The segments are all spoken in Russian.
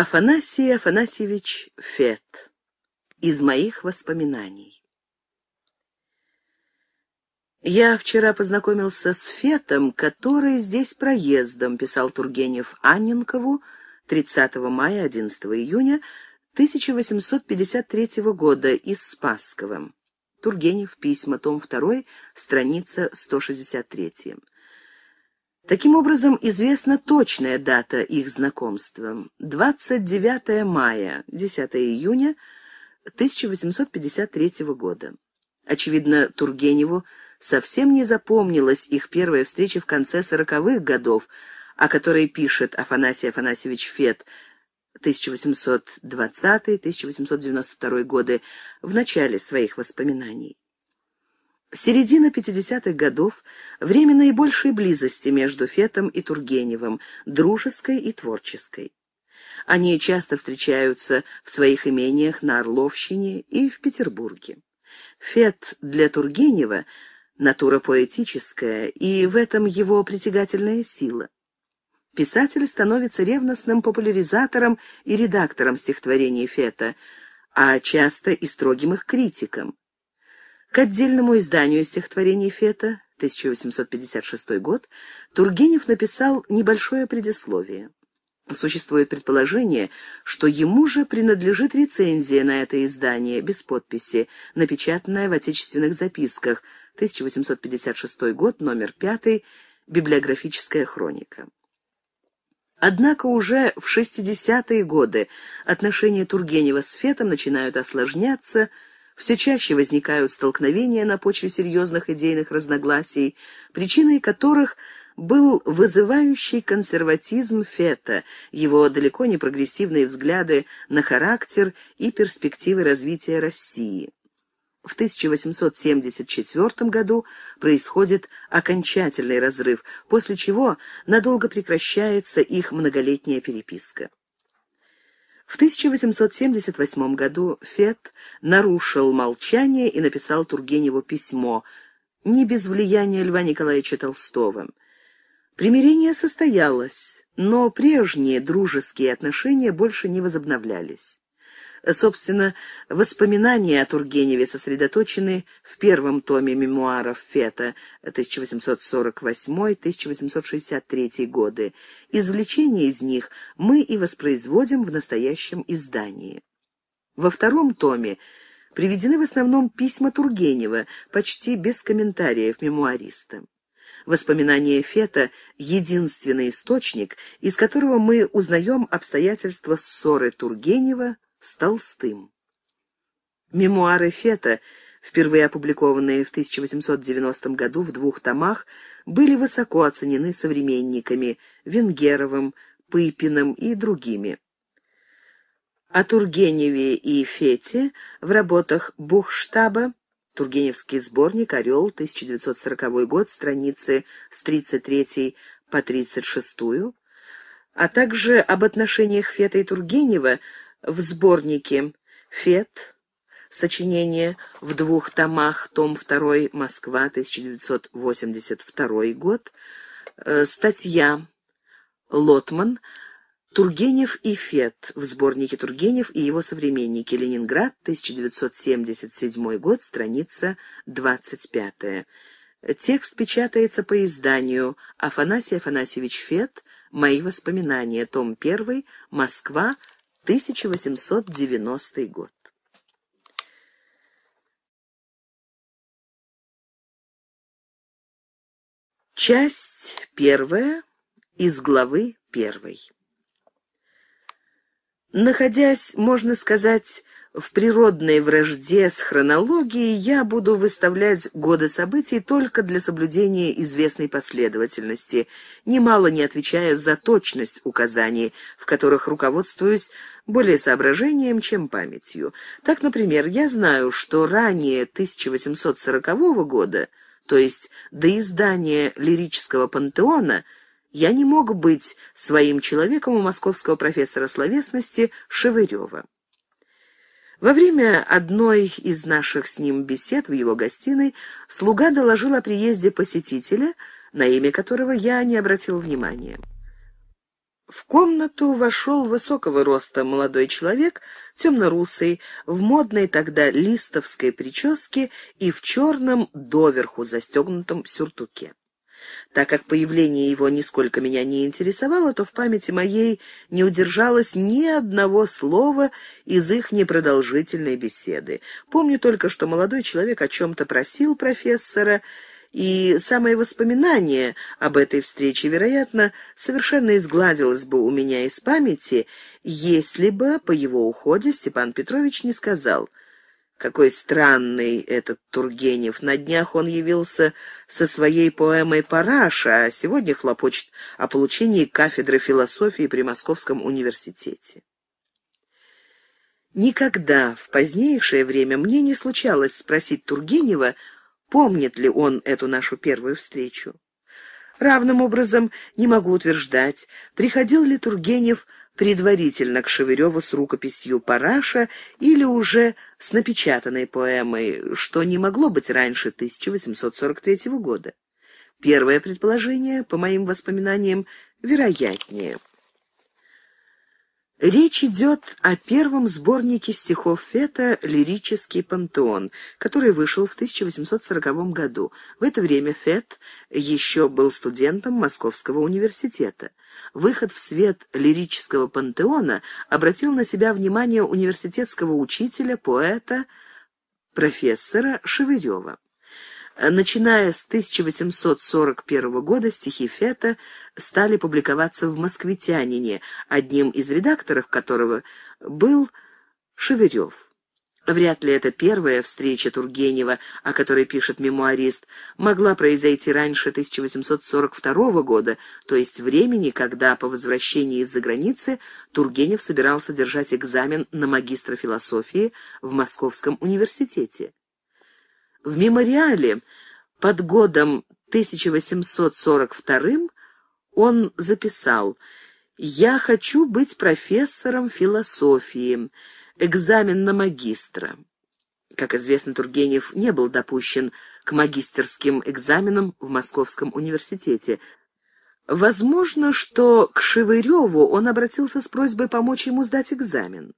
Афанасий Афанасьевич Фет. Из моих воспоминаний. «Я вчера познакомился с Фетом, который здесь проездом», — писал Тургенев Анненкову 30 мая 11 июня 1853 года из Спасского. Тургенев, письма, том 2, страница 163. Таким образом, известна точная дата их знакомства — 29 мая, 10 июня 1853 года. Очевидно, Тургеневу совсем не запомнилась их первая встреча в конце сороковых годов, о которой пишет Афанасий Афанасьевич Фет 1820-1892 годы в начале своих воспоминаний. В середине 50-х годов – время наибольшей близости между Фетом и Тургеневым, дружеской и творческой. Они часто встречаются в своих имениях на Орловщине и в Петербурге. Фет для Тургенева – натура поэтическая, и в этом его притягательная сила. Писатель становится ревностным популяризатором и редактором стихотворений Фета, а часто и строгим их критиком. К отдельному изданию стихотворений Фета, 1856 год, Тургенев написал небольшое предисловие. Существует предположение, что ему же принадлежит рецензия на это издание, без подписи, напечатанная в «Отечественных записках», 1856 год, номер 5, библиографическая хроника. Однако уже в 60-е годы отношения Тургенева с Фетом начинают осложняться – все чаще возникают столкновения на почве серьезных идейных разногласий, причиной которых был вызывающий консерватизм Фета, его далеко не прогрессивные взгляды на характер и перспективы развития России. В 1874 году происходит окончательный разрыв, после чего надолго прекращается их многолетняя переписка. В 1878 году Фет нарушил молчание и написал Тургеневу письмо, не без влияния Льва Николаевича Толстого. Примирение состоялось, но прежние дружеские отношения больше не возобновлялись. Э, собственно, воспоминания о Тургеневе сосредоточены в первом томе мемуаров Фета 1848-1863 годы. Извлечение из них мы и воспроизводим в настоящем издании. Во втором томе приведены в основном письма Тургенева, почти без комментариев мемуариста. Воспоминания Фета — единственный источник, из которого мы узнаем обстоятельства ссоры Тургенева с Толстым. Мемуары Фета, впервые опубликованные в 1890 году в двух томах, были высоко оценены современниками Венгеровым, Пыпиным и другими. О Тургеневе и Фете в работах Бухштаба Тургеневский сборник «Орел», 1940 год, страницы с 33 по 36, а также об отношениях Фета и Тургенева в сборнике «Фет», сочинение в двух томах, том 2, Москва, 1982 год, э, статья «Лотман», Тургенев и Фет в сборнике Тургенев и его современники. Ленинград, 1977 год, страница 25. Текст печатается по изданию Афанасий Афанасьевич Фет «Мои воспоминания», том 1, Москва, 1890 год. Часть первая из главы первой. Находясь, можно сказать, в природной вражде с хронологией я буду выставлять годы событий только для соблюдения известной последовательности, немало не отвечая за точность указаний, в которых руководствуюсь более соображением, чем памятью. Так, например, я знаю, что ранее 1840 года, то есть до издания лирического пантеона, я не мог быть своим человеком у московского профессора словесности Шевырева. Во время одной из наших с ним бесед в его гостиной слуга доложил о приезде посетителя, на имя которого я не обратил внимания. В комнату вошел высокого роста молодой человек, темно-русый, в модной тогда листовской прическе и в черном доверху застегнутом сюртуке. Так как появление его нисколько меня не интересовало, то в памяти моей не удержалось ни одного слова из их непродолжительной беседы. Помню только, что молодой человек о чем-то просил профессора, и самое воспоминание об этой встрече, вероятно, совершенно изгладилось бы у меня из памяти, если бы по его уходе Степан Петрович не сказал какой странный этот Тургенев. На днях он явился со своей поэмой «Параша», а сегодня хлопочет о получении кафедры философии при Московском университете. Никогда в позднейшее время мне не случалось спросить Тургенева, помнит ли он эту нашу первую встречу. Равным образом не могу утверждать, приходил ли Тургенев предварительно к Шевыреву с рукописью «Параша» или уже с напечатанной поэмой, что не могло быть раньше 1843 года. Первое предположение, по моим воспоминаниям, вероятнее. Речь идет о первом сборнике стихов Фета «Лирический пантеон», который вышел в 1840 году. В это время Фет еще был студентом Московского университета. Выход в свет лирического пантеона обратил на себя внимание университетского учителя, поэта, профессора Шевырева. Э, начиная с 1841 года стихи Фета стали публиковаться в «Москвитянине», одним из редакторов которого был Шеверев. Вряд ли эта первая встреча Тургенева, о которой пишет мемуарист, могла произойти раньше 1842 года, то есть времени, когда по возвращении из-за границы Тургенев собирался держать экзамен на магистра философии в Московском университете. В мемориале под годом 1842 он записал «Я хочу быть профессором философии, экзамен на магистра». Как известно, Тургенев не был допущен к магистерским экзаменам в Московском университете. Возможно, что к Шевыреву он обратился с просьбой помочь ему сдать экзамен.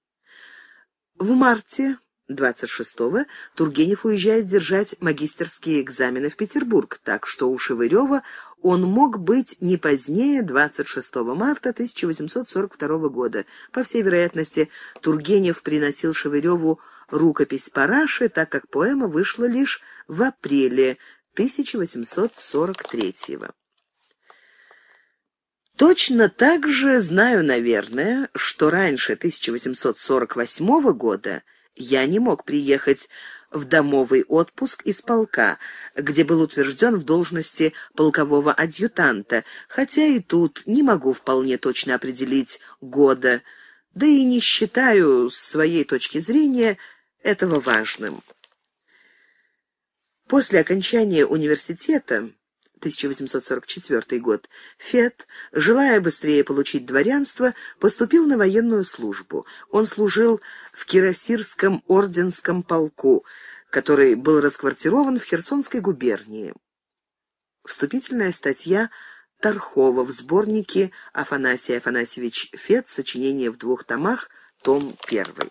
В марте 26-го Тургенев уезжает держать магистерские экзамены в Петербург, так что у Шевырева он мог быть не позднее 26 марта 1842 года. По всей вероятности, Тургенев приносил Шевыреву рукопись Параши, так как поэма вышла лишь в апреле 1843 года. Точно так же знаю, наверное, что раньше 1848 года – я не мог приехать в домовый отпуск из полка, где был утвержден в должности полкового адъютанта, хотя и тут не могу вполне точно определить года, да и не считаю с своей точки зрения этого важным. После окончания университета 1844 год, Фет, желая быстрее получить дворянство, поступил на военную службу. Он служил в Кирасирском орденском полку, который был расквартирован в Херсонской губернии. Вступительная статья Тархова в сборнике «Афанасий Афанасьевич Фет. Сочинение в двух томах. Том первый.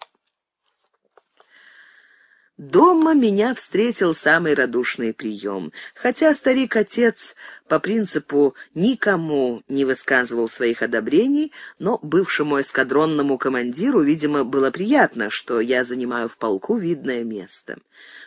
Дома меня встретил самый радушный прием. Хотя старик-отец по принципу никому не высказывал своих одобрений, но бывшему эскадронному командиру, видимо, было приятно, что я занимаю в полку видное место.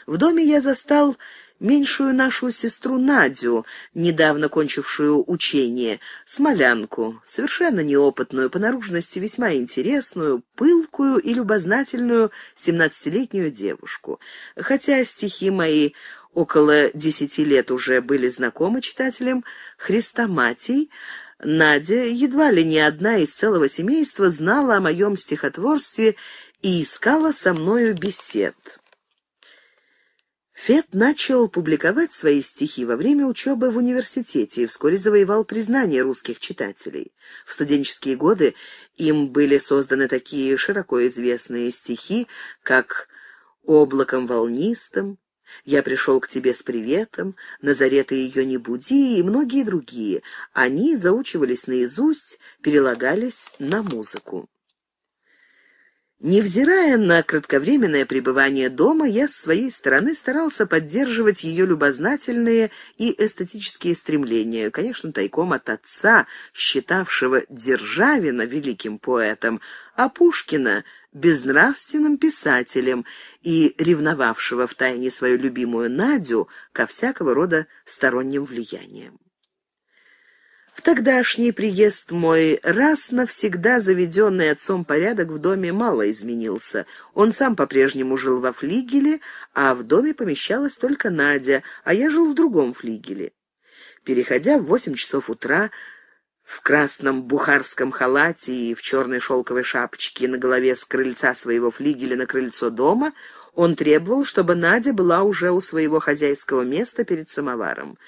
В доме я застал меньшую нашу сестру Надю, недавно кончившую учение, смолянку, совершенно неопытную, по наружности весьма интересную, пылкую и любознательную семнадцатилетнюю девушку. Хотя стихи мои около десяти лет уже были знакомы читателям, Христоматий, Надя, едва ли не одна из целого семейства, знала о моем стихотворстве и искала со мною бесед. Фет начал публиковать свои стихи во время учебы в университете и вскоре завоевал признание русских читателей. В студенческие годы им были созданы такие широко известные стихи, как «Облаком волнистым», «Я пришел к тебе с приветом», «На заре ты ее не буди» и многие другие. Они заучивались наизусть, перелагались на музыку. Невзирая на кратковременное пребывание дома, я с своей стороны старался поддерживать ее любознательные и эстетические стремления, конечно, тайком от отца, считавшего Державина великим поэтом, а Пушкина — безнравственным писателем и ревновавшего в тайне свою любимую Надю ко всякого рода сторонним влияниям. В тогдашний приезд мой раз навсегда заведенный отцом порядок в доме мало изменился. Он сам по-прежнему жил во флигеле, а в доме помещалась только Надя, а я жил в другом флигеле. Переходя в восемь часов утра, в красном бухарском халате и в черной шелковой шапочке на голове с крыльца своего флигеля на крыльцо дома, он требовал, чтобы Надя была уже у своего хозяйского места перед самоваром.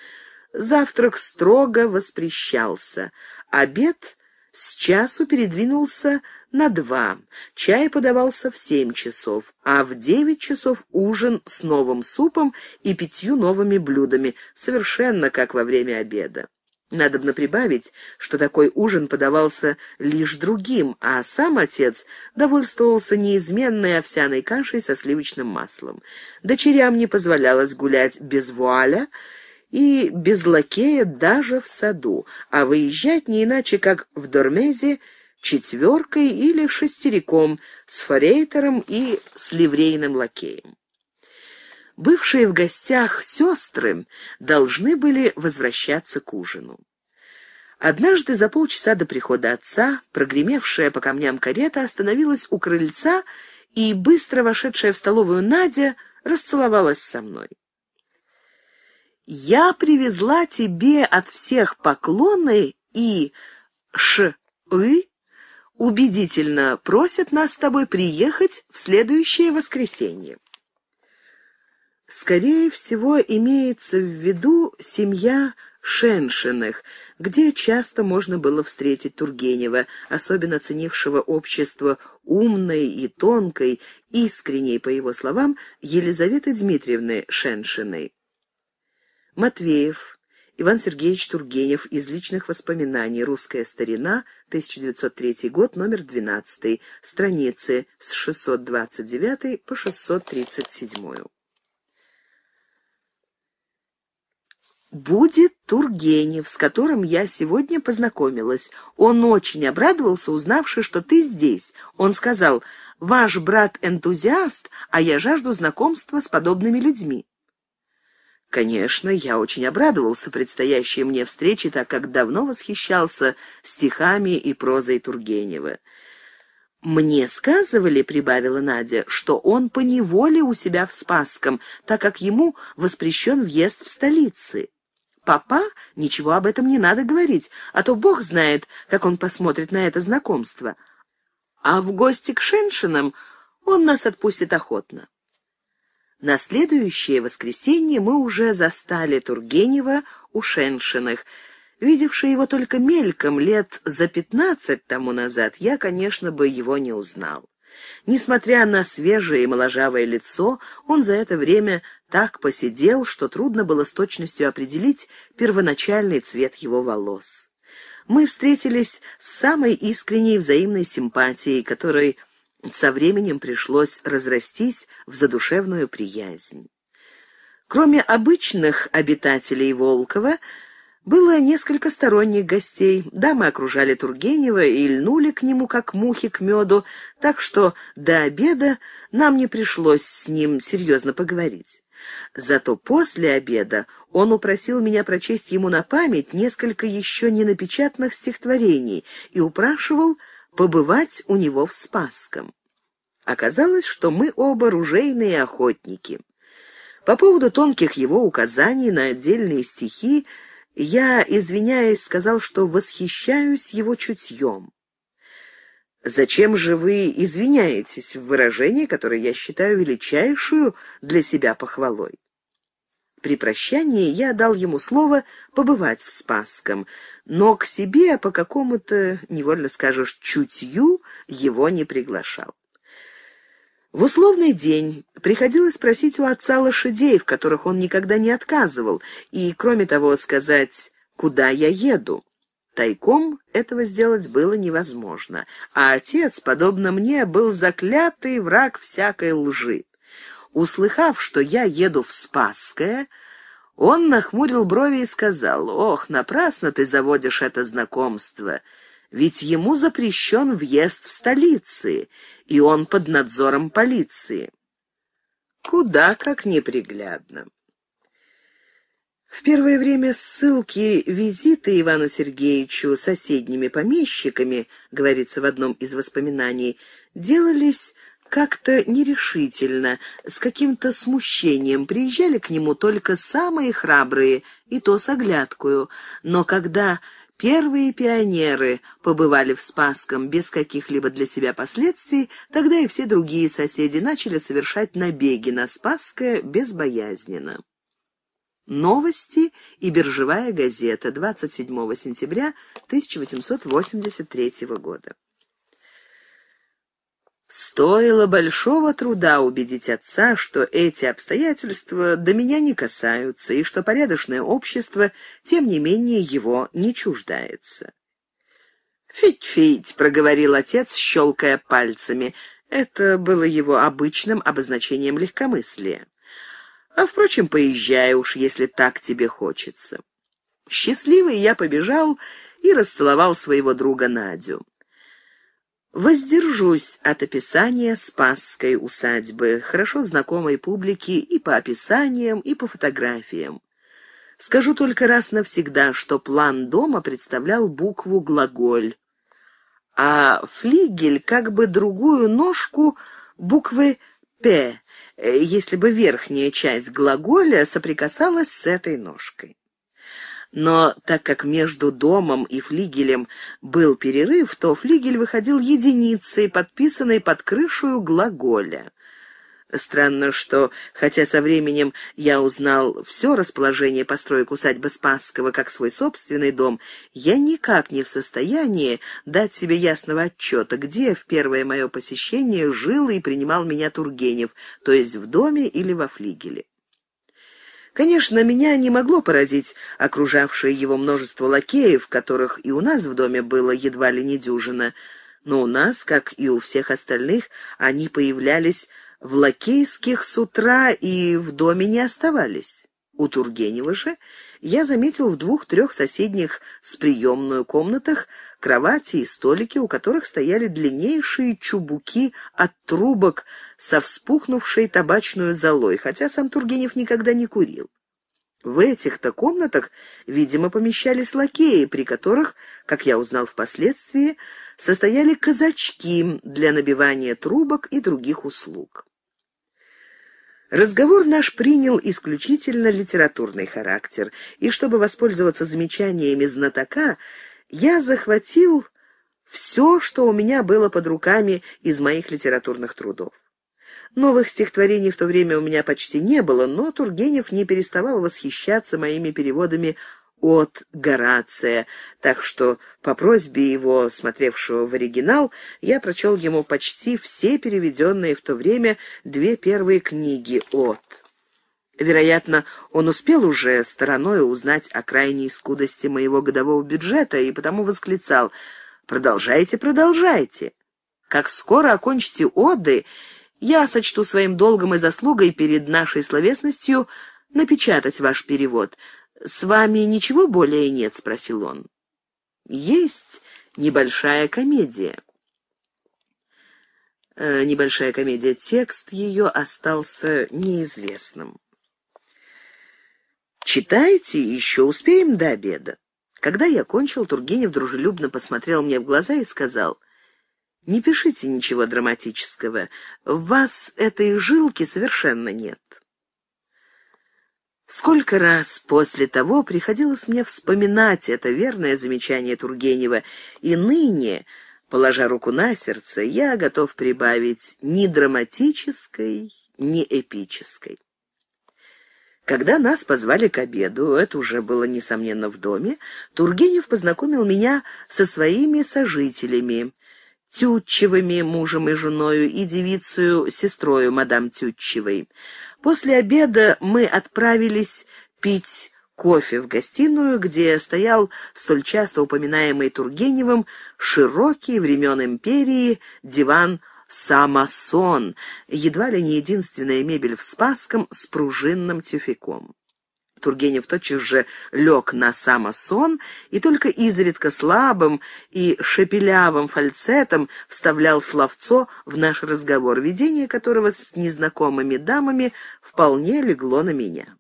Завтрак строго воспрещался. Обед с часу передвинулся на два. Чай подавался в семь часов, а в девять часов ужин с новым супом и пятью новыми блюдами, совершенно как во время обеда. Надобно прибавить, что такой ужин подавался лишь другим, а сам отец довольствовался неизменной овсяной кашей со сливочным маслом. Дочерям не позволялось гулять без вуаля, и без лакея даже в саду, а выезжать не иначе, как в Дормезе, четверкой или шестериком, с форейтером и с ливрейным лакеем. Бывшие в гостях сестры должны были возвращаться к ужину. Однажды за полчаса до прихода отца прогремевшая по камням карета остановилась у крыльца, и быстро вошедшая в столовую Надя расцеловалась со мной. Я привезла тебе от всех поклоны и ш и убедительно просят нас с тобой приехать в следующее воскресенье. Скорее всего, имеется в виду семья Шеншиных, где часто можно было встретить Тургенева, особенно ценившего общество умной и тонкой, искренней, по его словам, Елизаветы Дмитриевны Шеншиной. Матвеев Иван Сергеевич Тургенев из личных воспоминаний «Русская старина», 1903 год, номер 12, страницы с 629 по 637. будет Тургенев, с которым я сегодня познакомилась. Он очень обрадовался, узнавши, что ты здесь. Он сказал, «Ваш брат энтузиаст, а я жажду знакомства с подобными людьми». Конечно, я очень обрадовался предстоящей мне встрече, так как давно восхищался стихами и прозой Тургенева. «Мне сказывали, — прибавила Надя, — что он поневоле у себя в Спасском, так как ему воспрещен въезд в столицы. Папа ничего об этом не надо говорить, а то бог знает, как он посмотрит на это знакомство. А в гости к Шеншинам он нас отпустит охотно». На следующее воскресенье мы уже застали Тургенева у Шеншиных. Видевший его только мельком лет за пятнадцать тому назад, я, конечно, бы его не узнал. Несмотря на свежее и моложавое лицо, он за это время так посидел, что трудно было с точностью определить первоначальный цвет его волос. Мы встретились с самой искренней взаимной симпатией, которой со временем пришлось разрастись в задушевную приязнь. Кроме обычных обитателей Волкова, было несколько сторонних гостей. Дамы окружали Тургенева и льнули к нему, как мухи к меду, так что до обеда нам не пришлось с ним серьезно поговорить. Зато после обеда он упросил меня прочесть ему на память несколько еще не напечатанных стихотворений и упрашивал побывать у него в Спасском. Оказалось, что мы оба ружейные охотники. По поводу тонких его указаний на отдельные стихи я, извиняясь, сказал, что восхищаюсь его чутьем. Зачем же вы извиняетесь в выражении, которое я считаю величайшую для себя похвалой? При прощании я дал ему слово побывать в Спасском, но к себе по какому-то, невольно скажешь, чутью его не приглашал. В условный день приходилось просить у отца лошадей, в которых он никогда не отказывал, и, кроме того, сказать «куда я еду?». Тайком этого сделать было невозможно, а отец, подобно мне, был заклятый враг всякой лжи. Услыхав, что я еду в Спасское, он нахмурил брови и сказал, «Ох, напрасно ты заводишь это знакомство, ведь ему запрещен въезд в столицы, и он под надзором полиции». Куда как неприглядно. В первое время ссылки, визиты Ивану Сергеевичу соседними помещиками, говорится в одном из воспоминаний, делались как-то нерешительно, с каким-то смущением приезжали к нему только самые храбрые, и то с оглядкою. Но когда первые пионеры побывали в Спасском без каких-либо для себя последствий, тогда и все другие соседи начали совершать набеги на Спасское безбоязненно. Новости и биржевая газета 27 сентября 1883 года. Стоило большого труда убедить отца, что эти обстоятельства до меня не касаются и что порядочное общество, тем не менее, его не чуждается. «Фить-фить», — проговорил отец, щелкая пальцами. Это было его обычным обозначением легкомыслия. «А, впрочем, поезжай уж, если так тебе хочется». Счастливый я побежал и расцеловал своего друга Надю. Воздержусь от описания Спасской усадьбы, хорошо знакомой публике и по описаниям, и по фотографиям. Скажу только раз навсегда, что план дома представлял букву «глаголь», а флигель как бы другую ножку буквы «п», э, если бы верхняя часть глаголя соприкасалась с этой ножкой но так как между домом и флигелем был перерыв, то флигель выходил единицей, подписанной под крышую глаголя. Странно, что, хотя со временем я узнал все расположение построек усадьбы Спасского как свой собственный дом, я никак не в состоянии дать себе ясного отчета, где в первое мое посещение жил и принимал меня Тургенев, то есть в доме или во флигеле. Конечно, меня не могло поразить окружавшее его множество лакеев, которых и у нас в доме было едва ли не дюжина, но у нас, как и у всех остальных, они появлялись в лакейских с утра и в доме не оставались. У Тургенева же я заметил в двух-трех соседних с приемную комнатах кровати и столики, у которых стояли длиннейшие чубуки от трубок со вспухнувшей табачную золой, хотя сам Тургенев никогда не курил. В этих-то комнатах, видимо, помещались лакеи, при которых, как я узнал впоследствии, состояли казачки для набивания трубок и других услуг. Разговор наш принял исключительно литературный характер, и чтобы воспользоваться замечаниями знатока, я захватил все, что у меня было под руками из моих литературных трудов. Новых стихотворений в то время у меня почти не было, но Тургенев не переставал восхищаться моими переводами от Горация, так что по просьбе его, смотревшего в оригинал, я прочел ему почти все переведенные в то время две первые книги от. Вероятно, он успел уже стороной узнать о крайней скудости моего годового бюджета и потому восклицал «Продолжайте, продолжайте! Как скоро окончите оды, я сочту своим долгом и заслугой перед нашей словесностью напечатать ваш перевод. «С вами ничего более нет?» — спросил он. «Есть небольшая комедия». Э, небольшая комедия. Текст ее остался неизвестным. «Читайте, еще успеем до обеда». Когда я кончил, Тургенев дружелюбно посмотрел мне в глаза и сказал, «Не пишите ничего драматического, в вас этой жилки совершенно нет». Сколько раз после того приходилось мне вспоминать это верное замечание Тургенева, и ныне, положа руку на сердце, я готов прибавить ни драматической, ни эпической. Когда нас позвали к обеду, это уже было, несомненно, в доме, Тургенев познакомил меня со своими сожителями, Тютчевыми мужем и женою и девицею, сестрою мадам Тютчевой. После обеда мы отправились пить кофе в гостиную, где стоял столь часто упоминаемый Тургеневым широкий времен империи диван «Самосон», едва ли не единственная мебель в Спасском с пружинным тюфяком. Тургенев тотчас же лег на самосон и только изредка слабым и шепелявым фальцетом вставлял словцо в наш разговор, видение которого с незнакомыми дамами вполне легло на меня.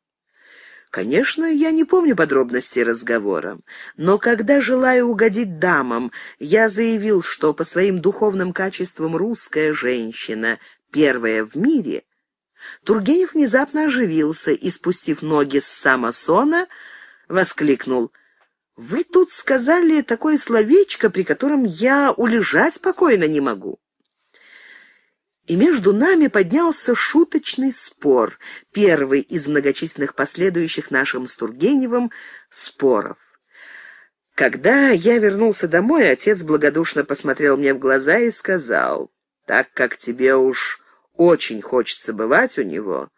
Конечно, я не помню подробностей разговора, но когда, желая угодить дамам, я заявил, что по своим духовным качествам русская женщина, первая в мире — Тургенев внезапно оживился и, спустив ноги с самосона, воскликнул. «Вы тут сказали такое словечко, при котором я улежать спокойно не могу». И между нами поднялся шуточный спор, первый из многочисленных последующих нашим с Тургеневым споров. Когда я вернулся домой, отец благодушно посмотрел мне в глаза и сказал, «Так как тебе уж очень хочется бывать у него,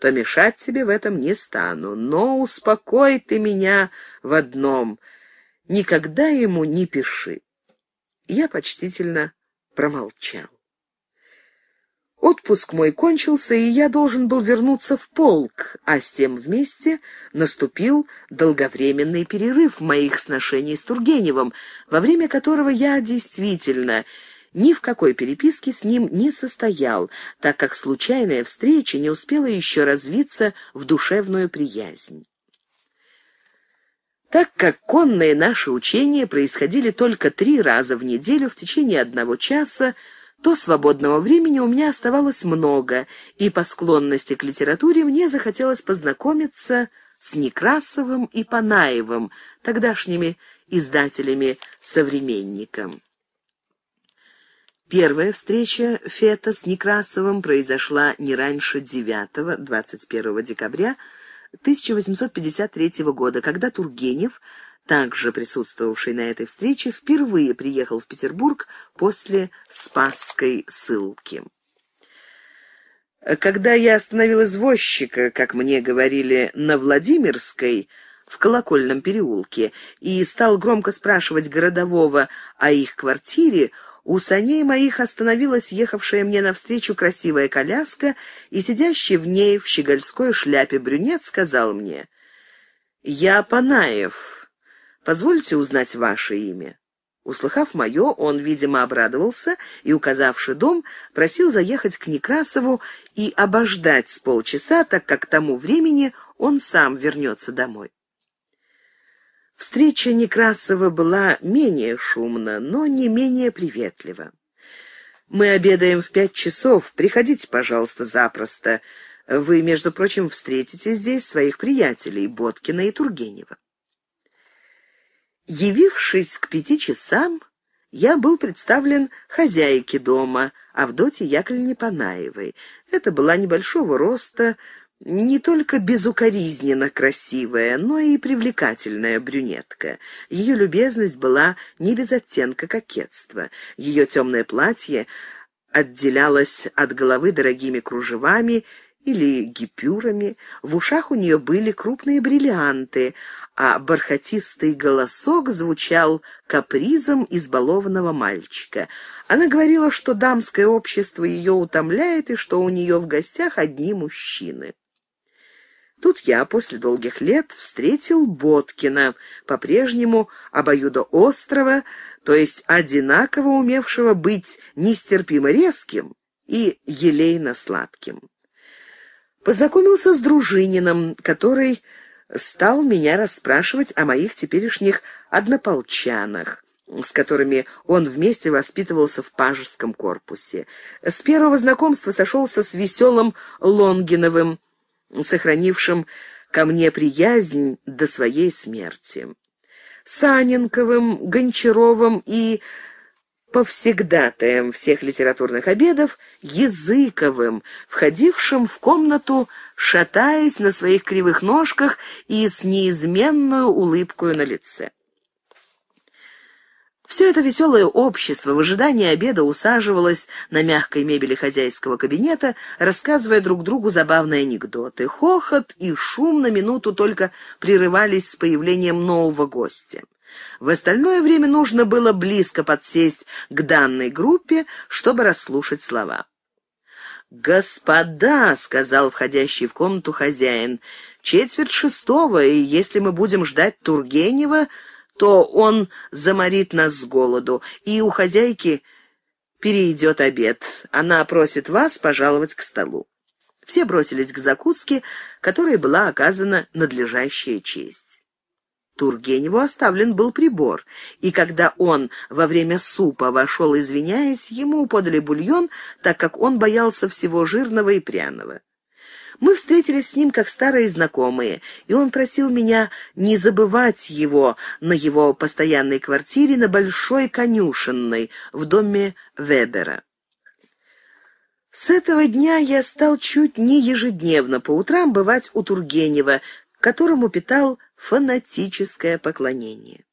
то мешать тебе в этом не стану. Но успокой ты меня в одном. Никогда ему не пиши. Я почтительно промолчал. Отпуск мой кончился, и я должен был вернуться в полк, а с тем вместе наступил долговременный перерыв в моих сношений с Тургеневым, во время которого я действительно ни в какой переписке с ним не состоял, так как случайная встреча не успела еще развиться в душевную приязнь. Так как конные наши учения происходили только три раза в неделю в течение одного часа, то свободного времени у меня оставалось много, и по склонности к литературе мне захотелось познакомиться с Некрасовым и Панаевым, тогдашними издателями-современником. Первая встреча Фета с Некрасовым произошла не раньше 9-21 декабря 1853 года, когда Тургенев, также присутствовавший на этой встрече, впервые приехал в Петербург после Спасской ссылки. Когда я остановил извозчика, как мне говорили, на Владимирской, в колокольном переулке, и стал громко спрашивать городового о их квартире, у саней моих остановилась ехавшая мне навстречу красивая коляска, и сидящий в ней в щегольской шляпе брюнет сказал мне, «Я Панаев. Позвольте узнать ваше имя». Услыхав мое, он, видимо, обрадовался и, указавши дом, просил заехать к Некрасову и обождать с полчаса, так как к тому времени он сам вернется домой. Встреча Некрасова была менее шумна, но не менее приветлива. «Мы обедаем в пять часов. Приходите, пожалуйста, запросто. Вы, между прочим, встретите здесь своих приятелей Боткина и Тургенева». Явившись к пяти часам, я был представлен хозяйке дома, Авдоте Яковлевне Панаевой. Это была небольшого роста, не только безукоризненно красивая, но и привлекательная брюнетка. Ее любезность была не без оттенка кокетства. Ее темное платье отделялось от головы дорогими кружевами или гипюрами, в ушах у нее были крупные бриллианты, а бархатистый голосок звучал капризом избалованного мальчика. Она говорила, что дамское общество ее утомляет и что у нее в гостях одни мужчины. Тут я после долгих лет встретил Боткина, по-прежнему обоюдоострого, то есть одинаково умевшего быть нестерпимо резким и елейно-сладким. Познакомился с Дружининым, который стал меня расспрашивать о моих теперешних однополчанах с которыми он вместе воспитывался в пажеском корпусе. С первого знакомства сошелся с веселым Лонгиновым, сохранившим ко мне приязнь до своей смерти. Саненковым, Гончаровым и повсегдатаем всех литературных обедов Языковым, входившим в комнату, шатаясь на своих кривых ножках и с неизменную улыбкою на лице. Все это веселое общество в ожидании обеда усаживалось на мягкой мебели хозяйского кабинета, рассказывая друг другу забавные анекдоты. Хохот и шум на минуту только прерывались с появлением нового гостя. В остальное время нужно было близко подсесть к данной группе, чтобы расслушать слова. «Господа», — сказал входящий в комнату хозяин, — «четверть шестого, и если мы будем ждать Тургенева, то он заморит нас с голоду, и у хозяйки перейдет обед. Она просит вас пожаловать к столу». Все бросились к закуске, которой была оказана надлежащая честь. Тургеневу оставлен был прибор, и когда он во время супа вошел, извиняясь, ему подали бульон, так как он боялся всего жирного и пряного. Мы встретились с ним как старые знакомые, и он просил меня не забывать его на его постоянной квартире на Большой Конюшенной в доме Вебера. С этого дня я стал чуть не ежедневно по утрам бывать у Тургенева, которому питал фанатическое поклонение.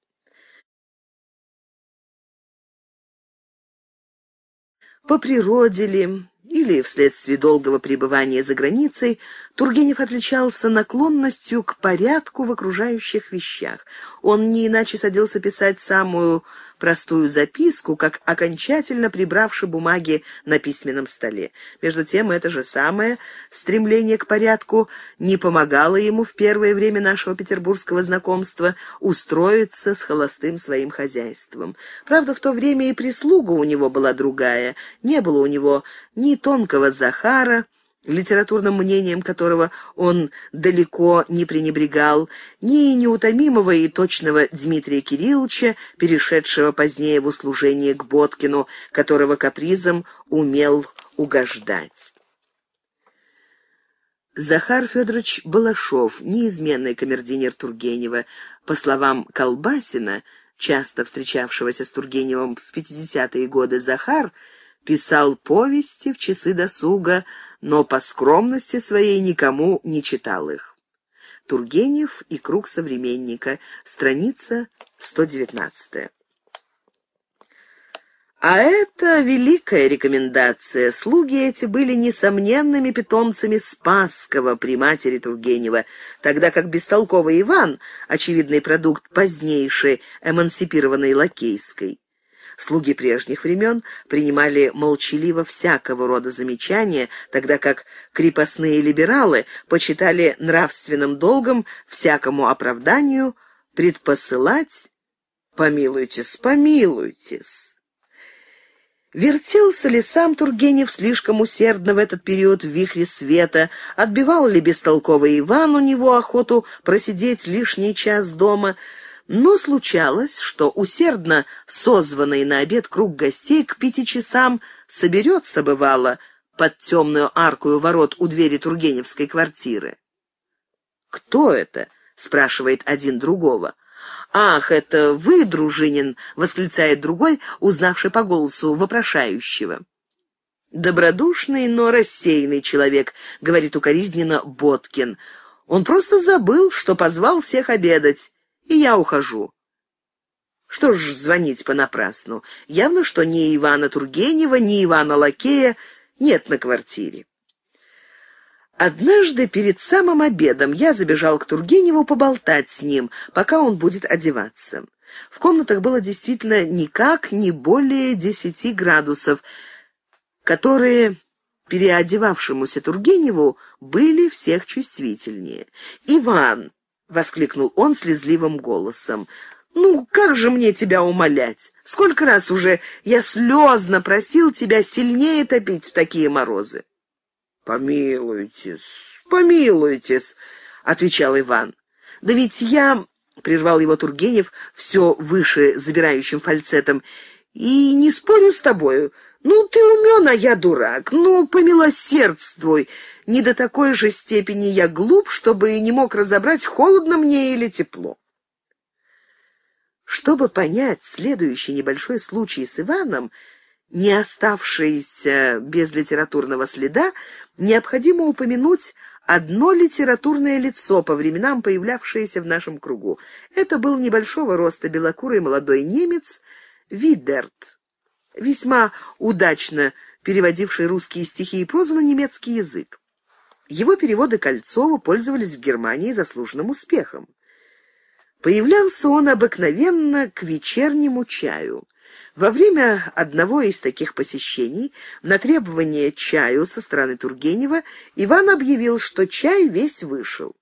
По природе ли, или вследствие долгого пребывания за границей Тургенев отличался наклонностью к порядку в окружающих вещах. Он не иначе садился писать самую простую записку, как окончательно прибравши бумаги на письменном столе. Между тем, это же самое стремление к порядку не помогало ему в первое время нашего петербургского знакомства устроиться с холостым своим хозяйством. Правда, в то время и прислуга у него была другая. Не было у него ни тонкого Захара, литературным мнением которого он далеко не пренебрегал, ни неутомимого и точного Дмитрия Кирилловича, перешедшего позднее в услужение к Боткину, которого капризом умел угождать. Захар Федорович Балашов, неизменный камердинер Тургенева, по словам Колбасина, часто встречавшегося с Тургеневым в 50-е годы, Захар — писал повести в часы досуга, но по скромности своей никому не читал их. Тургенев и круг современника, страница 119. А это великая рекомендация. Слуги эти были несомненными питомцами Спасского при матери Тургенева, тогда как бестолковый Иван, очевидный продукт позднейшей эмансипированной Лакейской. Слуги прежних времен принимали молчаливо всякого рода замечания, тогда как крепостные либералы почитали нравственным долгом всякому оправданию предпосылать «помилуйтесь, помилуйтесь». Вертелся ли сам Тургенев слишком усердно в этот период в вихре света, отбивал ли бестолковый Иван у него охоту просидеть лишний час дома — но случалось, что усердно созванный на обед круг гостей к пяти часам соберется, бывало, под темную аркую ворот у двери Тургеневской квартиры. «Кто это?» — спрашивает один другого. «Ах, это вы, дружинин!» — восклицает другой, узнавший по голосу вопрошающего. «Добродушный, но рассеянный человек», — говорит укоризненно Боткин. «Он просто забыл, что позвал всех обедать и я ухожу. Что ж звонить понапрасну? Явно, что ни Ивана Тургенева, ни Ивана Лакея нет на квартире. Однажды перед самым обедом я забежал к Тургеневу поболтать с ним, пока он будет одеваться. В комнатах было действительно никак не более десяти градусов, которые переодевавшемуся Тургеневу были всех чувствительнее. Иван, воскликнул он слезливым голосом. «Ну, как же мне тебя умолять? Сколько раз уже я слезно просил тебя сильнее топить в такие морозы?» «Помилуйтесь, помилуйтесь», — отвечал Иван. «Да ведь я...» — прервал его Тургенев все выше забирающим фальцетом. «И не спорю с тобою. «Ну, ты умен, а я дурак. Ну, помилосердствуй. Не до такой же степени я глуп, чтобы и не мог разобрать, холодно мне или тепло». Чтобы понять следующий небольшой случай с Иваном, не оставшийся без литературного следа, необходимо упомянуть одно литературное лицо, по временам появлявшееся в нашем кругу. Это был небольшого роста белокурый молодой немец Видерт весьма удачно переводивший русские стихи и прозу на немецкий язык. Его переводы Кольцова пользовались в Германии заслуженным успехом. Появлялся он обыкновенно к вечернему чаю. Во время одного из таких посещений на требование чаю со стороны Тургенева Иван объявил, что чай весь вышел.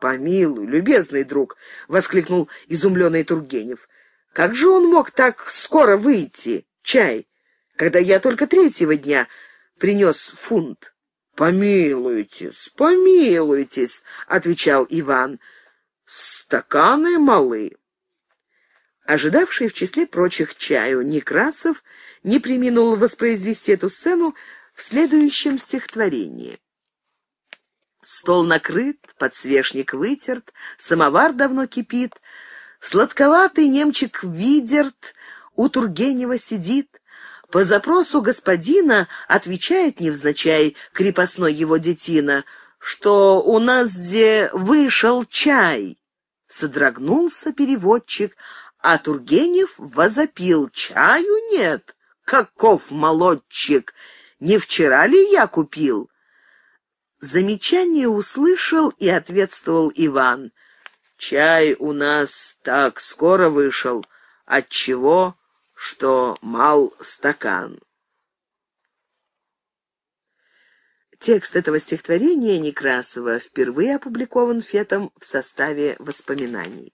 «Помилуй, любезный друг!» — воскликнул изумленный Тургенев. «Как же он мог так скоро выйти?» чай, когда я только третьего дня принес фунт. «Помилуйтесь, помилуйтесь», — отвечал Иван. «Стаканы малы». Ожидавший в числе прочих чаю Некрасов не приминул воспроизвести эту сцену в следующем стихотворении. Стол накрыт, подсвечник вытерт, самовар давно кипит, сладковатый немчик видерт — у Тургенева сидит. По запросу господина отвечает невзначай крепостной его детина, что у нас где вышел чай. Содрогнулся переводчик, а Тургенев возопил. Чаю нет, каков молодчик, не вчера ли я купил? Замечание услышал и ответствовал Иван. «Чай у нас так скоро вышел. Отчего? что мал стакан. Текст этого стихотворения Некрасова впервые опубликован Фетом в составе воспоминаний.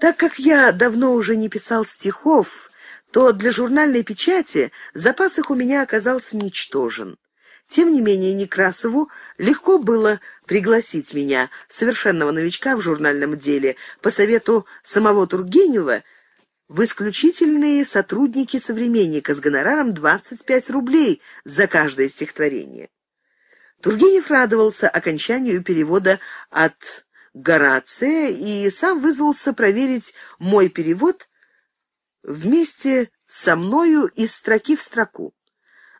Так как я давно уже не писал стихов, то для журнальной печати запас их у меня оказался ничтожен. Тем не менее, Некрасову легко было пригласить меня, совершенного новичка в журнальном деле, по совету самого Тургенева в исключительные сотрудники современника с гонораром 25 рублей за каждое стихотворение. Тургенев радовался окончанию перевода от Горация и сам вызвался проверить мой перевод вместе со мною из строки в строку.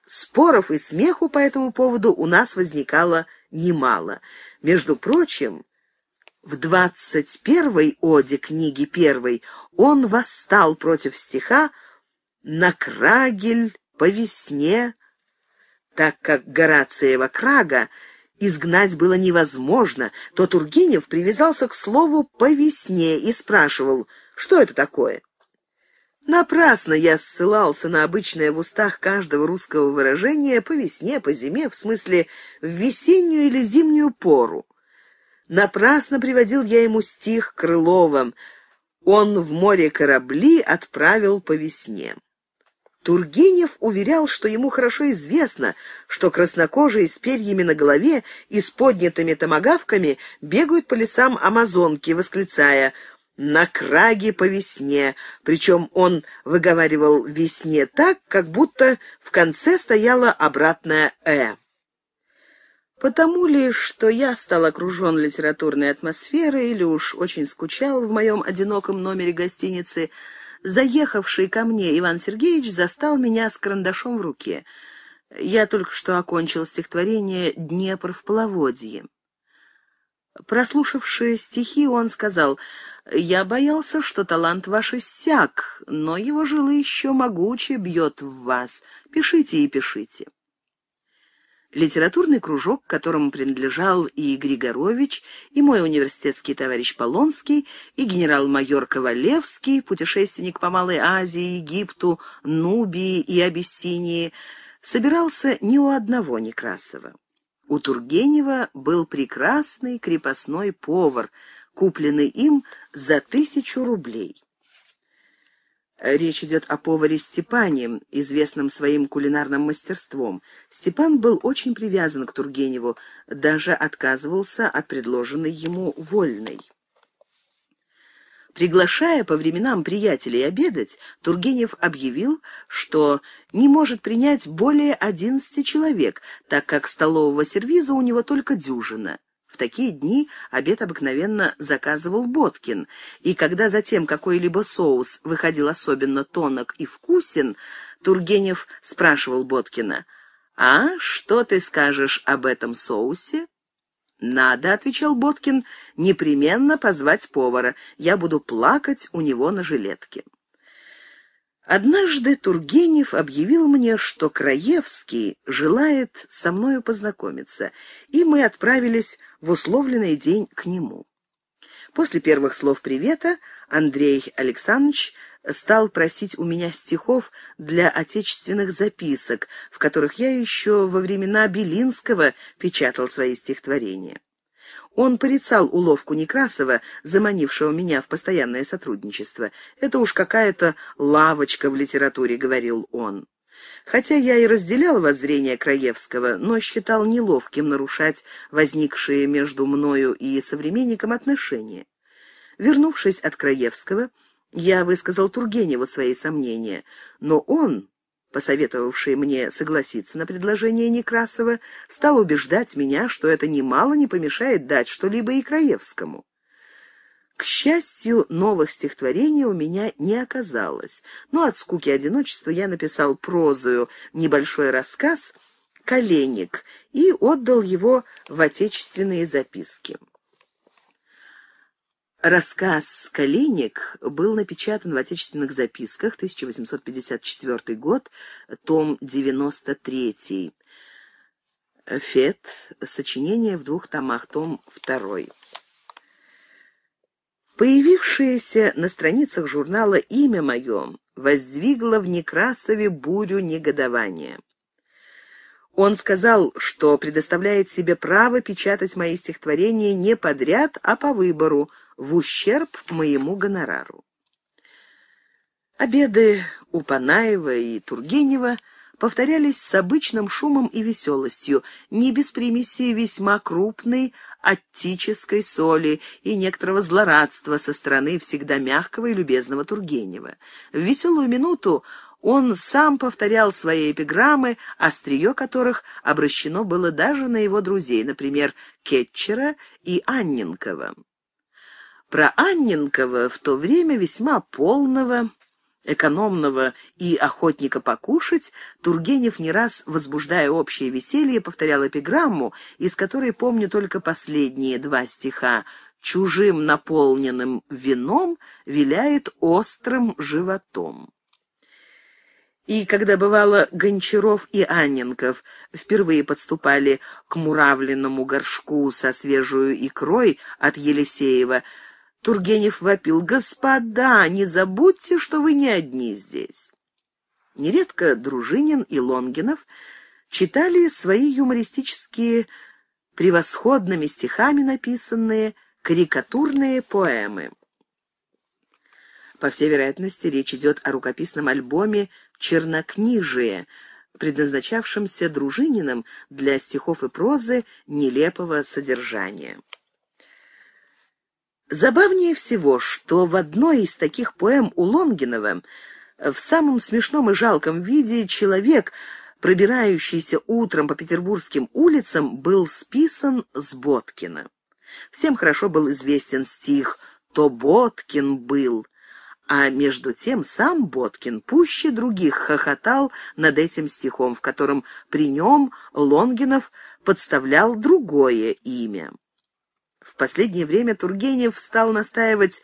Споров и смеху по этому поводу у нас возникало немало. Между прочим, в двадцать первой оде книги первой он восстал против стиха «На крагель по весне», так как Горациева крага изгнать было невозможно, то Тургенев привязался к слову «по весне» и спрашивал, что это такое. Напрасно я ссылался на обычное в устах каждого русского выражение «по весне», «по зиме», в смысле «в весеннюю или зимнюю пору». Напрасно приводил я ему стих Крыловым. Он в море корабли отправил по весне. Тургенев уверял, что ему хорошо известно, что краснокожие с перьями на голове и с поднятыми томогавками бегают по лесам Амазонки, восклицая «на краге по весне», причем он выговаривал «весне» так, как будто в конце стояла обратная «э». Потому ли, что я стал окружен литературной атмосферой или уж очень скучал в моем одиноком номере гостиницы, заехавший ко мне Иван Сергеевич застал меня с карандашом в руке. Я только что окончил стихотворение «Днепр в половодье». Прослушавши стихи, он сказал, «Я боялся, что талант ваш иссяк, но его жила еще могуче бьет в вас. Пишите и пишите» литературный кружок, к которому принадлежал и Григорович, и мой университетский товарищ Полонский, и генерал-майор Ковалевский, путешественник по Малой Азии, Египту, Нубии и Абиссинии, собирался ни у одного Некрасова. У Тургенева был прекрасный крепостной повар, купленный им за тысячу рублей. Речь идет о поваре Степане, известном своим кулинарным мастерством. Степан был очень привязан к Тургеневу, даже отказывался от предложенной ему вольной. Приглашая по временам приятелей обедать, Тургенев объявил, что не может принять более одиннадцати человек, так как столового сервиза у него только дюжина. В такие дни обед обыкновенно заказывал Боткин, и когда затем какой-либо соус выходил особенно тонок и вкусен, Тургенев спрашивал Боткина, «А что ты скажешь об этом соусе?» «Надо», — отвечал Боткин, — «непременно позвать повара. Я буду плакать у него на жилетке». Однажды Тургенев объявил мне, что Краевский желает со мною познакомиться, и мы отправились в условленный день к нему. После первых слов привета Андрей Александрович стал просить у меня стихов для отечественных записок, в которых я еще во времена Белинского печатал свои стихотворения. Он порицал уловку Некрасова, заманившего меня в постоянное сотрудничество. «Это уж какая-то лавочка в литературе», — говорил он. Хотя я и разделял воззрение Краевского, но считал неловким нарушать возникшие между мною и современником отношения. Вернувшись от Краевского, я высказал Тургеневу свои сомнения, но он, посоветовавший мне согласиться на предложение Некрасова, стал убеждать меня, что это немало не помешает дать что-либо и Краевскому. К счастью, новых стихотворений у меня не оказалось, но от скуки одиночества я написал прозую, небольшой рассказ «Коленник» и отдал его в отечественные записки. Рассказ «Калиник» был напечатан в «Отечественных записках», 1854 год, том 93. Фет. Сочинение в двух томах, том 2. Появившееся на страницах журнала «Имя мое» воздвигло в Некрасове бурю негодования. Он сказал, что предоставляет себе право печатать мои стихотворения не подряд, а по выбору, в ущерб моему гонорару. Обеды у Панаева и Тургенева повторялись с обычным шумом и веселостью, не без примеси весьма крупной оттической соли и некоторого злорадства со стороны всегда мягкого и любезного Тургенева. В веселую минуту он сам повторял свои эпиграммы, острие которых обращено было даже на его друзей, например, Кетчера и Анненкова про Анненкова, в то время весьма полного, экономного и охотника покушать, Тургенев не раз, возбуждая общее веселье, повторял эпиграмму, из которой помню только последние два стиха «Чужим наполненным вином виляет острым животом». И когда, бывало, Гончаров и Анненков впервые подступали к муравленному горшку со свежую икрой от Елисеева, Тургенев вопил. «Господа, не забудьте, что вы не одни здесь». Нередко Дружинин и Лонгинов читали свои юмористические, превосходными стихами написанные, карикатурные поэмы. По всей вероятности, речь идет о рукописном альбоме «Чернокнижие», предназначавшемся Дружининым для стихов и прозы нелепого содержания. Забавнее всего, что в одной из таких поэм у Лонгинова в самом смешном и жалком виде человек, пробирающийся утром по петербургским улицам, был списан с Боткина. Всем хорошо был известен стих «То Боткин был», а между тем сам Боткин пуще других хохотал над этим стихом, в котором при нем Лонгинов подставлял другое имя. В последнее время Тургенев стал настаивать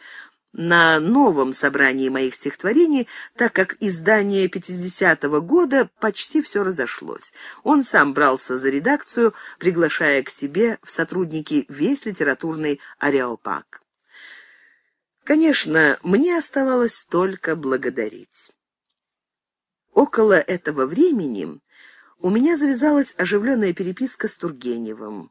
на новом собрании моих стихотворений, так как издание 50-го года почти все разошлось. Он сам брался за редакцию, приглашая к себе в сотрудники весь литературный ареопаг. Конечно, мне оставалось только благодарить. Около этого времени у меня завязалась оживленная переписка с Тургеневым.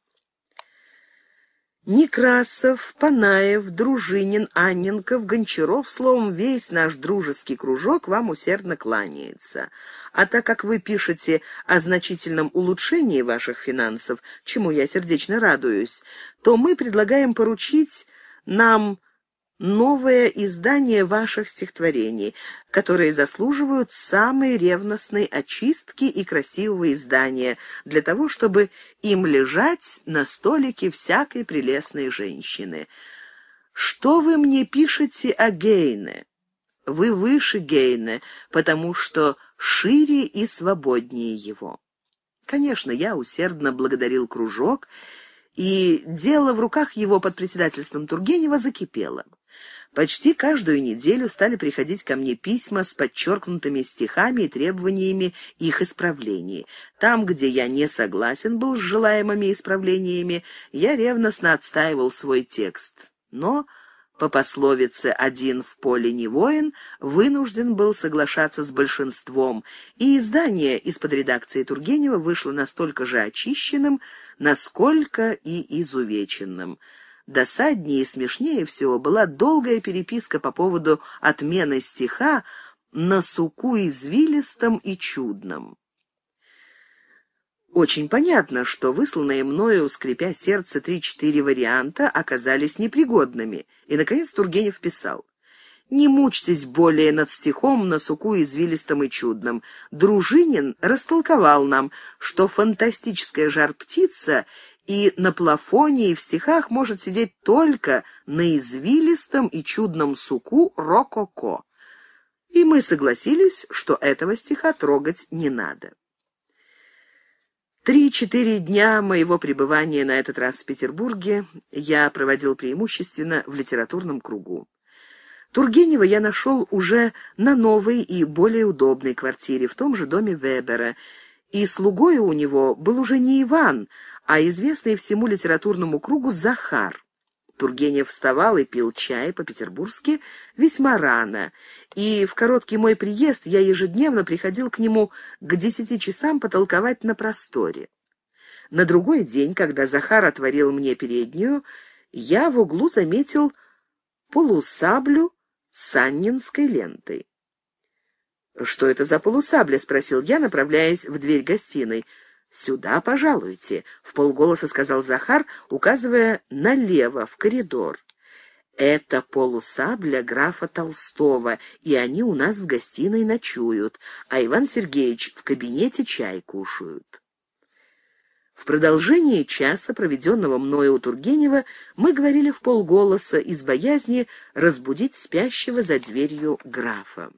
Некрасов, Панаев, Дружинин, Анненков, Гончаров, словом, весь наш дружеский кружок вам усердно кланяется. А так как вы пишете о значительном улучшении ваших финансов, чему я сердечно радуюсь, то мы предлагаем поручить нам новое издание ваших стихотворений, которые заслуживают самой ревностной очистки и красивого издания, для того, чтобы им лежать на столике всякой прелестной женщины. Что вы мне пишете о Гейне? Вы выше Гейне, потому что шире и свободнее его. Конечно, я усердно благодарил кружок, и дело в руках его под председательством Тургенева закипело. Почти каждую неделю стали приходить ко мне письма с подчеркнутыми стихами и требованиями их исправлений. Там, где я не согласен был с желаемыми исправлениями, я ревностно отстаивал свой текст. Но по пословице «один в поле не воин» вынужден был соглашаться с большинством, и издание из-под редакции Тургенева вышло настолько же очищенным, насколько и изувеченным. Досаднее и смешнее всего была долгая переписка по поводу отмены стиха на суку извилистом и чудном. Очень понятно, что высланные мною, скрипя сердце, три-четыре варианта оказались непригодными, и, наконец, Тургенев писал. Не мучьтесь более над стихом на суку извилистом и чудном». Дружинин растолковал нам, что фантастическая жар-птица и на плафоне и в стихах может сидеть только на извилистом и чудном суку рококо. И мы согласились, что этого стиха трогать не надо. Три-четыре дня моего пребывания на этот раз в Петербурге я проводил преимущественно в литературном кругу. Тургенева я нашел уже на новой и более удобной квартире в том же доме Вебера, и слугой у него был уже не Иван, а известный всему литературному кругу Захар. Тургенев вставал и пил чай по-петербургски весьма рано, и в короткий мой приезд я ежедневно приходил к нему к десяти часам потолковать на просторе. На другой день, когда Захар отворил мне переднюю, я в углу заметил полусаблю с аннинской лентой. «Что это за полусабля?» — спросил я, направляясь в дверь гостиной. «Сюда пожалуйте», — в полголоса сказал Захар, указывая налево, в коридор. «Это полусабля графа Толстого, и они у нас в гостиной ночуют, а Иван Сергеевич в кабинете чай кушают». В продолжении часа, проведенного мною у Тургенева, мы говорили в полголоса из боязни разбудить спящего за дверью графа.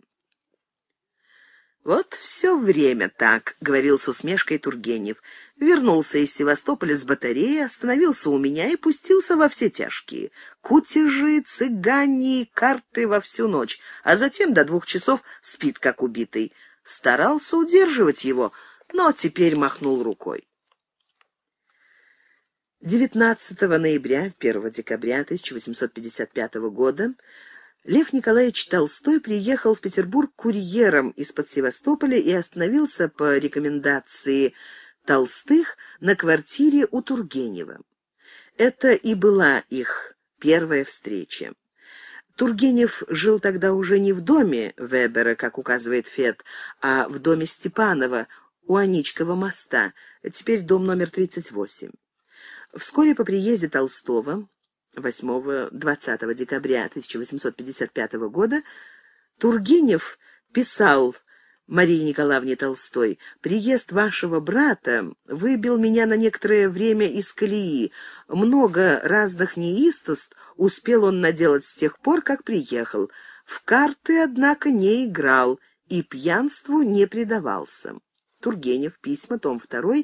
«Вот все время так», — говорил с усмешкой Тургенев. Вернулся из Севастополя с батареи, остановился у меня и пустился во все тяжкие. Кутежи, цыгане и карты во всю ночь, а затем до двух часов спит, как убитый. Старался удерживать его, но теперь махнул рукой. 19 ноября, 1 декабря 1855 года Лев Николаевич Толстой приехал в Петербург курьером из-под Севастополя и остановился по рекомендации Толстых на квартире у Тургенева. Это и была их первая встреча. Тургенев жил тогда уже не в доме Вебера, как указывает Фет, а в доме Степанова у Аничкова моста, теперь дом номер 38. Вскоре по приезде Толстого 8-20 декабря 1855 года Тургенев писал Марии Николаевне Толстой, «Приезд вашего брата выбил меня на некоторое время из колеи. Много разных неистовств успел он наделать с тех пор, как приехал. В карты, однако, не играл и пьянству не предавался». Тургенев, письма, том 2,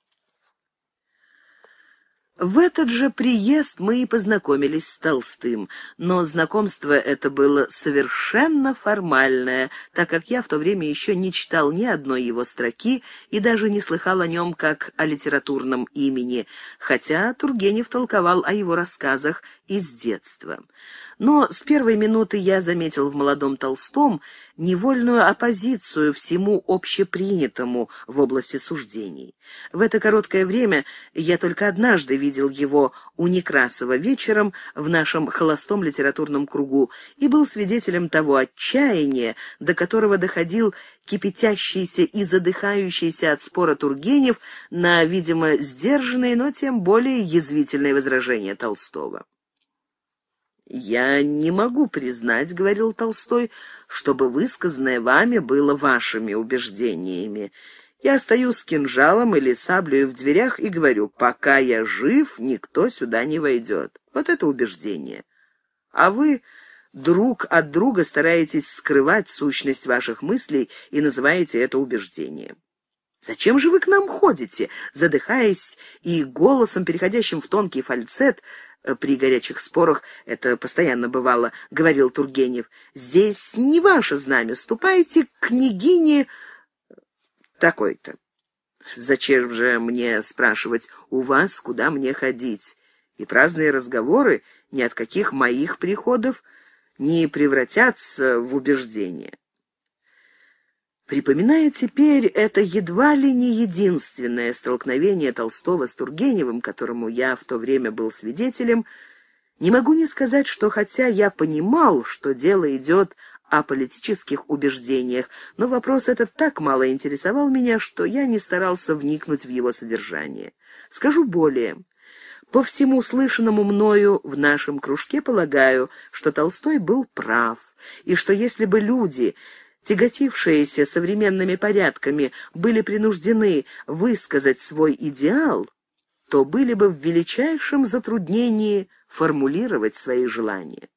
В этот же приезд мы и познакомились с Толстым, но знакомство это было совершенно формальное, так как я в то время еще не читал ни одной его строки и даже не слыхал о нем как о литературном имени, хотя Тургенев толковал о его рассказах из детства. Но с первой минуты я заметил в молодом Толстом невольную оппозицию всему общепринятому в области суждений. В это короткое время я только однажды видел его у Некрасова вечером в нашем холостом литературном кругу и был свидетелем того отчаяния, до которого доходил кипятящийся и задыхающийся от спора Тургенев на, видимо, сдержанные, но тем более язвительные возражения Толстого. «Я не могу признать, — говорил Толстой, — чтобы высказанное вами было вашими убеждениями. Я стою с кинжалом или саблею в дверях и говорю, пока я жив, никто сюда не войдет. Вот это убеждение. А вы друг от друга стараетесь скрывать сущность ваших мыслей и называете это убеждением. «Зачем же вы к нам ходите?» Задыхаясь и голосом, переходящим в тонкий фальцет, Э, при горячих спорах это постоянно бывало, — говорил Тургенев. — Здесь не ваше знамя, ступайте к княгине такой-то. Зачем же мне спрашивать у вас, куда мне ходить? И праздные разговоры ни от каких моих приходов не превратятся в убеждение. Припоминая теперь это едва ли не единственное столкновение Толстого с Тургеневым, которому я в то время был свидетелем, не могу не сказать, что хотя я понимал, что дело идет о политических убеждениях, но вопрос этот так мало интересовал меня, что я не старался вникнуть в его содержание. Скажу более. По всему слышанному мною в нашем кружке полагаю, что Толстой был прав, и что если бы люди тяготившиеся современными порядками, были принуждены высказать свой идеал, то были бы в величайшем затруднении формулировать свои желания.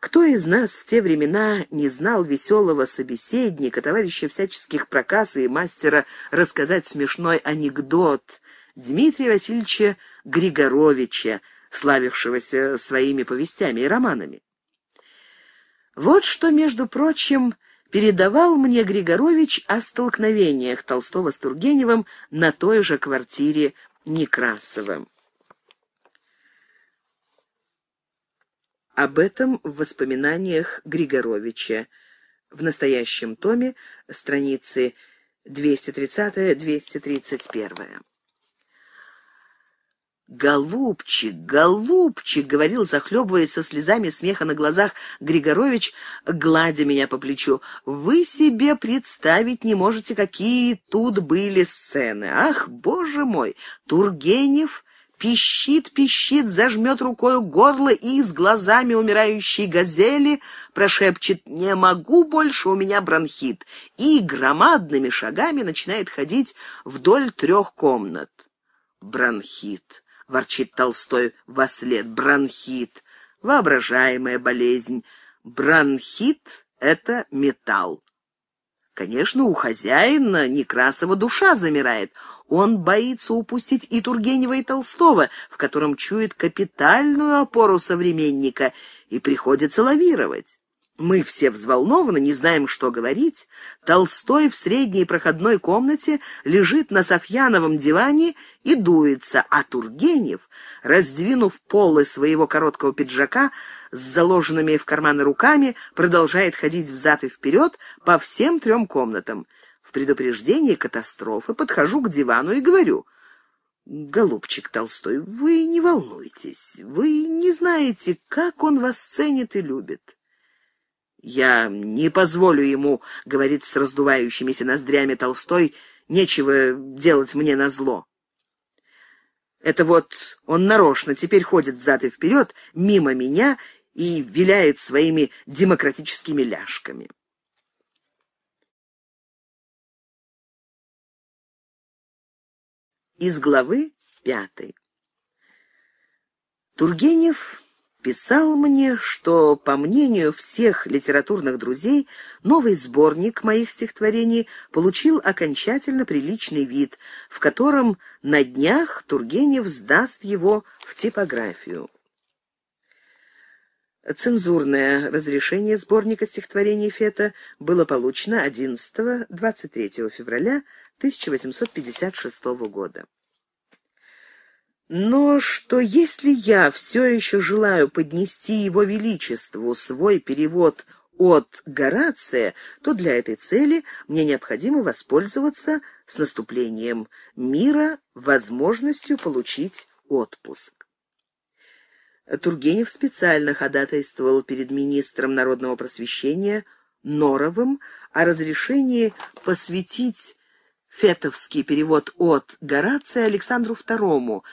Кто из нас в те времена не знал веселого собеседника, товарища всяческих проказ и мастера рассказать смешной анекдот Дмитрия Васильевича Григоровича, славившегося своими повестями и романами? Вот что, между прочим, передавал мне Григорович о столкновениях Толстого с Тургеневым на той же квартире Некрасова. Об этом в воспоминаниях Григоровича. В настоящем томе страницы 230-231. «Голубчик, голубчик!» — говорил, захлебываясь со слезами смеха на глазах Григорович, гладя меня по плечу. «Вы себе представить не можете, какие тут были сцены! Ах, боже мой! Тургенев...» пищит, пищит, зажмет рукою горло и с глазами умирающей газели прошепчет «Не могу больше, у меня бронхит!» и громадными шагами начинает ходить вдоль трех комнат. Бронхит. — ворчит Толстой во след, — бронхит, воображаемая болезнь. Бронхит — это металл. Конечно, у хозяина Некрасова душа замирает. Он боится упустить и Тургенева, и Толстого, в котором чует капитальную опору современника, и приходится лавировать. Мы все взволнованы, не знаем, что говорить. Толстой в средней проходной комнате лежит на Софьяновом диване и дуется, а Тургенев, раздвинув полы своего короткого пиджака с заложенными в карманы руками, продолжает ходить взад и вперед по всем трем комнатам. В предупреждении катастрофы подхожу к дивану и говорю — «Голубчик Толстой, вы не волнуйтесь, вы не знаете, как он вас ценит и любит». Я не позволю ему, — говорит с раздувающимися ноздрями Толстой, — нечего делать мне назло. Это вот он нарочно теперь ходит взад и вперед, мимо меня, и виляет своими демократическими ляжками. Из главы пятой. Тургенев писал мне, что, по мнению всех литературных друзей, новый сборник моих стихотворений получил окончательно приличный вид, в котором на днях Тургенев сдаст его в типографию. Цензурное разрешение сборника стихотворений Фета было получено 11-23 февраля 1856 года но что если я все еще желаю поднести его величеству свой перевод от Горация, то для этой цели мне необходимо воспользоваться с наступлением мира возможностью получить отпуск. Тургенев специально ходатайствовал перед министром народного просвещения Норовым о разрешении посвятить фетовский перевод от Горация Александру II –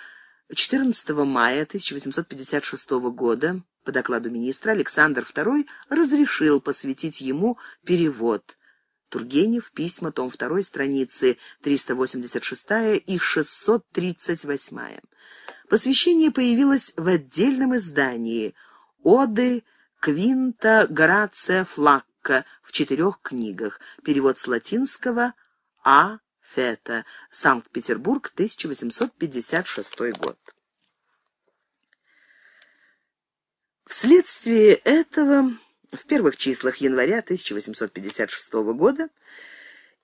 14 мая 1856 года по докладу министра Александр II разрешил посвятить ему перевод. Тургенев, письма, том 2, страницы 386 и 638. Посвящение появилось в отдельном издании «Оды Квинта Горация Флакка» в четырех книгах, перевод с латинского «А. Фета, Санкт-Петербург, 1856 год. Вследствие этого, в первых числах января 1856 года,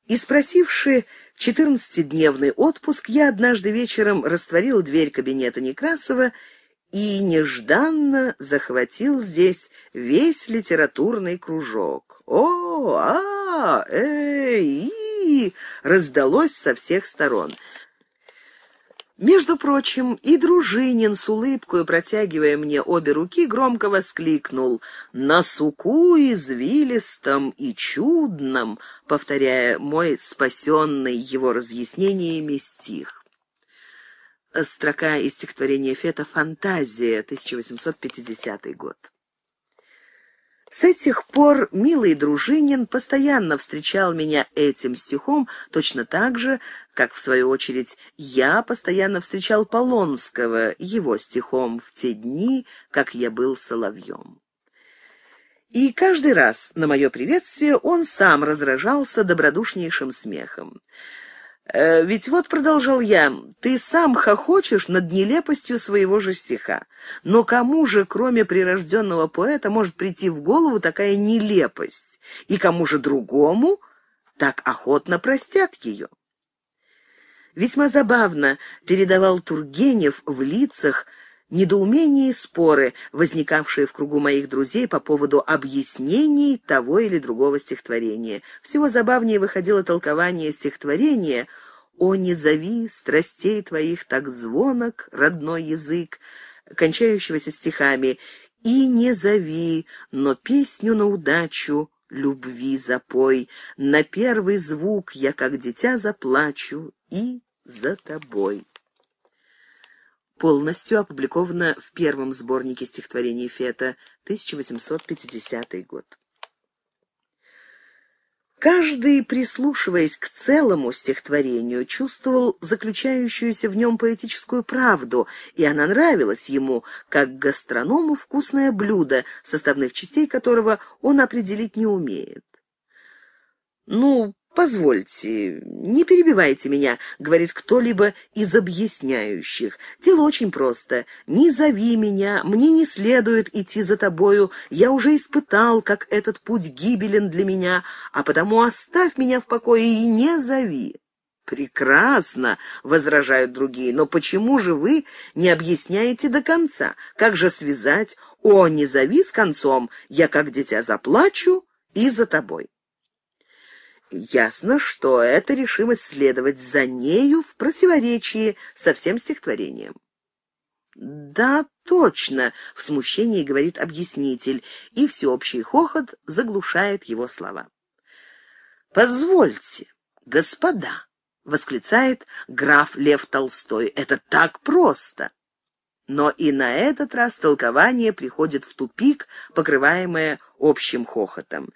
и спросивши четырнадцатидневный отпуск, я однажды вечером растворил дверь кабинета Некрасова и нежданно захватил здесь весь литературный кружок. О, а, э, и, России раздалось со всех сторон. Между прочим, и Дружинин с улыбкой, протягивая мне обе руки, громко воскликнул «На суку извилистом и чудном», повторяя мой спасенный его разъяснениями стих. Строка из стихотворения Фета «Фантазия», 1850 год. С этих пор милый дружинин постоянно встречал меня этим стихом, точно так же, как, в свою очередь, я постоянно встречал Полонского его стихом в те дни, как я был соловьем. И каждый раз на мое приветствие он сам разражался добродушнейшим смехом. Э, «Ведь вот, — продолжал я, — ты сам хохочешь над нелепостью своего же стиха. Но кому же, кроме прирожденного поэта, может прийти в голову такая нелепость? И кому же другому так охотно простят ее?» Весьма забавно передавал Тургенев в лицах, — недоумения и споры, возникавшие в кругу моих друзей по поводу объяснений того или другого стихотворения. Всего забавнее выходило толкование стихотворения «О, не зови страстей твоих так звонок, родной язык», кончающегося стихами «И не зови, но песню на удачу любви запой, на первый звук я, как дитя, заплачу и за тобой» полностью опубликовано в первом сборнике стихотворений Фета, 1850 год. Каждый, прислушиваясь к целому стихотворению, чувствовал заключающуюся в нем поэтическую правду, и она нравилась ему, как гастроному вкусное блюдо, составных частей которого он определить не умеет. Ну, «Позвольте, не перебивайте меня», — говорит кто-либо из объясняющих. «Дело очень просто. Не зови меня, мне не следует идти за тобою. Я уже испытал, как этот путь гибелен для меня, а потому оставь меня в покое и не зови». «Прекрасно!» — возражают другие. «Но почему же вы не объясняете до конца? Как же связать? О, не зови с концом, я как дитя заплачу и за тобой». Ясно, что эта решимость следовать за нею в противоречии со всем стихотворением. «Да, точно», — в смущении говорит объяснитель, и всеобщий хохот заглушает его слова. «Позвольте, господа», — восклицает граф Лев Толстой, — «это так просто». Но и на этот раз толкование приходит в тупик, покрываемое общим хохотом.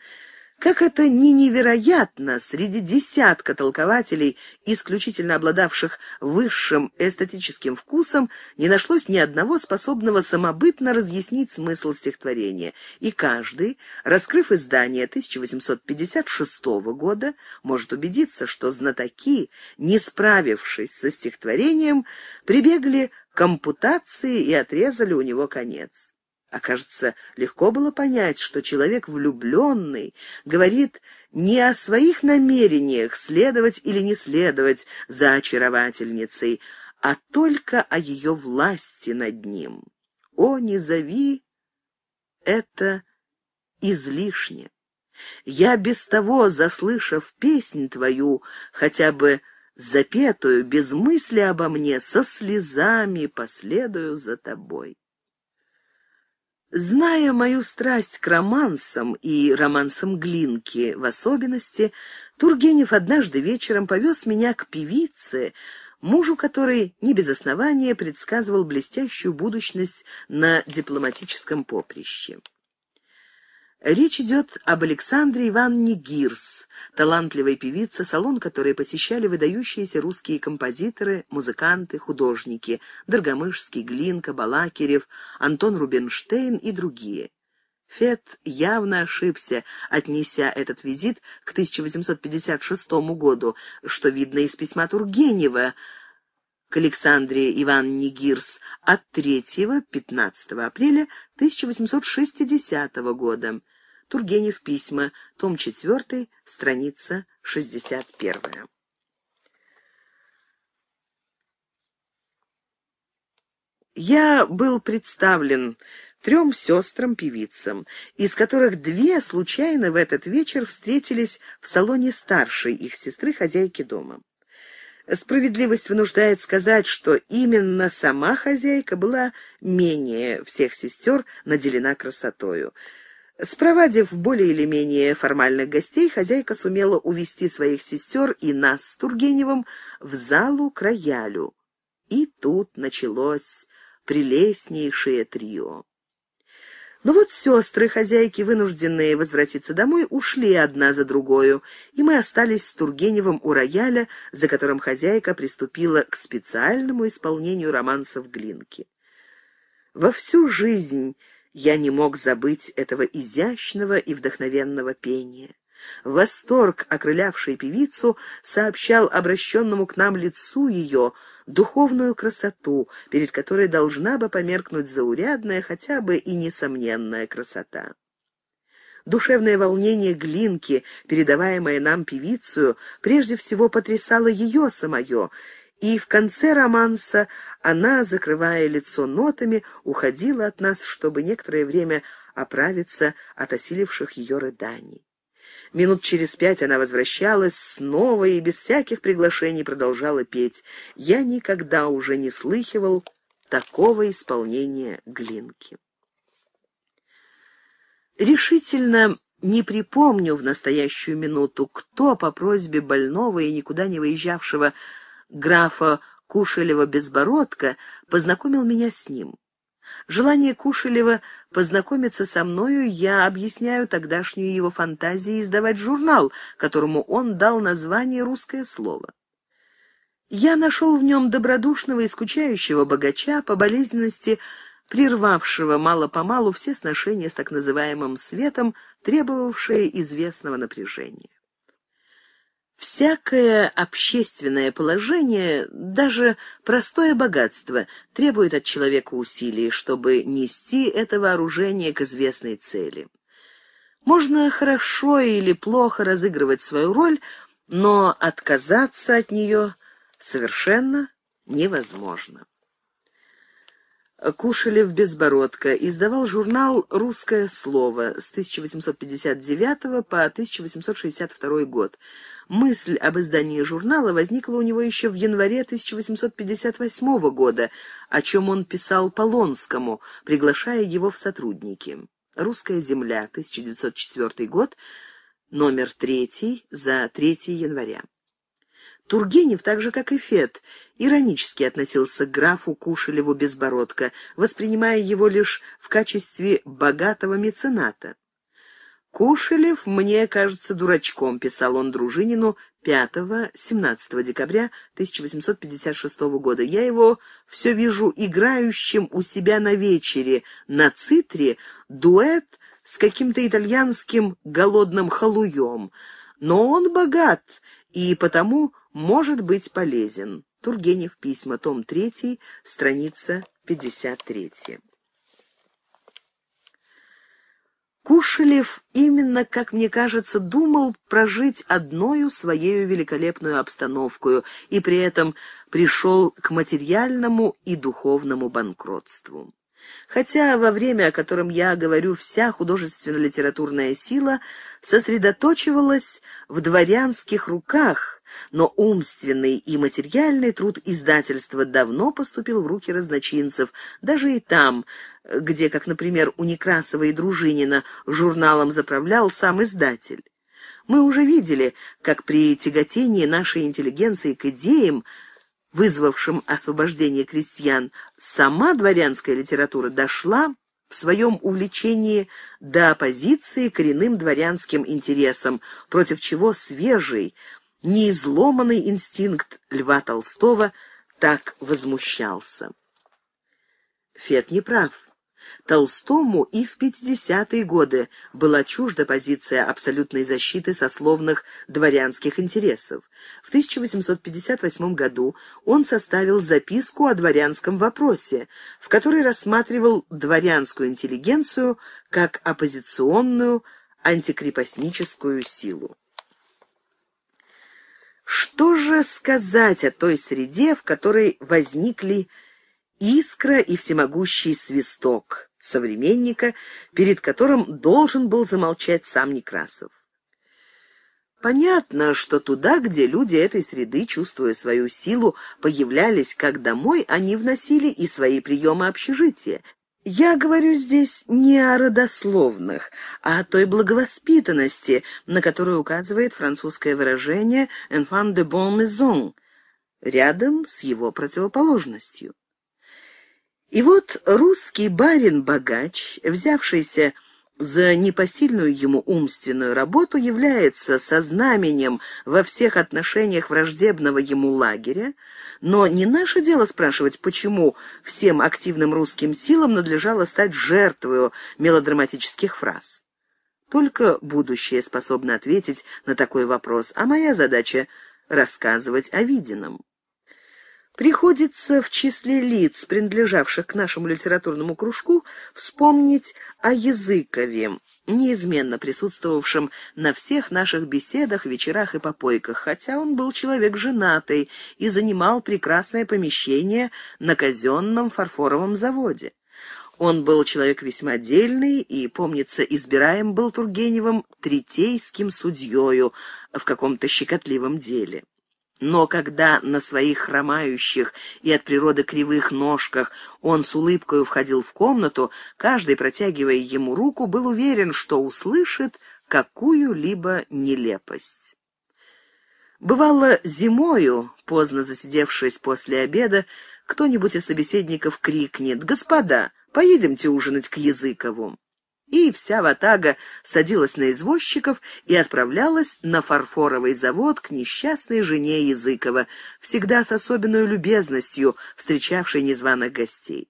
Как это не невероятно, среди десятка толкователей, исключительно обладавших высшим эстетическим вкусом, не нашлось ни одного способного самобытно разъяснить смысл стихотворения. И каждый, раскрыв издание 1856 года, может убедиться, что знатоки, не справившись со стихотворением, прибегли к ампутации и отрезали у него конец. А кажется, легко было понять, что человек влюбленный говорит не о своих намерениях следовать или не следовать за очаровательницей, а только о ее власти над ним. О, не зови, это излишне. Я без того, заслышав песнь твою, хотя бы запетую, без мысли обо мне, со слезами последую за тобой. Зная мою страсть к романсам и романсам Глинки в особенности, Тургенев однажды вечером повез меня к певице, мужу которой не без основания предсказывал блестящую будущность на дипломатическом поприще. Речь идет об Александре Ивановне Гирс, талантливой певице, салон которой посещали выдающиеся русские композиторы, музыканты, художники Доргомышский, Глинка, Балакирев, Антон Рубинштейн и другие. Фет явно ошибся, отнеся этот визит к 1856 году, что видно из письма Тургенева – к Александре Ивановне Гирс от 3-15 апреля 1860 года. Тургенев письма, том 4, страница 61. Я был представлен трем сестрам-певицам, из которых две случайно в этот вечер встретились в салоне старшей их сестры-хозяйки дома. Справедливость вынуждает сказать, что именно сама хозяйка была менее всех сестер наделена красотою. Спровадив более или менее формальных гостей, хозяйка сумела увести своих сестер и нас с Тургеневым в залу к роялю. И тут началось прелестнейшее трио. Но вот сестры, хозяйки, вынужденные возвратиться домой, ушли одна за другою, и мы остались с Тургеневым у рояля, за которым хозяйка приступила к специальному исполнению романса в Глинке. Во всю жизнь я не мог забыть этого изящного и вдохновенного пения. Восторг, окрылявший певицу, сообщал обращенному к нам лицу ее — духовную красоту, перед которой должна бы померкнуть заурядная, хотя бы и несомненная красота. Душевное волнение Глинки, передаваемое нам певицу, прежде всего потрясало ее самое, и в конце романса она, закрывая лицо нотами, уходила от нас, чтобы некоторое время оправиться от осиливших ее рыданий. Минут через пять она возвращалась снова и без всяких приглашений продолжала петь. Я никогда уже не слыхивал такого исполнения Глинки. Решительно не припомню в настоящую минуту, кто по просьбе больного и никуда не выезжавшего графа Кушелева-Безбородка познакомил меня с ним. Желание Кушелева познакомиться со мною я объясняю тогдашнюю его фантазии издавать журнал, которому он дал название «Русское слово». Я нашел в нем добродушного и скучающего богача, по болезненности прервавшего мало-помалу все сношения с так называемым светом, требовавшие известного напряжения. Всякое общественное положение, даже простое богатство, требует от человека усилий, чтобы нести это вооружение к известной цели. Можно хорошо или плохо разыгрывать свою роль, но отказаться от нее совершенно невозможно. Кушелев Безбородко издавал журнал «Русское слово» с 1859 по 1862 год. Мысль об издании журнала возникла у него еще в январе 1858 года, о чем он писал Полонскому, приглашая его в сотрудники. «Русская земля», 1904 год, номер 3 за 3 января. Тургенев, так же как и Фет, иронически относился к графу Кушелеву Безбородко, воспринимая его лишь в качестве богатого мецената. Кушелев мне кажется дурачком, писал он Дружинину 5-17 декабря 1856 года. Я его все вижу играющим у себя на вечере на цитре дуэт с каким-то итальянским голодным халуем. Но он богат и потому может быть полезен. Тургенев. Письма. Том 3. Страница 53. Кушелев именно, как мне кажется, думал прожить одною своею великолепную обстановку и при этом пришел к материальному и духовному банкротству. Хотя во время, о котором я говорю, вся художественно-литературная сила сосредоточивалась в дворянских руках, но умственный и материальный труд издательства давно поступил в руки разночинцев, даже и там, где, как, например, у Некрасова и Дружинина журналом заправлял сам издатель. Мы уже видели, как при тяготении нашей интеллигенции к идеям, вызвавшим освобождение крестьян, сама дворянская литература дошла в своем увлечении до оппозиции коренным дворянским интересам, против чего свежий, неизломанный инстинкт Льва Толстого так возмущался. Фет не прав. Толстому и в 50-е годы была чужда позиция абсолютной защиты сословных дворянских интересов. В 1858 году он составил записку о дворянском вопросе, в которой рассматривал дворянскую интеллигенцию как оппозиционную антикрепостническую силу. Что же сказать о той среде, в которой возникли искра и всемогущий свисток современника, перед которым должен был замолчать сам Некрасов? Понятно, что туда, где люди этой среды, чувствуя свою силу, появлялись как домой, они вносили и свои приемы общежития. Я говорю здесь не о родословных, а о той благовоспитанности, на которую указывает французское выражение «enfant de bon maison», рядом с его противоположностью. И вот русский барин-богач, взявшийся за непосильную ему умственную работу является со знаменем во всех отношениях враждебного ему лагеря, но не наше дело спрашивать, почему всем активным русским силам надлежало стать жертвою мелодраматических фраз. Только будущее способно ответить на такой вопрос, а моя задача — рассказывать о виденном. Приходится в числе лиц, принадлежавших к нашему литературному кружку, вспомнить о Языкове, неизменно присутствовавшем на всех наших беседах, вечерах и попойках, хотя он был человек женатый и занимал прекрасное помещение на казенном фарфоровом заводе. Он был человек весьма дельный и, помнится, избираем был Тургеневым третейским судьею в каком-то щекотливом деле. Но когда на своих хромающих и от природы кривых ножках он с улыбкой входил в комнату, каждый, протягивая ему руку, был уверен, что услышит какую-либо нелепость. Бывало, зимою, поздно засидевшись после обеда, кто-нибудь из собеседников крикнет «Господа, поедемте ужинать к Языкову» и вся ватага садилась на извозчиков и отправлялась на фарфоровый завод к несчастной жене Языкова, всегда с особенной любезностью встречавшей незваных гостей.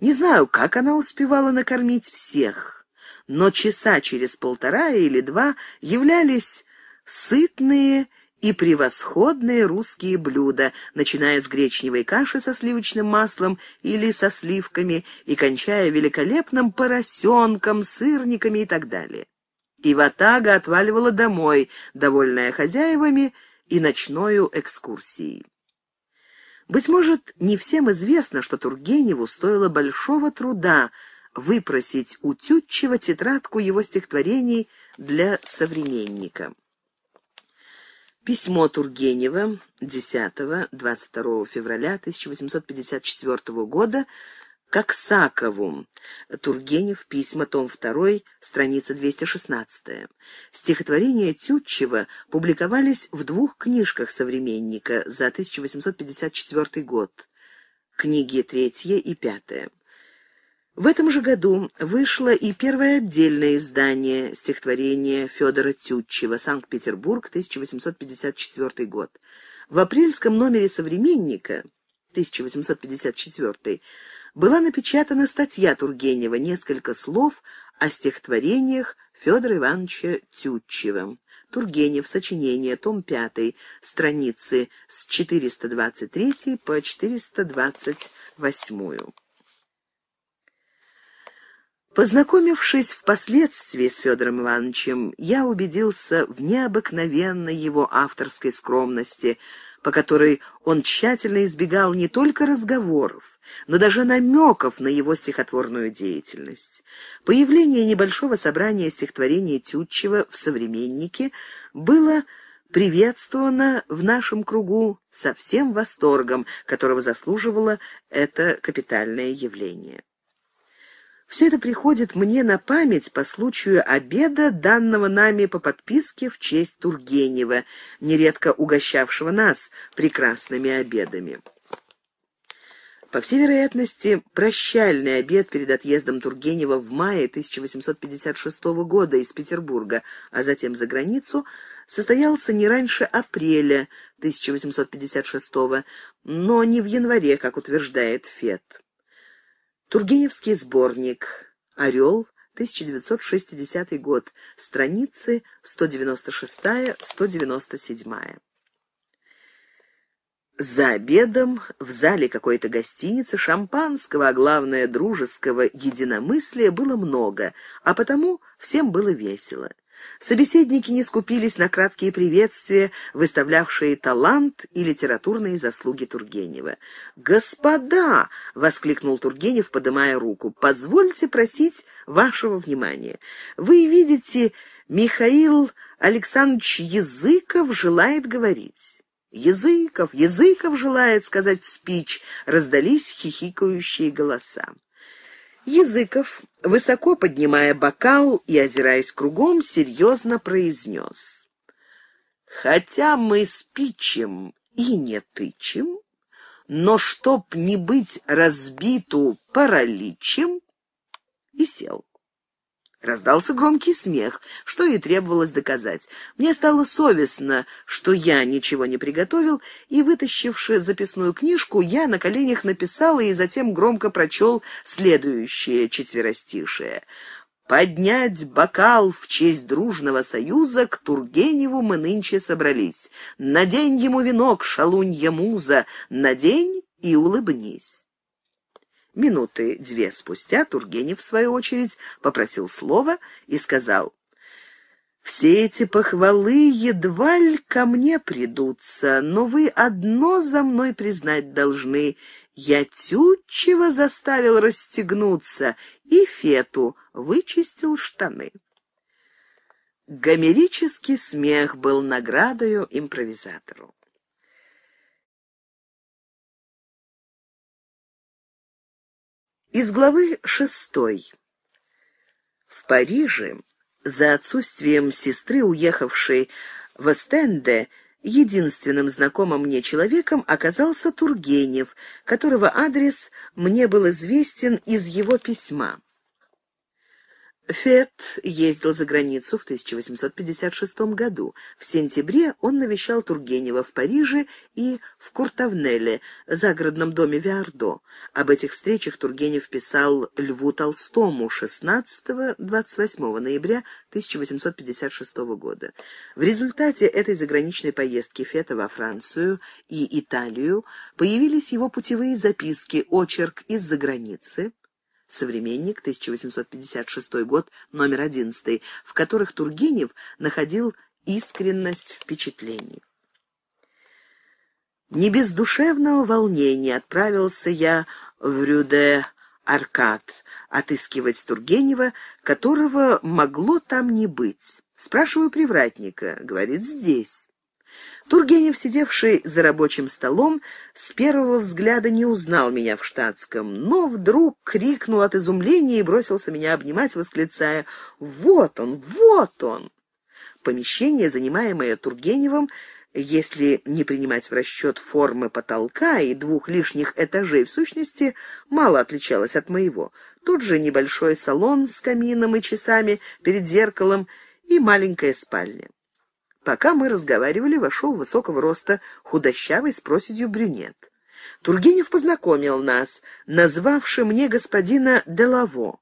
Не знаю, как она успевала накормить всех, но часа через полтора или два являлись сытные и превосходные русские блюда, начиная с гречневой каши со сливочным маслом или со сливками и кончая великолепным поросенком, сырниками и так далее. И Ватага отваливала домой, довольная хозяевами и ночною экскурсией. Быть может, не всем известно, что Тургеневу стоило большого труда выпросить у Тютчева тетрадку его стихотворений для современника. Письмо Тургенева 10-22 февраля 1854 года как Сакову. Тургенев, письма, том 2, страница 216. Стихотворения Тютчева публиковались в двух книжках «Современника» за 1854 год, книги 3 и 5. В этом же году вышло и первое отдельное издание стихотворения Федора Тютчева «Санкт-Петербург, 1854 год». В апрельском номере «Современника» 1854 была напечатана статья Тургенева «Несколько слов о стихотворениях Федора Ивановича Тютчева». Тургенев, сочинение, том 5, страницы с 423 по 428. Познакомившись впоследствии с Федором Ивановичем, я убедился в необыкновенной его авторской скромности, по которой он тщательно избегал не только разговоров, но даже намеков на его стихотворную деятельность. Появление небольшого собрания стихотворений Тютчева в «Современнике» было приветствовано в нашем кругу со всем восторгом, которого заслуживало это капитальное явление. Все это приходит мне на память по случаю обеда, данного нами по подписке в честь Тургенева, нередко угощавшего нас прекрасными обедами. По всей вероятности, прощальный обед перед отъездом Тургенева в мае 1856 года из Петербурга, а затем за границу, состоялся не раньше апреля 1856, но не в январе, как утверждает ФЕД. Тургеневский сборник «Орел», 1960 год, страницы 196-197. За обедом в зале какой-то гостиницы шампанского, а главное дружеского единомыслия было много, а потому всем было весело. Собеседники не скупились на краткие приветствия, выставлявшие талант и литературные заслуги Тургенева. «Господа!» — воскликнул Тургенев, подымая руку. «Позвольте просить вашего внимания. Вы видите, Михаил Александрович Языков желает говорить». «Языков, Языков желает сказать спич!» — раздались хихикающие голоса. Языков, высоко поднимая бокал и озираясь кругом, серьезно произнес. «Хотя мы спичим и не тычем, но чтоб не быть разбиту параличем, и сел. Раздался громкий смех, что и требовалось доказать. Мне стало совестно, что я ничего не приготовил, и, вытащивши записную книжку, я на коленях написал и затем громко прочел следующее четверостишее. «Поднять бокал в честь дружного союза к Тургеневу мы нынче собрались. Надень ему венок, шалунья муза, надень и улыбнись». Минуты две спустя Тургенев, в свою очередь, попросил слова и сказал, «Все эти похвалы едва ли ко мне придутся, но вы одно за мной признать должны. Я тютчево заставил расстегнуться и Фету вычистил штаны». Гомерический смех был наградою импровизатору. Из главы шестой. В Париже, за отсутствием сестры, уехавшей в Остенде, единственным знакомым мне человеком оказался Тургенев, которого адрес мне был известен из его письма. Фет ездил за границу в 1856 году. В сентябре он навещал Тургенева в Париже и в Куртавнеле, загородном доме Виардо. Об этих встречах Тургенев писал Льву Толстому 16-28 ноября 1856 года. В результате этой заграничной поездки Фета во Францию и Италию появились его путевые записки «Очерк из-за границы», «Современник», 1856 год, номер 11, в которых Тургенев находил искренность впечатлений. Не без душевного волнения отправился я в Рюде Аркад отыскивать Тургенева, которого могло там не быть. Спрашиваю привратника, говорит, здесь. Тургенев, сидевший за рабочим столом, с первого взгляда не узнал меня в штатском, но вдруг крикнул от изумления и бросился меня обнимать, восклицая «Вот он! Вот он!». Помещение, занимаемое Тургеневым, если не принимать в расчет формы потолка и двух лишних этажей, в сущности, мало отличалось от моего. Тут же небольшой салон с камином и часами перед зеркалом и маленькая спальня. Пока мы разговаривали, вошел высокого роста худощавый с проседью брюнет. Тургенев познакомил нас, назвавший мне господина Делаво.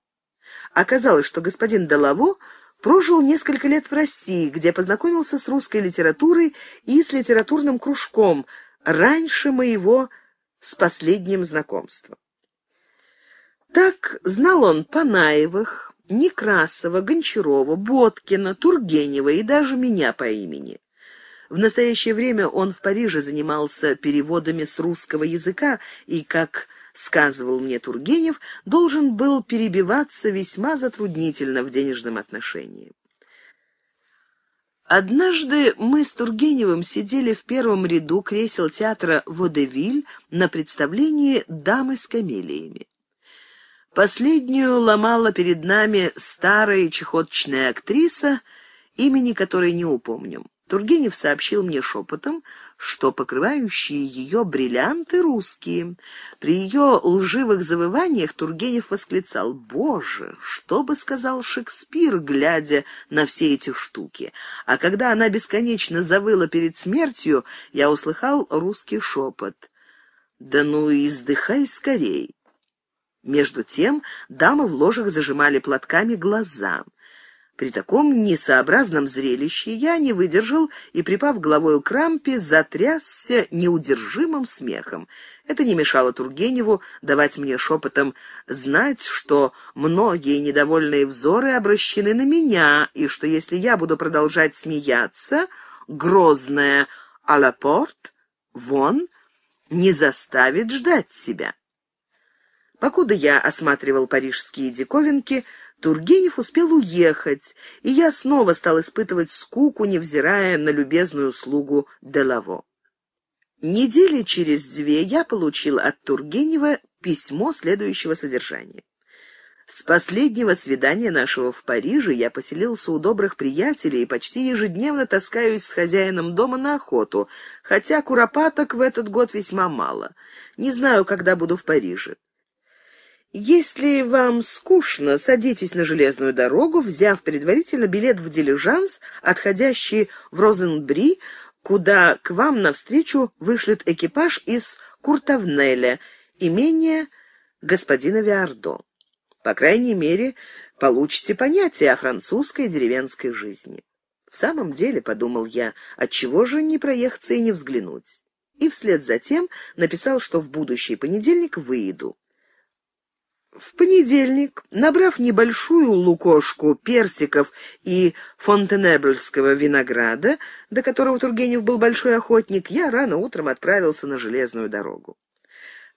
Оказалось, что господин Делаво прожил несколько лет в России, где познакомился с русской литературой и с литературным кружком раньше моего с последним знакомством. Так знал он Панаевых, Некрасова, Гончарова, Боткина, Тургенева и даже меня по имени. В настоящее время он в Париже занимался переводами с русского языка и, как сказывал мне Тургенев, должен был перебиваться весьма затруднительно в денежном отношении. Однажды мы с Тургеневым сидели в первом ряду кресел театра «Водевиль» на представлении «Дамы с камелиями». Последнюю ломала перед нами старая чехоточная актриса, имени которой не упомню. Тургенев сообщил мне шепотом, что покрывающие ее бриллианты русские. При ее лживых завываниях Тургенев восклицал «Боже, что бы сказал Шекспир, глядя на все эти штуки?» А когда она бесконечно завыла перед смертью, я услыхал русский шепот «Да ну, издыхай скорей!» Между тем дамы в ложах зажимали платками глаза. При таком несообразном зрелище я не выдержал и, припав головою к рампе, затрясся неудержимым смехом. Это не мешало Тургеневу давать мне шепотом знать, что многие недовольные взоры обращены на меня, и что если я буду продолжать смеяться, грозная «Алапорт» вон не заставит ждать себя. Покуда я осматривал парижские диковинки, Тургенев успел уехать, и я снова стал испытывать скуку, невзирая на любезную услугу Делаво. Недели через две я получил от Тургенева письмо следующего содержания. С последнего свидания нашего в Париже я поселился у добрых приятелей и почти ежедневно таскаюсь с хозяином дома на охоту, хотя куропаток в этот год весьма мало. Не знаю, когда буду в Париже. Если вам скучно, садитесь на железную дорогу, взяв предварительно билет в дилижанс, отходящий в Розенбри, куда к вам навстречу вышлет экипаж из Куртовнеля имения господина Виардо. По крайней мере, получите понятие о французской деревенской жизни. В самом деле, подумал я, отчего же не проехаться и не взглянуть. И вслед за тем написал, что в будущий понедельник выйду. В понедельник, набрав небольшую лукошку персиков и фонтенебльского винограда, до которого Тургенев был большой охотник, я рано утром отправился на железную дорогу.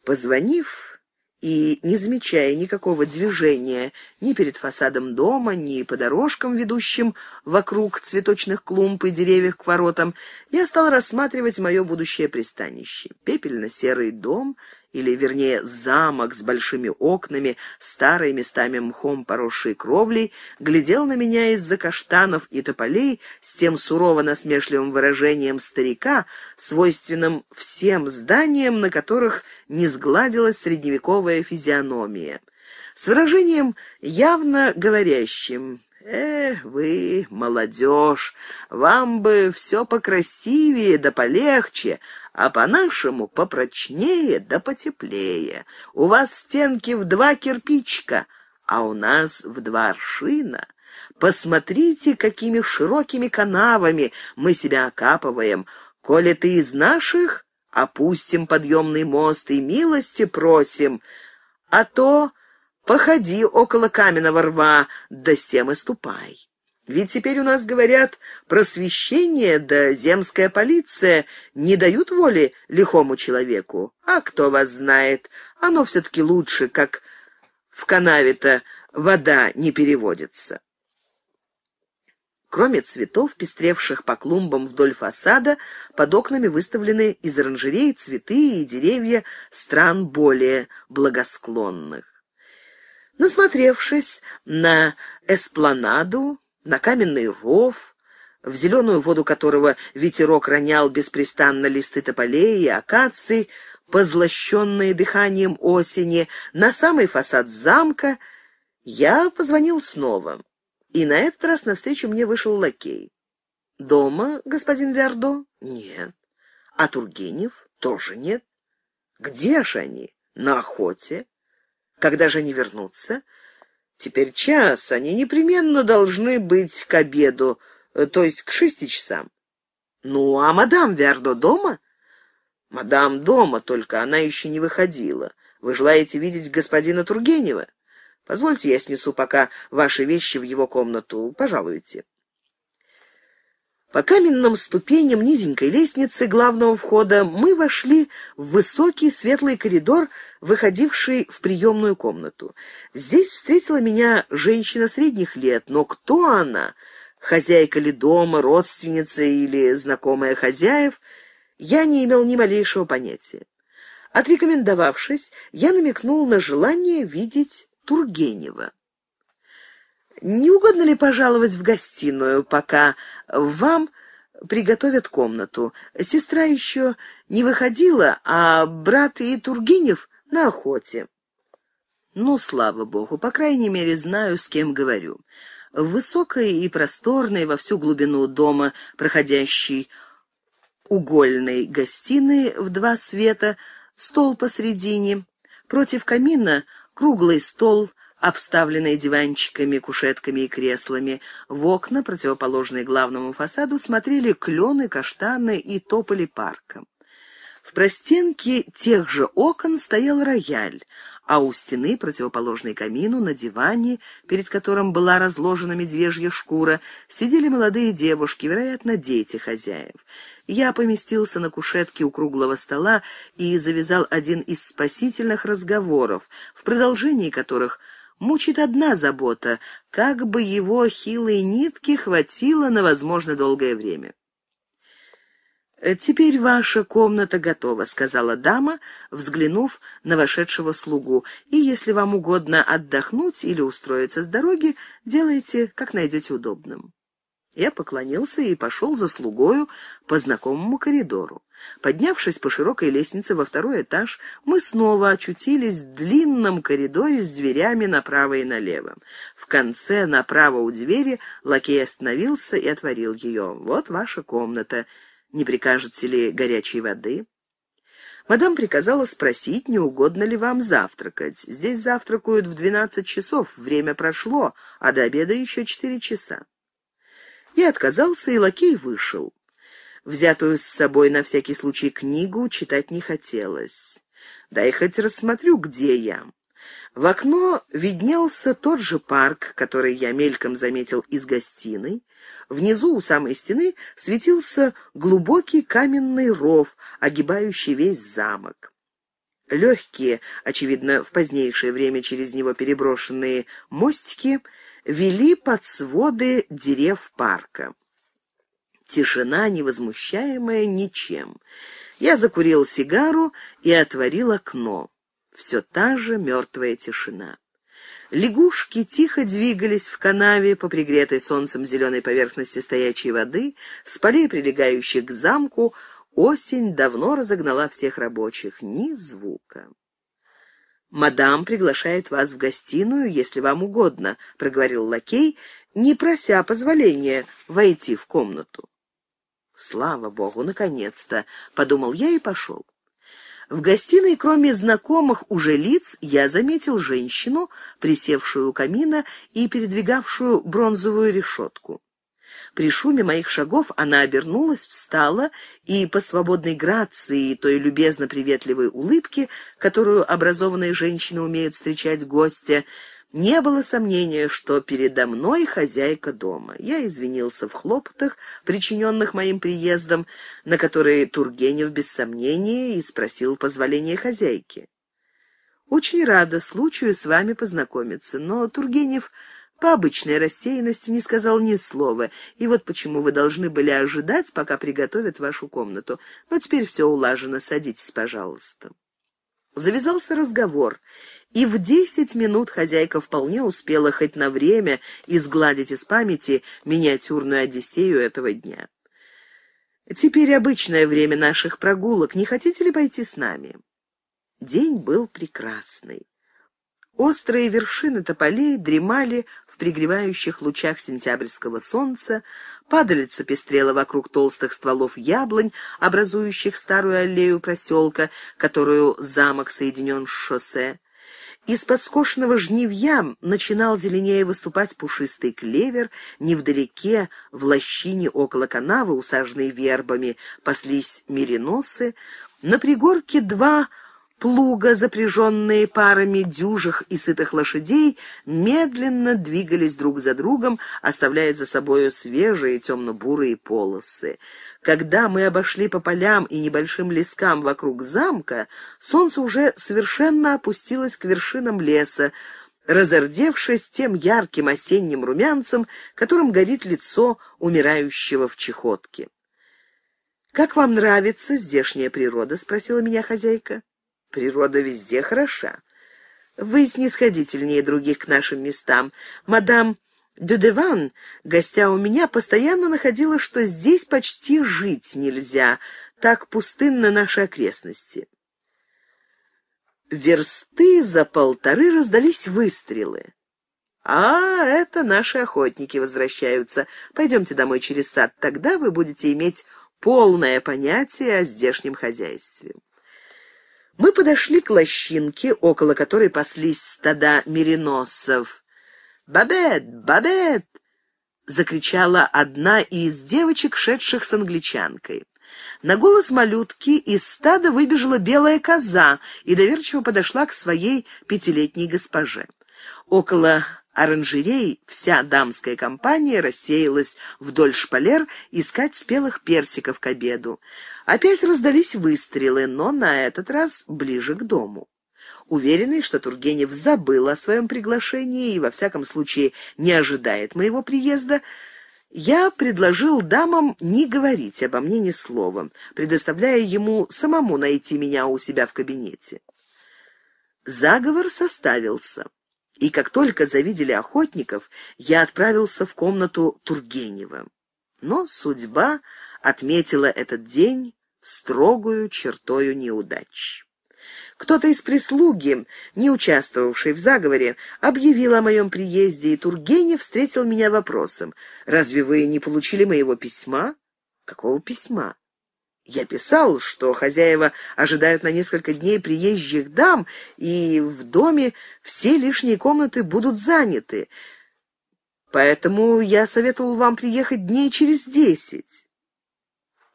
Позвонив и, не замечая никакого движения ни перед фасадом дома, ни по дорожкам, ведущим вокруг цветочных клумб и деревьев к воротам, я стал рассматривать мое будущее пристанище. Пепельно-серый дом — или, вернее, замок с большими окнами, старой местами мхом поросшей кровлей, глядел на меня из-за каштанов и тополей с тем сурово-насмешливым выражением старика, свойственным всем зданиям, на которых не сгладилась средневековая физиономия. С выражением, явно говорящим «Э, вы, молодежь, вам бы все покрасивее да полегче, а по-нашему попрочнее да потеплее. У вас стенки в два кирпичка, а у нас в два аршина. Посмотрите, какими широкими канавами мы себя окапываем. Коли ты из наших, опустим подъемный мост и милости просим, а то Походи около каменного рва, да с тем и ступай. Ведь теперь у нас, говорят, просвещение да земская полиция не дают воли лихому человеку. А кто вас знает, оно все-таки лучше, как в канаве-то вода не переводится. Кроме цветов, пестревших по клумбам вдоль фасада, под окнами выставлены из оранжерей цветы и деревья стран более благосклонных. Насмотревшись на эспланаду, на каменный ров, в зеленую воду которого ветерок ронял беспрестанно листы тополей и акаций, позлощенные дыханием осени, на самый фасад замка, я позвонил снова. И на этот раз навстречу мне вышел лакей. «Дома, господин Виардо?» «Нет». «А Тургенев?» «Тоже нет». «Где же они?» «На охоте». Когда же они вернутся? Теперь час, они непременно должны быть к обеду, э, то есть к шести часам. Ну, а мадам Вердо дома? Мадам дома, только она еще не выходила. Вы желаете видеть господина Тургенева? Позвольте, я снесу пока ваши вещи в его комнату. Пожалуйте. По каменным ступеням низенькой лестницы главного входа мы вошли в высокий светлый коридор, выходивший в приемную комнату. Здесь встретила меня женщина средних лет, но кто она? Хозяйка ли дома, родственница или знакомая хозяев? Я не имел ни малейшего понятия. Отрекомендовавшись, я намекнул на желание видеть Тургенева. Не угодно ли пожаловать в гостиную, пока вам приготовят комнату? Сестра еще не выходила, а брат и Тургенев на охоте. Ну, слава богу, по крайней мере, знаю, с кем говорю. В высокой и просторной во всю глубину дома, проходящей угольной гостиной в два света, стол посредине, против камина круглый стол — Обставленные диванчиками, кушетками и креслами. В окна, противоположные главному фасаду, смотрели клены, каштаны и тополи парка. В простенке тех же окон стоял рояль, а у стены, противоположной камину, на диване, перед которым была разложена медвежья шкура, сидели молодые девушки, вероятно, дети хозяев. Я поместился на кушетке у круглого стола и завязал один из спасительных разговоров, в продолжении которых – Мучит одна забота, как бы его хилой нитки хватило на, возможно, долгое время. «Э, «Теперь ваша комната готова», — сказала дама, взглянув на вошедшего слугу. «И если вам угодно отдохнуть или устроиться с дороги, делайте, как найдете удобным». Я поклонился и пошел за слугою по знакомому коридору. Поднявшись по широкой лестнице во второй этаж, мы снова очутились в длинном коридоре с дверями направо и налево. В конце, направо у двери, лакей остановился и отворил ее. «Вот ваша комната. Не прикажете ли горячей воды?» Мадам приказала спросить, не угодно ли вам завтракать. Здесь завтракают в двенадцать часов, время прошло, а до обеда еще четыре часа. Я отказался, и лакей вышел взятую с собой на всякий случай книгу, читать не хотелось. Да и хоть рассмотрю, где я. В окно виднелся тот же парк, который я мельком заметил из гостиной. Внизу у самой стены светился глубокий каменный ров, огибающий весь замок. Легкие, очевидно, в позднейшее время через него переброшенные мостики, вели под своды дерев парка тишина, невозмущаемая ничем. Я закурил сигару и отворил окно. Все та же мертвая тишина. Лягушки тихо двигались в канаве по пригретой солнцем зеленой поверхности стоячей воды, с полей, прилегающих к замку, Осень давно разогнала всех рабочих, ни звука. «Мадам приглашает вас в гостиную, если вам угодно», — проговорил лакей, не прося позволения войти в комнату. «Слава богу, наконец-то!» — подумал я и пошел. В гостиной, кроме знакомых уже лиц, я заметил женщину, присевшую у камина и передвигавшую бронзовую решетку. При шуме моих шагов она обернулась, встала и по свободной грации и той любезно-приветливой улыбке, которую образованные женщины умеют встречать гостя, не было сомнения, что передо мной хозяйка дома. Я извинился в хлопотах, причиненных моим приездом, на которые Тургенев без сомнения и спросил позволения хозяйки. «Очень рада случаю с вами познакомиться, но Тургенев по обычной рассеянности не сказал ни слова, и вот почему вы должны были ожидать, пока приготовят вашу комнату. Но теперь все улажено, садитесь, пожалуйста». Завязался разговор, и в десять минут хозяйка вполне успела хоть на время изгладить из памяти миниатюрную Одиссею этого дня. «Теперь обычное время наших прогулок. Не хотите ли пойти с нами?» День был прекрасный. Острые вершины тополей дремали в пригревающих лучах сентябрьского солнца, падалица пестрела вокруг толстых стволов яблонь, образующих старую аллею проселка, которую замок соединен с шоссе. Из-под жнивья начинал зеленее выступать пушистый клевер, невдалеке, в лощине около канавы, усаженной вербами, паслись мериносы, на пригорке два плуга, запряженные парами дюжих и сытых лошадей, медленно двигались друг за другом, оставляя за собою свежие темно-бурые полосы. Когда мы обошли по полям и небольшим лескам вокруг замка, солнце уже совершенно опустилось к вершинам леса, разордевшись тем ярким осенним румянцем, которым горит лицо умирающего в чехотке. «Как вам нравится здешняя природа?» — спросила меня хозяйка. Природа везде хороша. Вы снисходительнее других к нашим местам. Мадам Дюдеван, гостя у меня, постоянно находила, что здесь почти жить нельзя. Так пустынно наши окрестности. Версты за полторы раздались выстрелы. «А, это наши охотники возвращаются. Пойдемте домой через сад, тогда вы будете иметь полное понятие о здешнем хозяйстве». Мы подошли к лощинке, около которой паслись стада мериносов. «Бабет! Бабет!» — закричала одна из девочек, шедших с англичанкой. На голос малютки из стада выбежала белая коза и доверчиво подошла к своей пятилетней госпоже. Около оранжерей вся дамская компания рассеялась вдоль шпалер искать спелых персиков к обеду. Опять раздались выстрелы, но на этот раз ближе к дому. Уверенный, что Тургенев забыл о своем приглашении и, во всяком случае, не ожидает моего приезда, я предложил дамам не говорить обо мне ни словом, предоставляя ему самому найти меня у себя в кабинете. Заговор составился, и как только завидели охотников, я отправился в комнату Тургенева. Но судьба отметила этот день строгую чертою неудач. Кто-то из прислуги, не участвовавший в заговоре, объявил о моем приезде, и Тургенев встретил меня вопросом. «Разве вы не получили моего письма?» «Какого письма?» Я писал, что хозяева ожидают на несколько дней приезжих дам, и в доме все лишние комнаты будут заняты. Поэтому я советовал вам приехать дней через десять.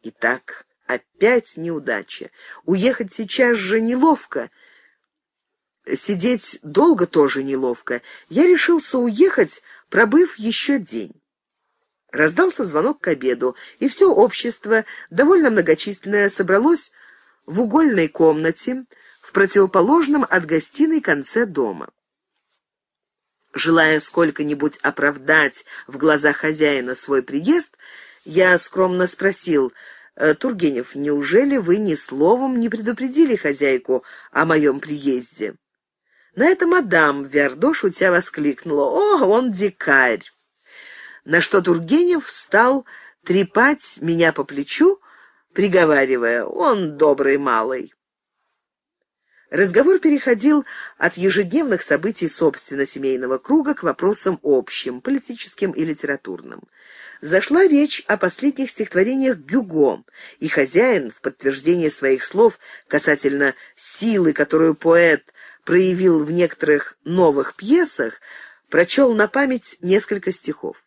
Итак, опять неудача. Уехать сейчас же неловко. Сидеть долго тоже неловко. Я решился уехать, пробыв еще день. Раздался звонок к обеду, и все общество, довольно многочисленное, собралось в угольной комнате, в противоположном от гостиной конце дома. Желая сколько-нибудь оправдать в глазах хозяина свой приезд, я скромно спросил, «Э, «Тургенев, неужели вы ни словом не предупредили хозяйку о моем приезде?» На это мадам у тебя воскликнула, «О, он дикарь!» На что Тургенев стал трепать меня по плечу, приговаривая, «Он добрый малый». Разговор переходил от ежедневных событий собственно семейного круга к вопросам общим, политическим и литературным зашла речь о последних стихотворениях Гюго, и хозяин, в подтверждение своих слов касательно силы, которую поэт проявил в некоторых новых пьесах, прочел на память несколько стихов.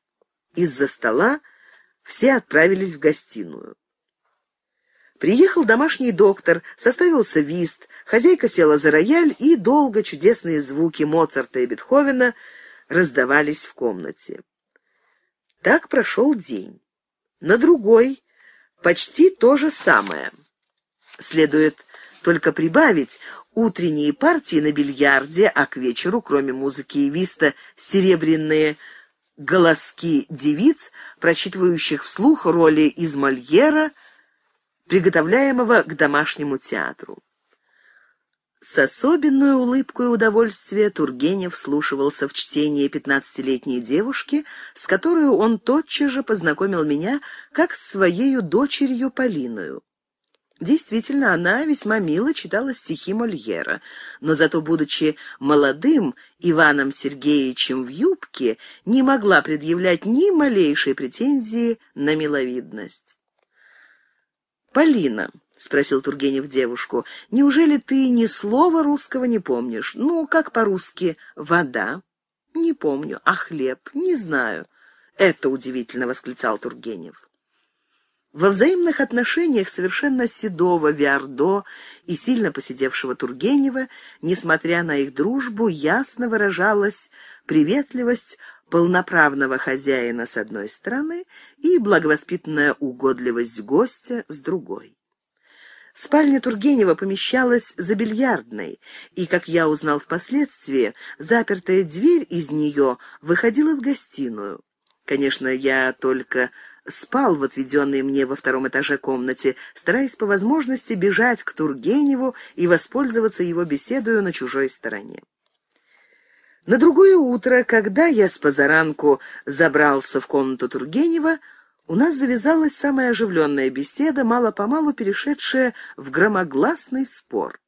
Из-за стола все отправились в гостиную. Приехал домашний доктор, составился вист, хозяйка села за рояль, и долго чудесные звуки Моцарта и Бетховена раздавались в комнате. Так прошел день. На другой почти то же самое. Следует только прибавить утренние партии на бильярде, а к вечеру, кроме музыки и виста, серебряные голоски девиц, прочитывающих вслух роли из Мольера, приготовляемого к домашнему театру. С особенной улыбкой удовольствия Тургенев слушался в чтении пятнадцатилетней девушки, с которой он тотчас же познакомил меня как с своею дочерью Полиною. Действительно, она весьма мило читала стихи Мольера, но зато, будучи молодым Иваном Сергеевичем в юбке, не могла предъявлять ни малейшей претензии на миловидность. Полина. — спросил Тургенев девушку. — Неужели ты ни слова русского не помнишь? Ну, как по-русски «вода»? — Не помню. А хлеб? Не знаю. — Это удивительно, — восклицал Тургенев. Во взаимных отношениях совершенно седого Виардо и сильно посидевшего Тургенева, несмотря на их дружбу, ясно выражалась приветливость полноправного хозяина с одной стороны и благовоспитанная угодливость гостя с другой. Спальня Тургенева помещалась за бильярдной, и, как я узнал впоследствии, запертая дверь из нее выходила в гостиную. Конечно, я только спал в отведенной мне во втором этаже комнате, стараясь по возможности бежать к Тургеневу и воспользоваться его беседою на чужой стороне. На другое утро, когда я с позаранку забрался в комнату Тургенева, у нас завязалась самая оживленная беседа, мало-помалу перешедшая в громогласный спор.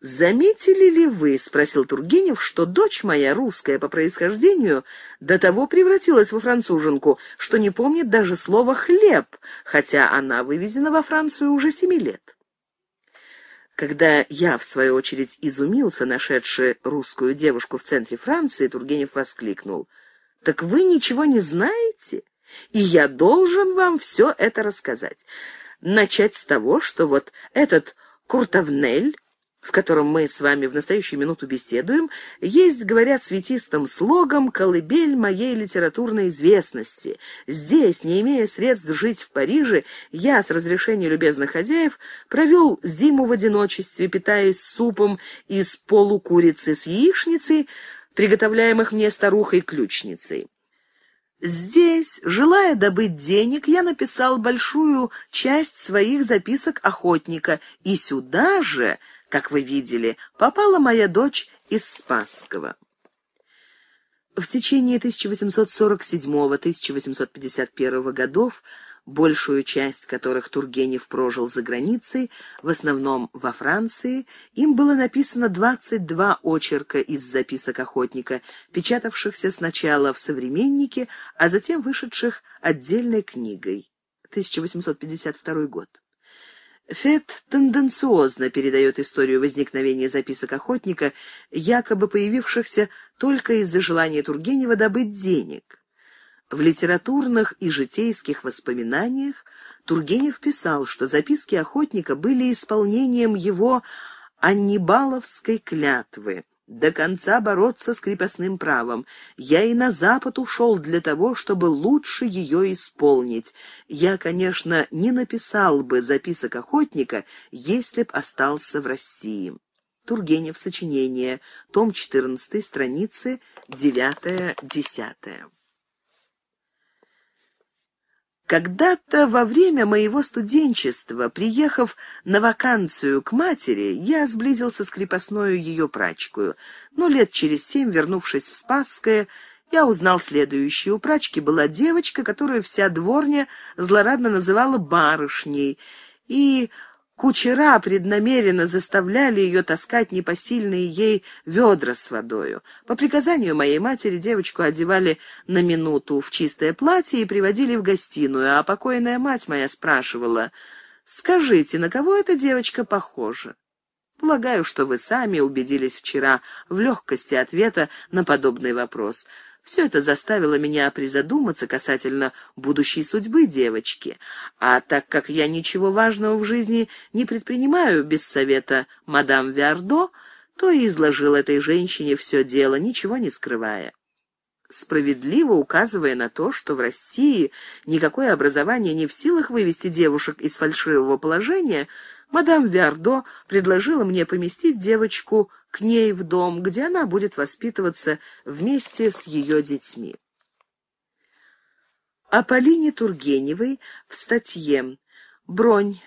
«Заметили ли вы, — спросил Тургенев, — что дочь моя, русская по происхождению, до того превратилась во француженку, что не помнит даже слова «хлеб», хотя она вывезена во Францию уже семи лет?» Когда я, в свою очередь, изумился, нашедший русскую девушку в центре Франции, Тургенев воскликнул. «Так вы ничего не знаете? И я должен вам все это рассказать. Начать с того, что вот этот куртовнель, в котором мы с вами в настоящую минуту беседуем, есть, говорят светистым слогом, колыбель моей литературной известности. Здесь, не имея средств жить в Париже, я, с разрешения любезных хозяев, провел зиму в одиночестве, питаясь супом из полукурицы с яичницей, приготовляемых мне старухой-ключницей. Здесь, желая добыть денег, я написал большую часть своих записок охотника, и сюда же, как вы видели, попала моя дочь из Спасского. В течение 1847-1851 годов большую часть которых Тургенев прожил за границей, в основном во Франции, им было написано 22 очерка из записок охотника, печатавшихся сначала в «Современнике», а затем вышедших отдельной книгой. 1852 год. Фет тенденциозно передает историю возникновения записок охотника, якобы появившихся только из-за желания Тургенева добыть денег. В литературных и житейских воспоминаниях Тургенев писал, что записки охотника были исполнением его аннибаловской клятвы до конца бороться с крепостным правом. Я и на Запад ушел для того, чтобы лучше ее исполнить. Я, конечно, не написал бы записок охотника, если б остался в России. Тургенев, сочинение, том 14, страницы 9-10. Когда-то во время моего студенчества, приехав на вакансию к матери, я сблизился с крепостной ее прачкою, но лет через семь, вернувшись в Спасское, я узнал следующее. У прачки была девочка, которую вся дворня злорадно называла барышней, и Кучера преднамеренно заставляли ее таскать непосильные ей ведра с водою. По приказанию моей матери девочку одевали на минуту в чистое платье и приводили в гостиную, а покойная мать моя спрашивала, «Скажите, на кого эта девочка похожа?» Полагаю, что вы сами убедились вчера в легкости ответа на подобный вопрос — все это заставило меня призадуматься касательно будущей судьбы девочки. А так как я ничего важного в жизни не предпринимаю без совета мадам Виардо, то и изложил этой женщине все дело, ничего не скрывая справедливо указывая на то, что в России никакое образование не в силах вывести девушек из фальшивого положения, мадам Виардо предложила мне поместить девочку к ней в дом, где она будет воспитываться вместе с ее детьми. О Полине Тургеневой в статье «Бронь.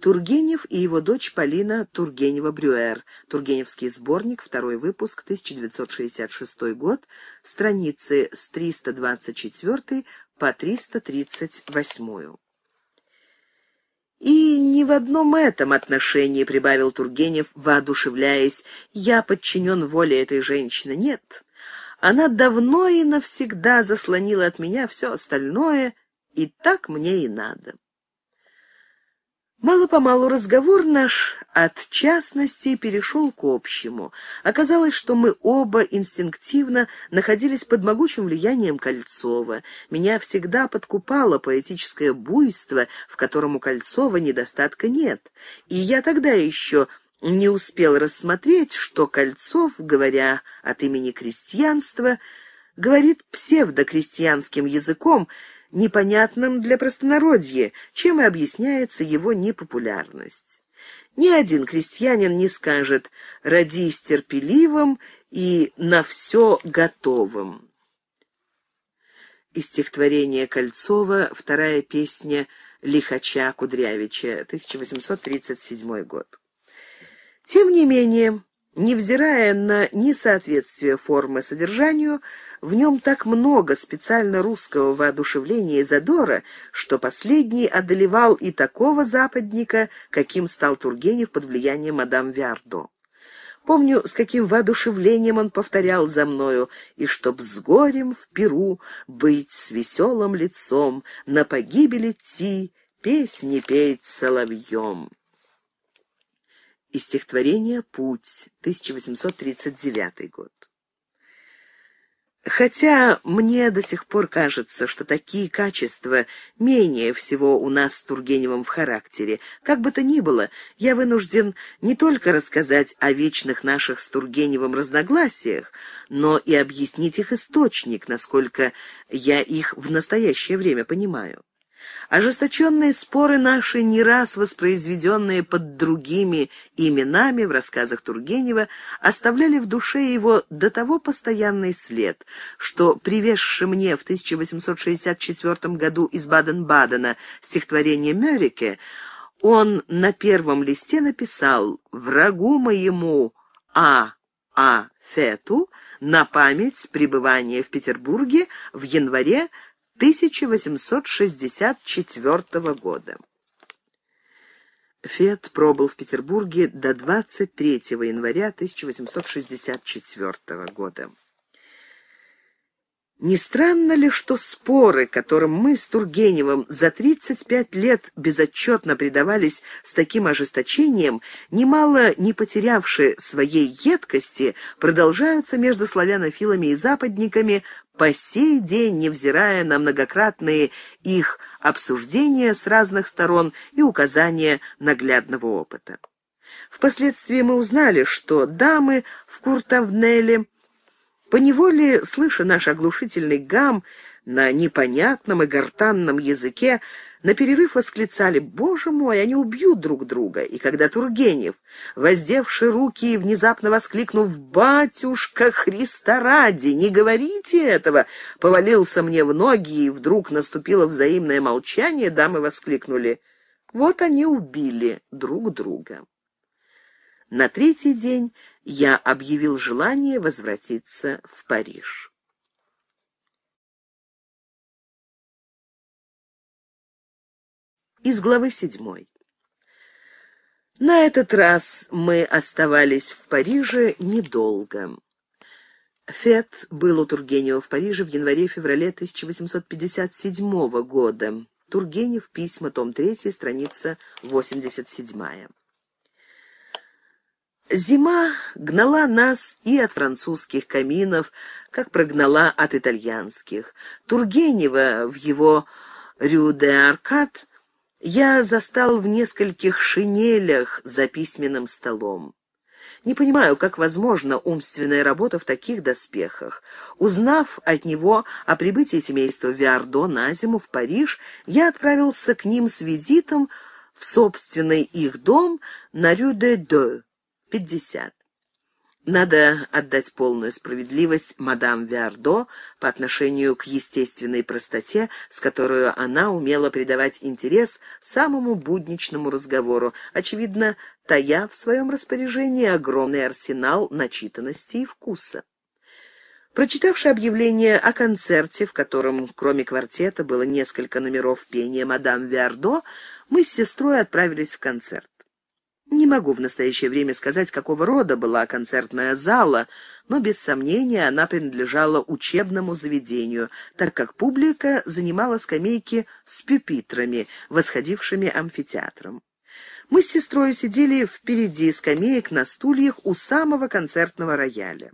Тургенев и его дочь Полина Тургенева-Брюэр. Тургеневский сборник, второй выпуск, 1966 год, страницы с 324 по 338». И ни в одном этом отношении, — прибавил Тургенев, воодушевляясь, — я подчинен воле этой женщины. Нет, она давно и навсегда заслонила от меня все остальное, и так мне и надо. Мало-помалу разговор наш от частности перешел к общему. Оказалось, что мы оба инстинктивно находились под могучим влиянием Кольцова. Меня всегда подкупало поэтическое буйство, в котором у Кольцова недостатка нет. И я тогда еще не успел рассмотреть, что Кольцов, говоря от имени крестьянства, говорит псевдокрестьянским языком — непонятным для простонародья, чем и объясняется его непопулярность. Ни один крестьянин не скажет «родись терпеливым и на все готовым». Из стихотворения Кольцова, вторая песня Лихача Кудрявича, 1837 год. Тем не менее, Невзирая на несоответствие формы содержанию, в нем так много специально русского воодушевления и задора, что последний одолевал и такого западника, каким стал Тургенев под влиянием мадам Виардо. Помню, с каким воодушевлением он повторял за мною, и чтоб с горем в Перу быть с веселым лицом, на погибели идти, песни петь соловьем. Из стихотворения «Путь», 1839 год. Хотя мне до сих пор кажется, что такие качества менее всего у нас с Тургеневым в характере, как бы то ни было, я вынужден не только рассказать о вечных наших с Тургеневым разногласиях, но и объяснить их источник, насколько я их в настоящее время понимаю. Ожесточенные споры наши, не раз воспроизведенные под другими именами в рассказах Тургенева, оставляли в душе его до того постоянный след, что привезший мне в 1864 году из Баден-Бадена стихотворение Мёрике, он на первом листе написал «Врагу моему А. А. Фету» на память пребывания в Петербурге в январе 1864 года. Фет пробыл в Петербурге до 23 января 1864 года. Не странно ли, что споры, которым мы с Тургеневым за 35 лет безотчетно предавались с таким ожесточением, немало не потерявшие своей едкости, продолжаются между славянофилами и западниками по сей день, невзирая на многократные их обсуждения с разных сторон и указания наглядного опыта. Впоследствии мы узнали, что дамы в Куртавнеле поневоле, слыша наш оглушительный гам на непонятном и гортанном языке, на перерыв восклицали «Боже мой, они убьют друг друга!» И когда Тургенев, воздевши руки и внезапно воскликнув «Батюшка Христа ради, не говорите этого!» повалился мне в ноги, и вдруг наступило взаимное молчание, дамы воскликнули «Вот они убили друг друга!» На третий день я объявил желание возвратиться в Париж. из главы седьмой. На этот раз мы оставались в Париже недолго. Фет был у Тургенева в Париже в январе-феврале 1857 года. Тургенев, письма, том 3, страница 87. Зима гнала нас и от французских каминов, как прогнала от итальянских. Тургенева в его «Рю де Аркад» я застал в нескольких шинелях за письменным столом. Не понимаю, как возможна умственная работа в таких доспехах. Узнав от него о прибытии семейства Виардо на зиму в Париж, я отправился к ним с визитом в собственный их дом на Рю-де-Де, 50. Надо отдать полную справедливость мадам Виардо по отношению к естественной простоте, с которой она умела придавать интерес самому будничному разговору, очевидно, тая в своем распоряжении огромный арсенал начитанности и вкуса. Прочитавши объявление о концерте, в котором, кроме квартета, было несколько номеров пения мадам Виардо, мы с сестрой отправились в концерт. Не могу в настоящее время сказать, какого рода была концертная зала, но без сомнения она принадлежала учебному заведению, так как публика занимала скамейки с пюпитрами, восходившими амфитеатром. Мы с сестрой сидели впереди скамеек на стульях у самого концертного рояля.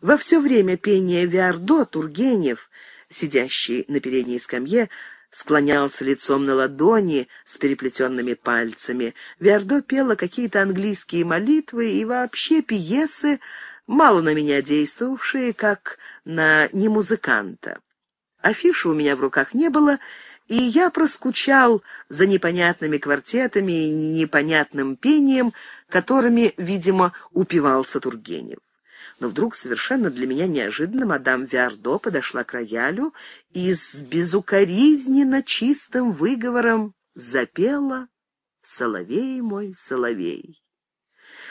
Во все время пения Виардо Тургенев, сидящий на передней скамье, склонялся лицом на ладони с переплетенными пальцами. Виардо пела какие-то английские молитвы и вообще пьесы, мало на меня действовавшие, как на немузыканта. Афиши у меня в руках не было, и я проскучал за непонятными квартетами и непонятным пением, которыми, видимо, упивался Тургенев. Но вдруг совершенно для меня неожиданно мадам Виардо подошла к роялю и с безукоризненно чистым выговором запела «Соловей мой, соловей».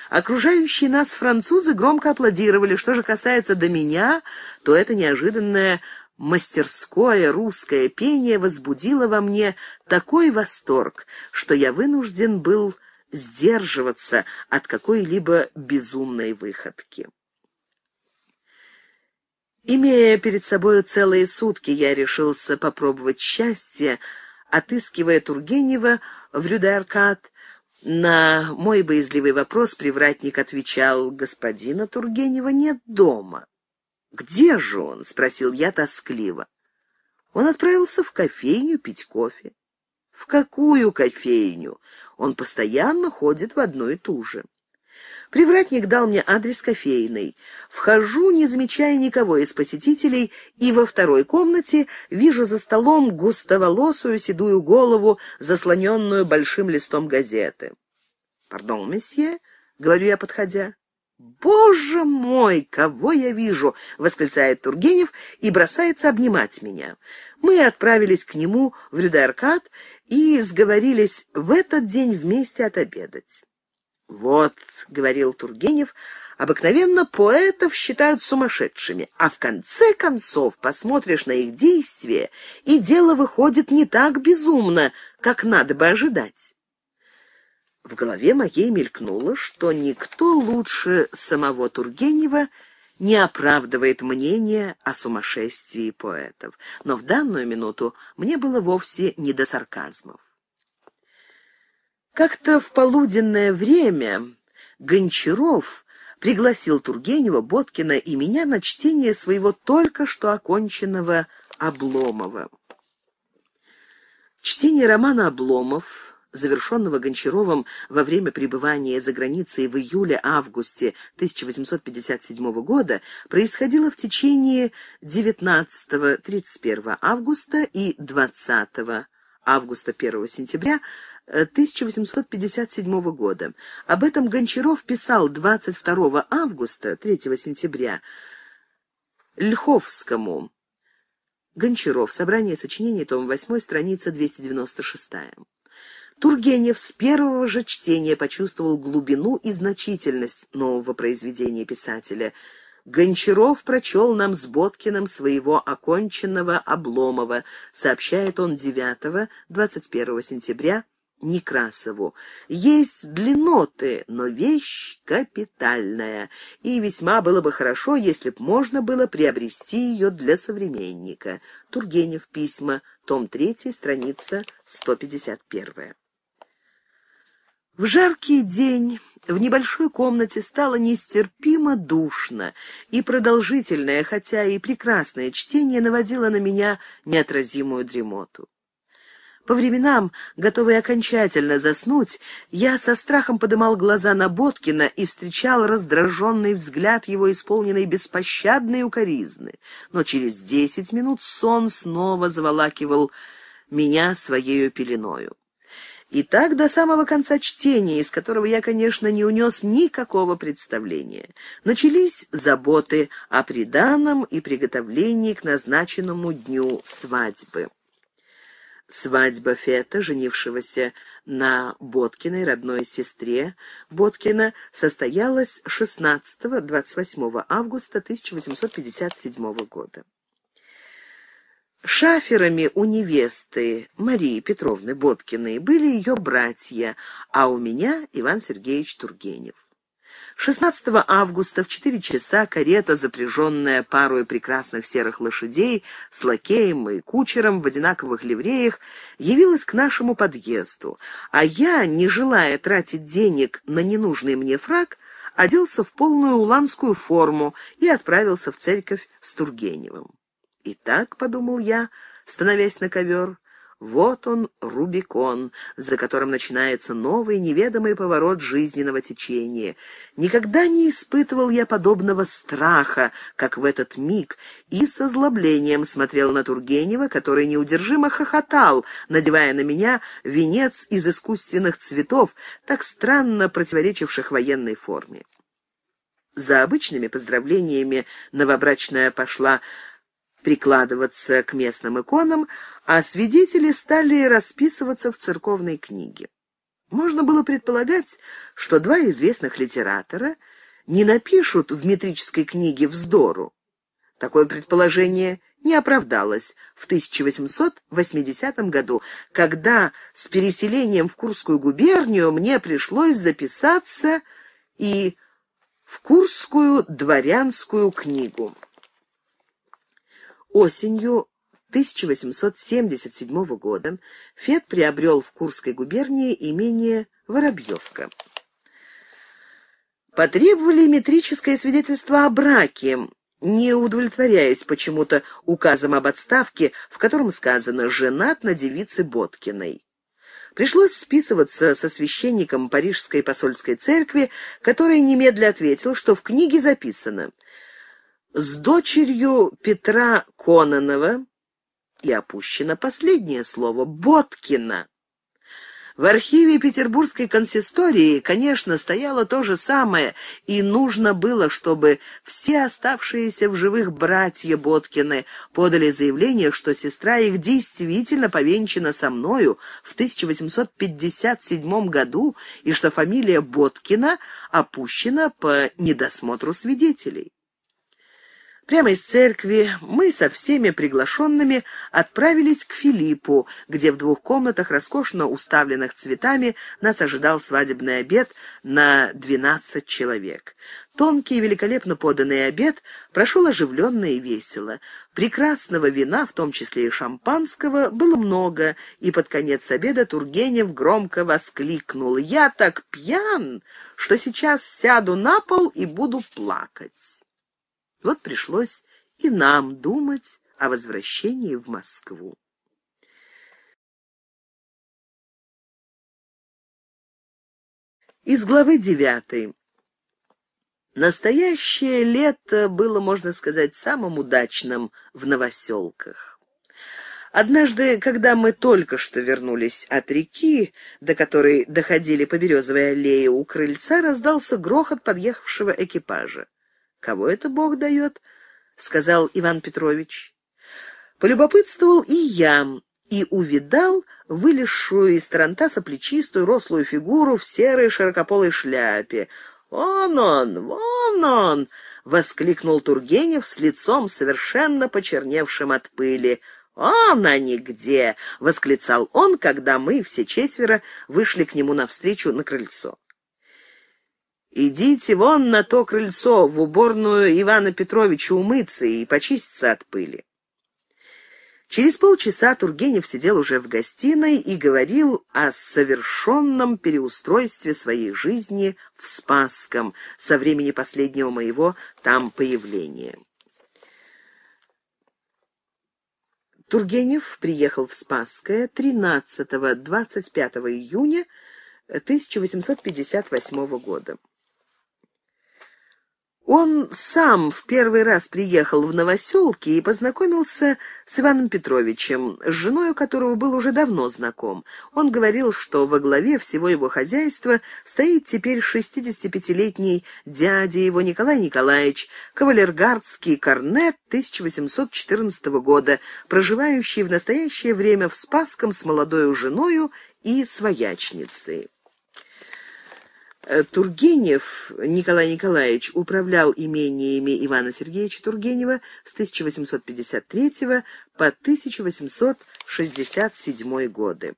Окружающие нас французы громко аплодировали. Что же касается до меня, то это неожиданное мастерское русское пение возбудило во мне такой восторг, что я вынужден был сдерживаться от какой-либо безумной выходки. Имея перед собой целые сутки, я решился попробовать счастье, отыскивая Тургенева в Рюдаркат. На мой боязливый вопрос привратник отвечал, «Господина Тургенева нет дома». «Где же он?» — спросил я тоскливо. Он отправился в кофейню пить кофе. «В какую кофейню?» Он постоянно ходит в одну и ту же. Привратник дал мне адрес кофейной. Вхожу, не замечая никого из посетителей, и во второй комнате вижу за столом густоволосую седую голову, заслоненную большим листом газеты. «Пардон, месье», — говорю я, подходя. «Боже мой, кого я вижу!» — восклицает Тургенев и бросается обнимать меня. Мы отправились к нему в Рюдаркат и сговорились в этот день вместе отобедать. «Вот», — говорил Тургенев, — «обыкновенно поэтов считают сумасшедшими, а в конце концов посмотришь на их действия, и дело выходит не так безумно, как надо бы ожидать». В голове моей мелькнуло, что никто лучше самого Тургенева не оправдывает мнение о сумасшествии поэтов. Но в данную минуту мне было вовсе не до сарказмов. Как-то в полуденное время Гончаров пригласил Тургенева, Боткина и меня на чтение своего только что оконченного Обломова. Чтение романа «Обломов», завершенного Гончаровым во время пребывания за границей в июле-августе 1857 года, происходило в течение 19-31 августа и 20 августа 1 сентября 1857 года. Об этом Гончаров писал 22 августа, 3 сентября, Льховскому. Гончаров. Собрание сочинений, том 8, страница 296. Тургенев с первого же чтения почувствовал глубину и значительность нового произведения писателя. «Гончаров прочел нам с Боткиным своего оконченного Обломова», сообщает он 9-21 сентября Некрасову. Есть длинноты, но вещь капитальная, и весьма было бы хорошо, если б можно было приобрести ее для современника. Тургенев. Письма. Том 3. Страница 151. В жаркий день в небольшой комнате стало нестерпимо душно, и продолжительное, хотя и прекрасное чтение наводило на меня неотразимую дремоту. По временам, готовый окончательно заснуть, я со страхом подымал глаза на Боткина и встречал раздраженный взгляд его, исполненной беспощадной укоризны. Но через десять минут сон снова заволакивал меня своею пеленою. И так до самого конца чтения, из которого я, конечно, не унес никакого представления. Начались заботы о приданом и приготовлении к назначенному дню свадьбы. Свадьба Фета, женившегося на Боткиной родной сестре Боткина, состоялась 16-28 августа 1857 года. Шаферами у невесты Марии Петровны Боткиной были ее братья, а у меня Иван Сергеевич Тургенев. 16 августа в 4 часа карета, запряженная парой прекрасных серых лошадей, с лакеем и кучером в одинаковых ливреях, явилась к нашему подъезду, а я, не желая тратить денег на ненужный мне фраг, оделся в полную уланскую форму и отправился в церковь с Тургеневым. «Итак», — подумал я, становясь на ковер, — вот он, Рубикон, за которым начинается новый неведомый поворот жизненного течения. Никогда не испытывал я подобного страха, как в этот миг, и с озлоблением смотрел на Тургенева, который неудержимо хохотал, надевая на меня венец из искусственных цветов, так странно противоречивших военной форме. За обычными поздравлениями новобрачная пошла прикладываться к местным иконам, а свидетели стали расписываться в церковной книге. Можно было предполагать, что два известных литератора не напишут в метрической книге вздору. Такое предположение не оправдалось в 1880 году, когда с переселением в Курскую губернию мне пришлось записаться и в Курскую дворянскую книгу. Осенью 1877 года Фет приобрел в Курской губернии имение Воробьевка. Потребовали метрическое свидетельство о браке, не удовлетворяясь почему-то указом об отставке, в котором сказано «женат на девице Боткиной». Пришлось списываться со священником Парижской посольской церкви, который немедля ответил, что в книге записано – с дочерью Петра Кононова и опущено последнее слово «Боткина». В архиве Петербургской консистории, конечно, стояло то же самое, и нужно было, чтобы все оставшиеся в живых братья Боткины подали заявление, что сестра их действительно повенчана со мною в 1857 году и что фамилия Боткина опущена по недосмотру свидетелей. Прямо из церкви мы со всеми приглашенными отправились к Филиппу, где в двух комнатах, роскошно уставленных цветами, нас ожидал свадебный обед на двенадцать человек. Тонкий и великолепно поданный обед прошел оживленно и весело. Прекрасного вина, в том числе и шампанского, было много, и под конец обеда Тургенев громко воскликнул «Я так пьян, что сейчас сяду на пол и буду плакать». Вот пришлось и нам думать о возвращении в Москву. Из главы девятой. Настоящее лето было, можно сказать, самым удачным в новоселках. Однажды, когда мы только что вернулись от реки, до которой доходили по березовой аллее у крыльца, раздался грохот подъехавшего экипажа. Кого это Бог дает? — сказал Иван Петрович. Полюбопытствовал и я, и увидал вылезшую из тарантаса плечистую рослую фигуру в серой широкополой шляпе. «Вон он! Вон он!» — воскликнул Тургенев с лицом, совершенно почерневшим от пыли. «Он, а нигде!» — восклицал он, когда мы, все четверо, вышли к нему навстречу на крыльцо. Идите вон на то крыльцо, в уборную Ивана Петровича умыться и почиститься от пыли. Через полчаса Тургенев сидел уже в гостиной и говорил о совершенном переустройстве своей жизни в Спасском со времени последнего моего там появления. Тургенев приехал в Спасское 13-25 июня 1858 года. Он сам в первый раз приехал в Новоселки и познакомился с Иваном Петровичем, с женой которого был уже давно знаком. Он говорил, что во главе всего его хозяйства стоит теперь 65-летний дядя его Николай Николаевич, кавалергардский корнет 1814 года, проживающий в настоящее время в Спасском с молодою женою и своячницей. Э, Тургенев Николай Николаевич управлял имениями Ивана Сергеевича Тургенева с 1853 по 1867 годы.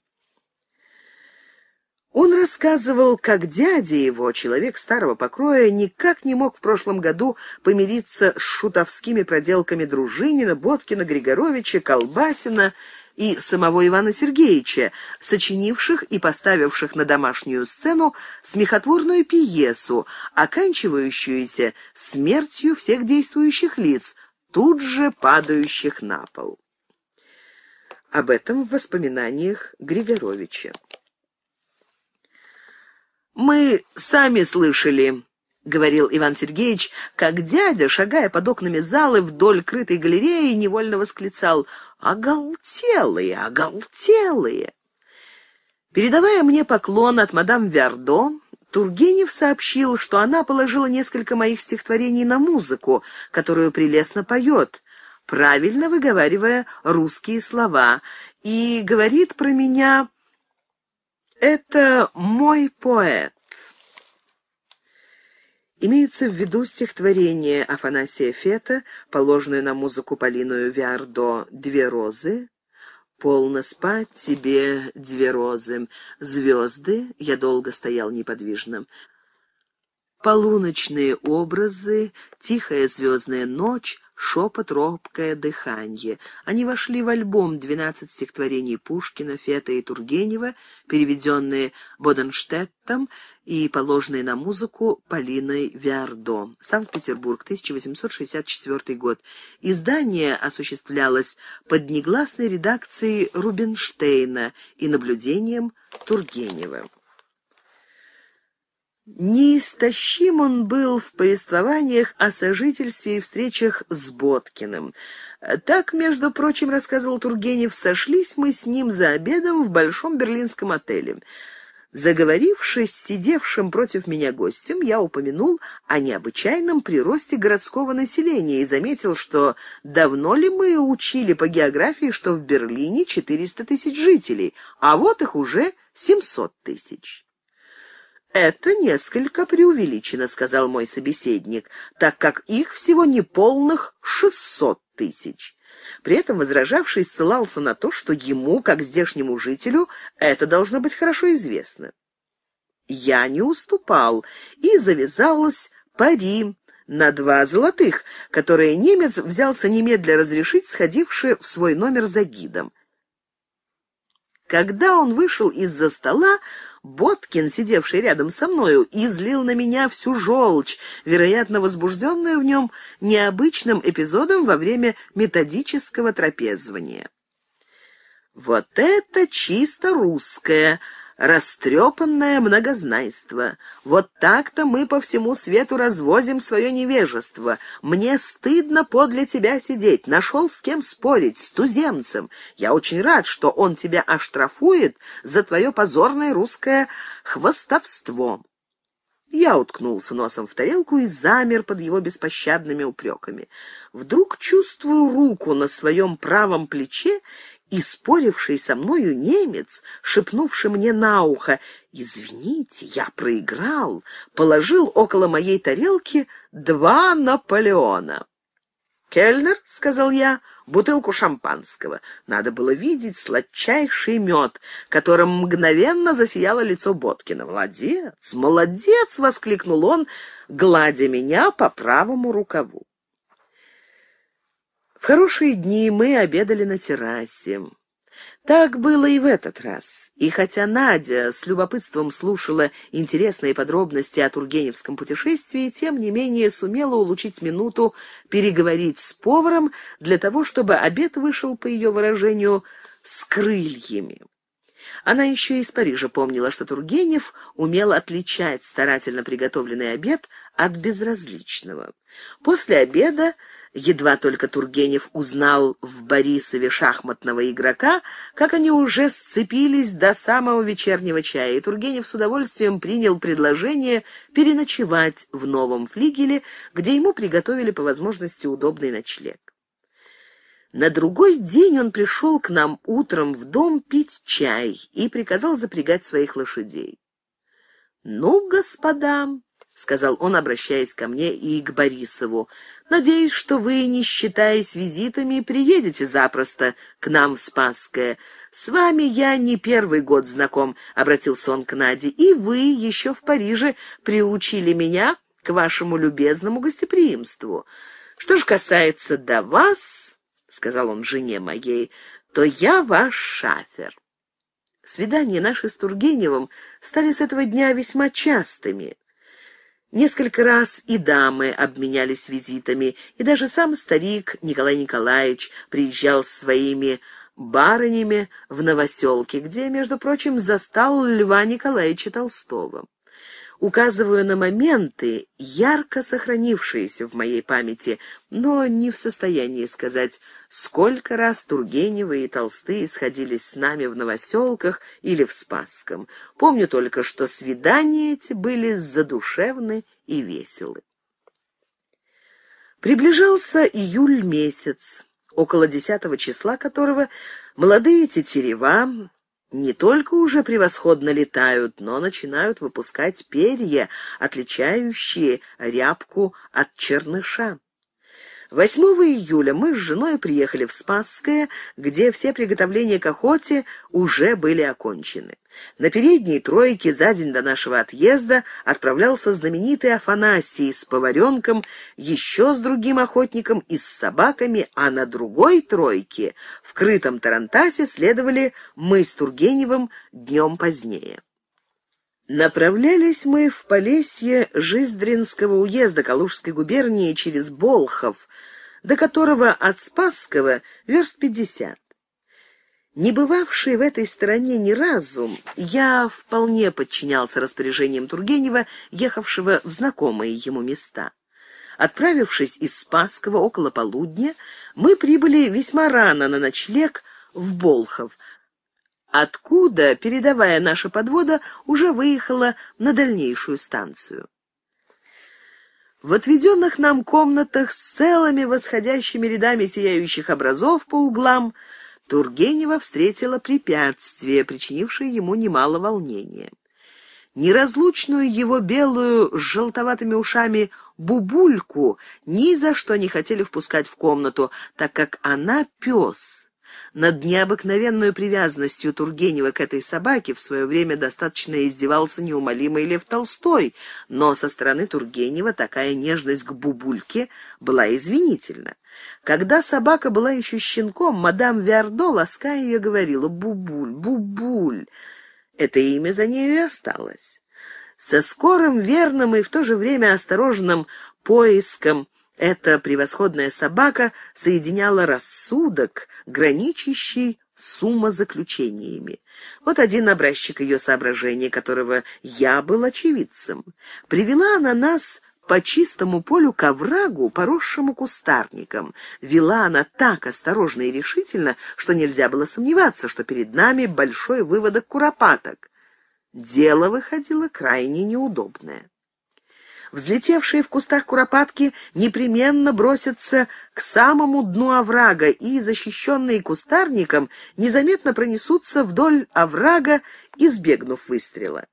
Он рассказывал, как дядя его, человек старого покроя, никак не мог в прошлом году помириться с шутовскими проделками Дружинина, Боткина, Григоровича, Колбасина и самого Ивана Сергеевича, сочинивших и поставивших на домашнюю сцену смехотворную пьесу, оканчивающуюся смертью всех действующих лиц, тут же падающих на пол. Об этом в воспоминаниях Григоровича. Мы сами слышали — говорил Иван Сергеевич, как дядя, шагая под окнами залы вдоль крытой галереи, невольно восклицал «Оголтелые, оголтелые!». Передавая мне поклон от мадам Вердо, Тургенев сообщил, что она положила несколько моих стихотворений на музыку, которую прелестно поет, правильно выговаривая русские слова, и говорит про меня «Это мой поэт» имеются в виду стихотворение Афанасия Фета, положенное на музыку Полиною Виардо «Две розы», «Полно спать тебе, две розы», «Звезды» я долго стоял неподвижно, «Полуночные образы», «Тихая звездная ночь», шепот, робкое дыхание. Они вошли в альбом двенадцать стихотворений Пушкина, Фета и Тургенева, переведенные Боденштеттом и положенные на музыку Полиной Виардо. Санкт-Петербург, 1864 год. Издание осуществлялось под негласной редакцией Рубинштейна и наблюдением Тургенева. Неистощим он был в повествованиях о сожительстве и встречах с Боткиным. Так, между прочим, рассказывал Тургенев, сошлись мы с ним за обедом в большом берлинском отеле. Заговорившись сидевшим против меня гостем, я упомянул о необычайном приросте городского населения и заметил, что давно ли мы учили по географии, что в Берлине 400 тысяч жителей, а вот их уже 700 тысяч. «Это несколько преувеличено», — сказал мой собеседник, «так как их всего неполных шестьсот тысяч». При этом возражавший ссылался на то, что ему, как здешнему жителю, это должно быть хорошо известно. Я не уступал, и завязалась пари на два золотых, которые немец взялся немедля разрешить сходившие в свой номер за гидом. Когда он вышел из-за стола, Боткин, сидевший рядом со мною, излил на меня всю желчь, вероятно, возбужденную в нем необычным эпизодом во время методического трапезования. «Вот это чисто русское!» растрепанное многознайство. Вот так-то мы по всему свету развозим свое невежество. Мне стыдно подле тебя сидеть, нашел с кем спорить, с туземцем. Я очень рад, что он тебя оштрафует за твое позорное русское хвостовство». Я уткнулся носом в тарелку и замер под его беспощадными упреками. Вдруг чувствую руку на своем правом плече и споривший со мною немец, шепнувший мне на ухо «Извините, я проиграл», положил около моей тарелки два Наполеона. «Кельнер», — сказал я, — «бутылку шампанского». Надо было видеть сладчайший мед, которым мгновенно засияло лицо Боткина. «Молодец, молодец!» — воскликнул он, гладя меня по правому рукаву. В хорошие дни мы обедали на террасе. Так было и в этот раз. И хотя Надя с любопытством слушала интересные подробности о Тургеневском путешествии, тем не менее сумела улучшить минуту переговорить с поваром для того, чтобы обед вышел, по ее выражению, с крыльями. Она еще из Парижа помнила, что Тургенев умел отличать старательно приготовленный обед от безразличного. После обеда Едва только Тургенев узнал в Борисове шахматного игрока, как они уже сцепились до самого вечернего чая, и Тургенев с удовольствием принял предложение переночевать в новом флигеле, где ему приготовили по возможности удобный ночлег. На другой день он пришел к нам утром в дом пить чай и приказал запрягать своих лошадей. «Ну, господа, — сказал он, обращаясь ко мне и к Борисову. «Надеюсь, что вы, не считаясь визитами, приедете запросто к нам в Спасское. С вами я не первый год знаком», — обратился он к Наде, «и вы еще в Париже приучили меня к вашему любезному гостеприимству. Что же касается до вас, — сказал он жене моей, — то я ваш шафер». Свидания наши с Тургеневым стали с этого дня весьма частыми. Несколько раз и дамы обменялись визитами, и даже сам старик Николай Николаевич приезжал с своими барынями в Новоселке, где, между прочим, застал Льва Николаевича Толстого указываю на моменты, ярко сохранившиеся в моей памяти, но не в состоянии сказать, сколько раз Тургеневы и Толстые сходились с нами в Новоселках или в Спасском. Помню только, что свидания эти были задушевны и веселы. Приближался июль месяц, около десятого числа которого молодые тетерева не только уже превосходно летают, но начинают выпускать перья, отличающие рябку от черныша. 8 июля мы с женой приехали в Спасское, где все приготовления к охоте уже были окончены. На передней тройке за день до нашего отъезда отправлялся знаменитый Афанасий с поваренком, еще с другим охотником и с собаками, а на другой тройке в крытом Тарантасе следовали мы с Тургеневым днем позднее. Направлялись мы в Полесье Жиздринского уезда Калужской губернии через Болхов, до которого от Спасского верст пятьдесят. Не бывавший в этой стороне ни разу, я вполне подчинялся распоряжениям Тургенева, ехавшего в знакомые ему места. Отправившись из Спасского около полудня, мы прибыли весьма рано на ночлег в Болхов — откуда передовая наша подвода уже выехала на дальнейшую станцию. В отведенных нам комнатах с целыми восходящими рядами сияющих образов по углам Тургенева встретила препятствие, причинившее ему немало волнения. Неразлучную его белую с желтоватыми ушами бубульку ни за что не хотели впускать в комнату, так как она пес — над необыкновенную привязанностью Тургенева к этой собаке в свое время достаточно издевался неумолимый Лев Толстой, но со стороны Тургенева такая нежность к бубульке была извинительна. Когда собака была еще щенком, мадам Виардо, лаская ее, говорила «Бубуль, Бубуль». Это имя за нею и осталось. Со скорым, верным и в то же время осторожным поиском – эта превосходная собака соединяла рассудок, граничащий с умозаключениями. Вот один образчик ее соображений, которого я был очевидцем. Привела она нас по чистому полю к оврагу, поросшему кустарником. Вела она так осторожно и решительно, что нельзя было сомневаться, что перед нами большой выводок куропаток. Дело выходило крайне неудобное. Взлетевшие в кустах куропатки непременно бросятся к самому дну оврага и, защищенные кустарником, незаметно пронесутся вдоль оврага, избегнув выстрела.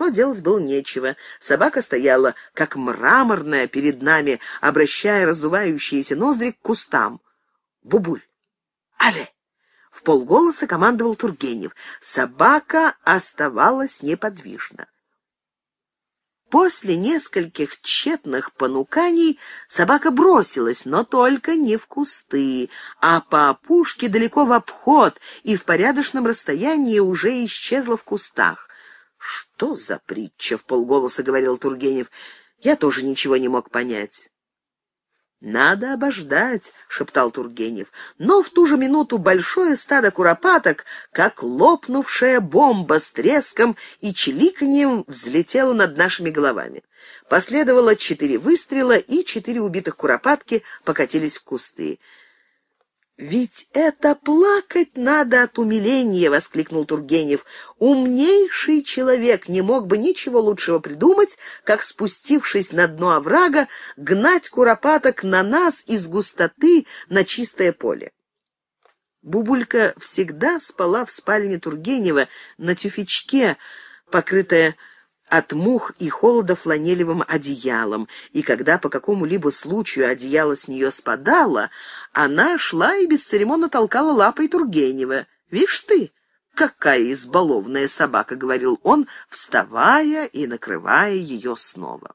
Но делать было нечего. Собака стояла, как мраморная, перед нами, обращая раздувающиеся ноздри к кустам. «Бубуль! Але!» В полголоса командовал Тургенев. Собака оставалась неподвижна. После нескольких тщетных понуканий собака бросилась, но только не в кусты, а по опушке далеко в обход и в порядочном расстоянии уже исчезла в кустах. «Что за притча?» — в полголоса говорил Тургенев. «Я тоже ничего не мог понять». «Надо обождать», — шептал Тургенев. Но в ту же минуту большое стадо куропаток, как лопнувшая бомба с треском и чиликаньем, взлетело над нашими головами. Последовало четыре выстрела, и четыре убитых куропатки покатились в кусты. «Ведь это плакать надо от умиления!» — воскликнул Тургенев. «Умнейший человек не мог бы ничего лучшего придумать, как, спустившись на дно оврага, гнать куропаток на нас из густоты на чистое поле». Бубулька всегда спала в спальне Тургенева на тюфячке, покрытая от мух и холода фланелевым одеялом, и когда по какому-либо случаю одеяло с нее спадало, она шла и бесцеремонно толкала лапой Тургенева. «Вишь ты, какая избалованная собака!» — говорил он, вставая и накрывая ее снова.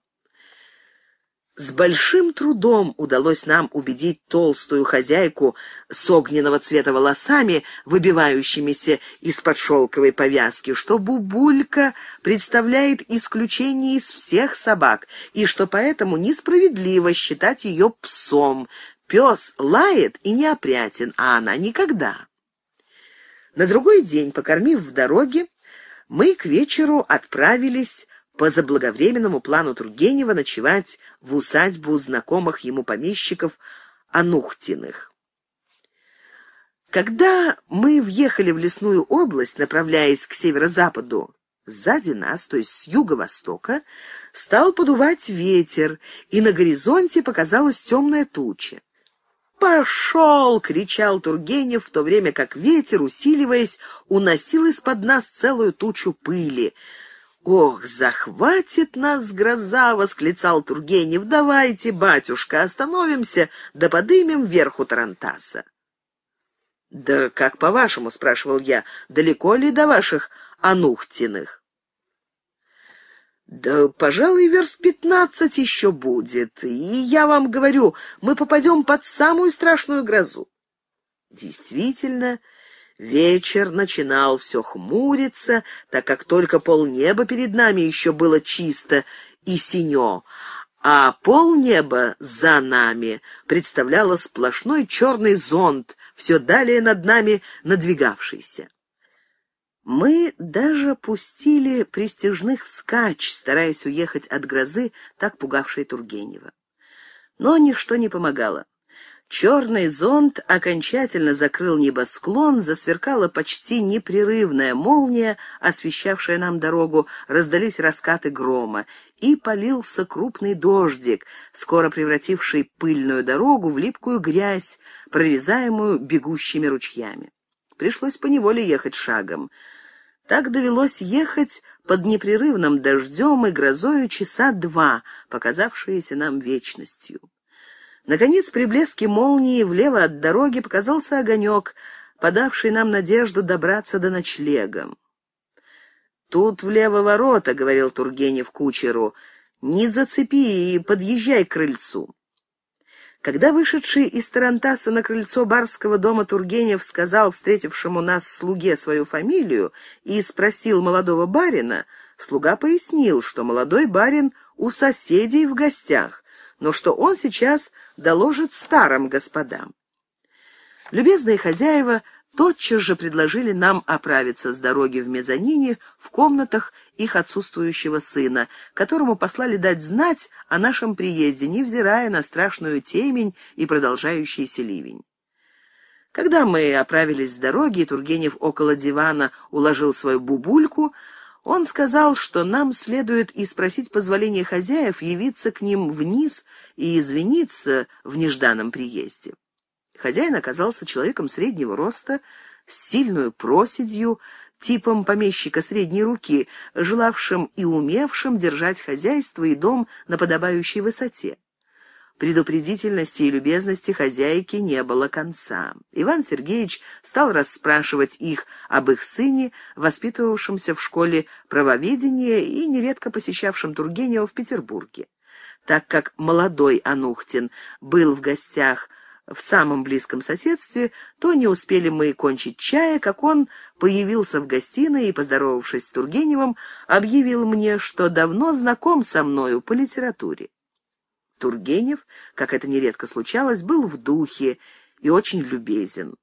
С большим трудом удалось нам убедить толстую хозяйку с огненного цвета волосами, выбивающимися из-под шелковой повязки, что бубулька представляет исключение из всех собак и что поэтому несправедливо считать ее псом. Пес лает и неопрятен, а она никогда. На другой день, покормив в дороге, мы к вечеру отправились по заблаговременному плану Тургенева ночевать в усадьбу знакомых ему помещиков Анухтиных. Когда мы въехали в лесную область, направляясь к северо-западу, сзади нас, то есть с юго-востока, стал подувать ветер, и на горизонте показалась темная туча. «Пошел!» — кричал Тургенев, в то время как ветер, усиливаясь, уносил из-под нас целую тучу пыли — «Ох, захватит нас гроза!» — восклицал Тургенев. «Давайте, батюшка, остановимся, да подымем вверху Тарантаса». «Да как по-вашему?» — спрашивал я. «Далеко ли до ваших анухтиных?» «Да, пожалуй, верст пятнадцать еще будет. И я вам говорю, мы попадем под самую страшную грозу». Действительно, — Вечер начинал все хмуриться, так как только полнеба перед нами еще было чисто и синё, а полнеба за нами представляло сплошной черный зонт, все далее над нами надвигавшийся. Мы даже пустили пристижных вскачь, стараясь уехать от грозы, так пугавшей Тургенева. Но ничто не помогало. Черный зонт окончательно закрыл небосклон, засверкала почти непрерывная молния, освещавшая нам дорогу, раздались раскаты грома, и полился крупный дождик, скоро превративший пыльную дорогу в липкую грязь, прорезаемую бегущими ручьями. Пришлось поневоле ехать шагом. Так довелось ехать под непрерывным дождем и грозою часа два, показавшиеся нам вечностью. Наконец, при блеске молнии влево от дороги показался огонек, подавший нам надежду добраться до ночлега. «Тут влево ворота», — говорил Тургенев кучеру, — «не зацепи и подъезжай к крыльцу». Когда вышедший из Тарантаса на крыльцо барского дома Тургенев сказал встретившему нас слуге свою фамилию и спросил молодого барина, слуга пояснил, что молодой барин у соседей в гостях, но что он сейчас доложит старым господам. Любезные хозяева тотчас же предложили нам оправиться с дороги в мезонине в комнатах их отсутствующего сына, которому послали дать знать о нашем приезде, невзирая на страшную темень и продолжающийся ливень. Когда мы оправились с дороги, и Тургенев около дивана уложил свою бубульку, он сказал, что нам следует и спросить позволения хозяев явиться к ним вниз и извиниться в нежданном приезде. Хозяин оказался человеком среднего роста, с сильную проседью, типом помещика средней руки, желавшим и умевшим держать хозяйство и дом на подобающей высоте. Предупредительности и любезности хозяйки не было конца. Иван Сергеевич стал расспрашивать их об их сыне, воспитывавшемся в школе правоведения и нередко посещавшем Тургенева в Петербурге. Так как молодой Анухтин был в гостях в самом близком соседстве, то не успели мы кончить чая, как он появился в гостиной и, поздоровавшись с Тургеневым, объявил мне, что давно знаком со мною по литературе. Тургенев, как это нередко случалось, был в духе и очень любезен.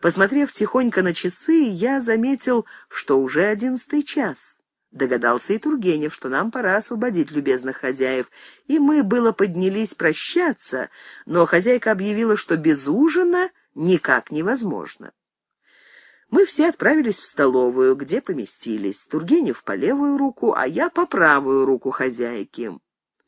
Посмотрев тихонько на часы, я заметил, что уже одиннадцатый час. Догадался и Тургенев, что нам пора освободить любезных хозяев, и мы было поднялись прощаться, но хозяйка объявила, что без ужина никак невозможно. Мы все отправились в столовую, где поместились. Тургенев по левую руку, а я по правую руку хозяйки.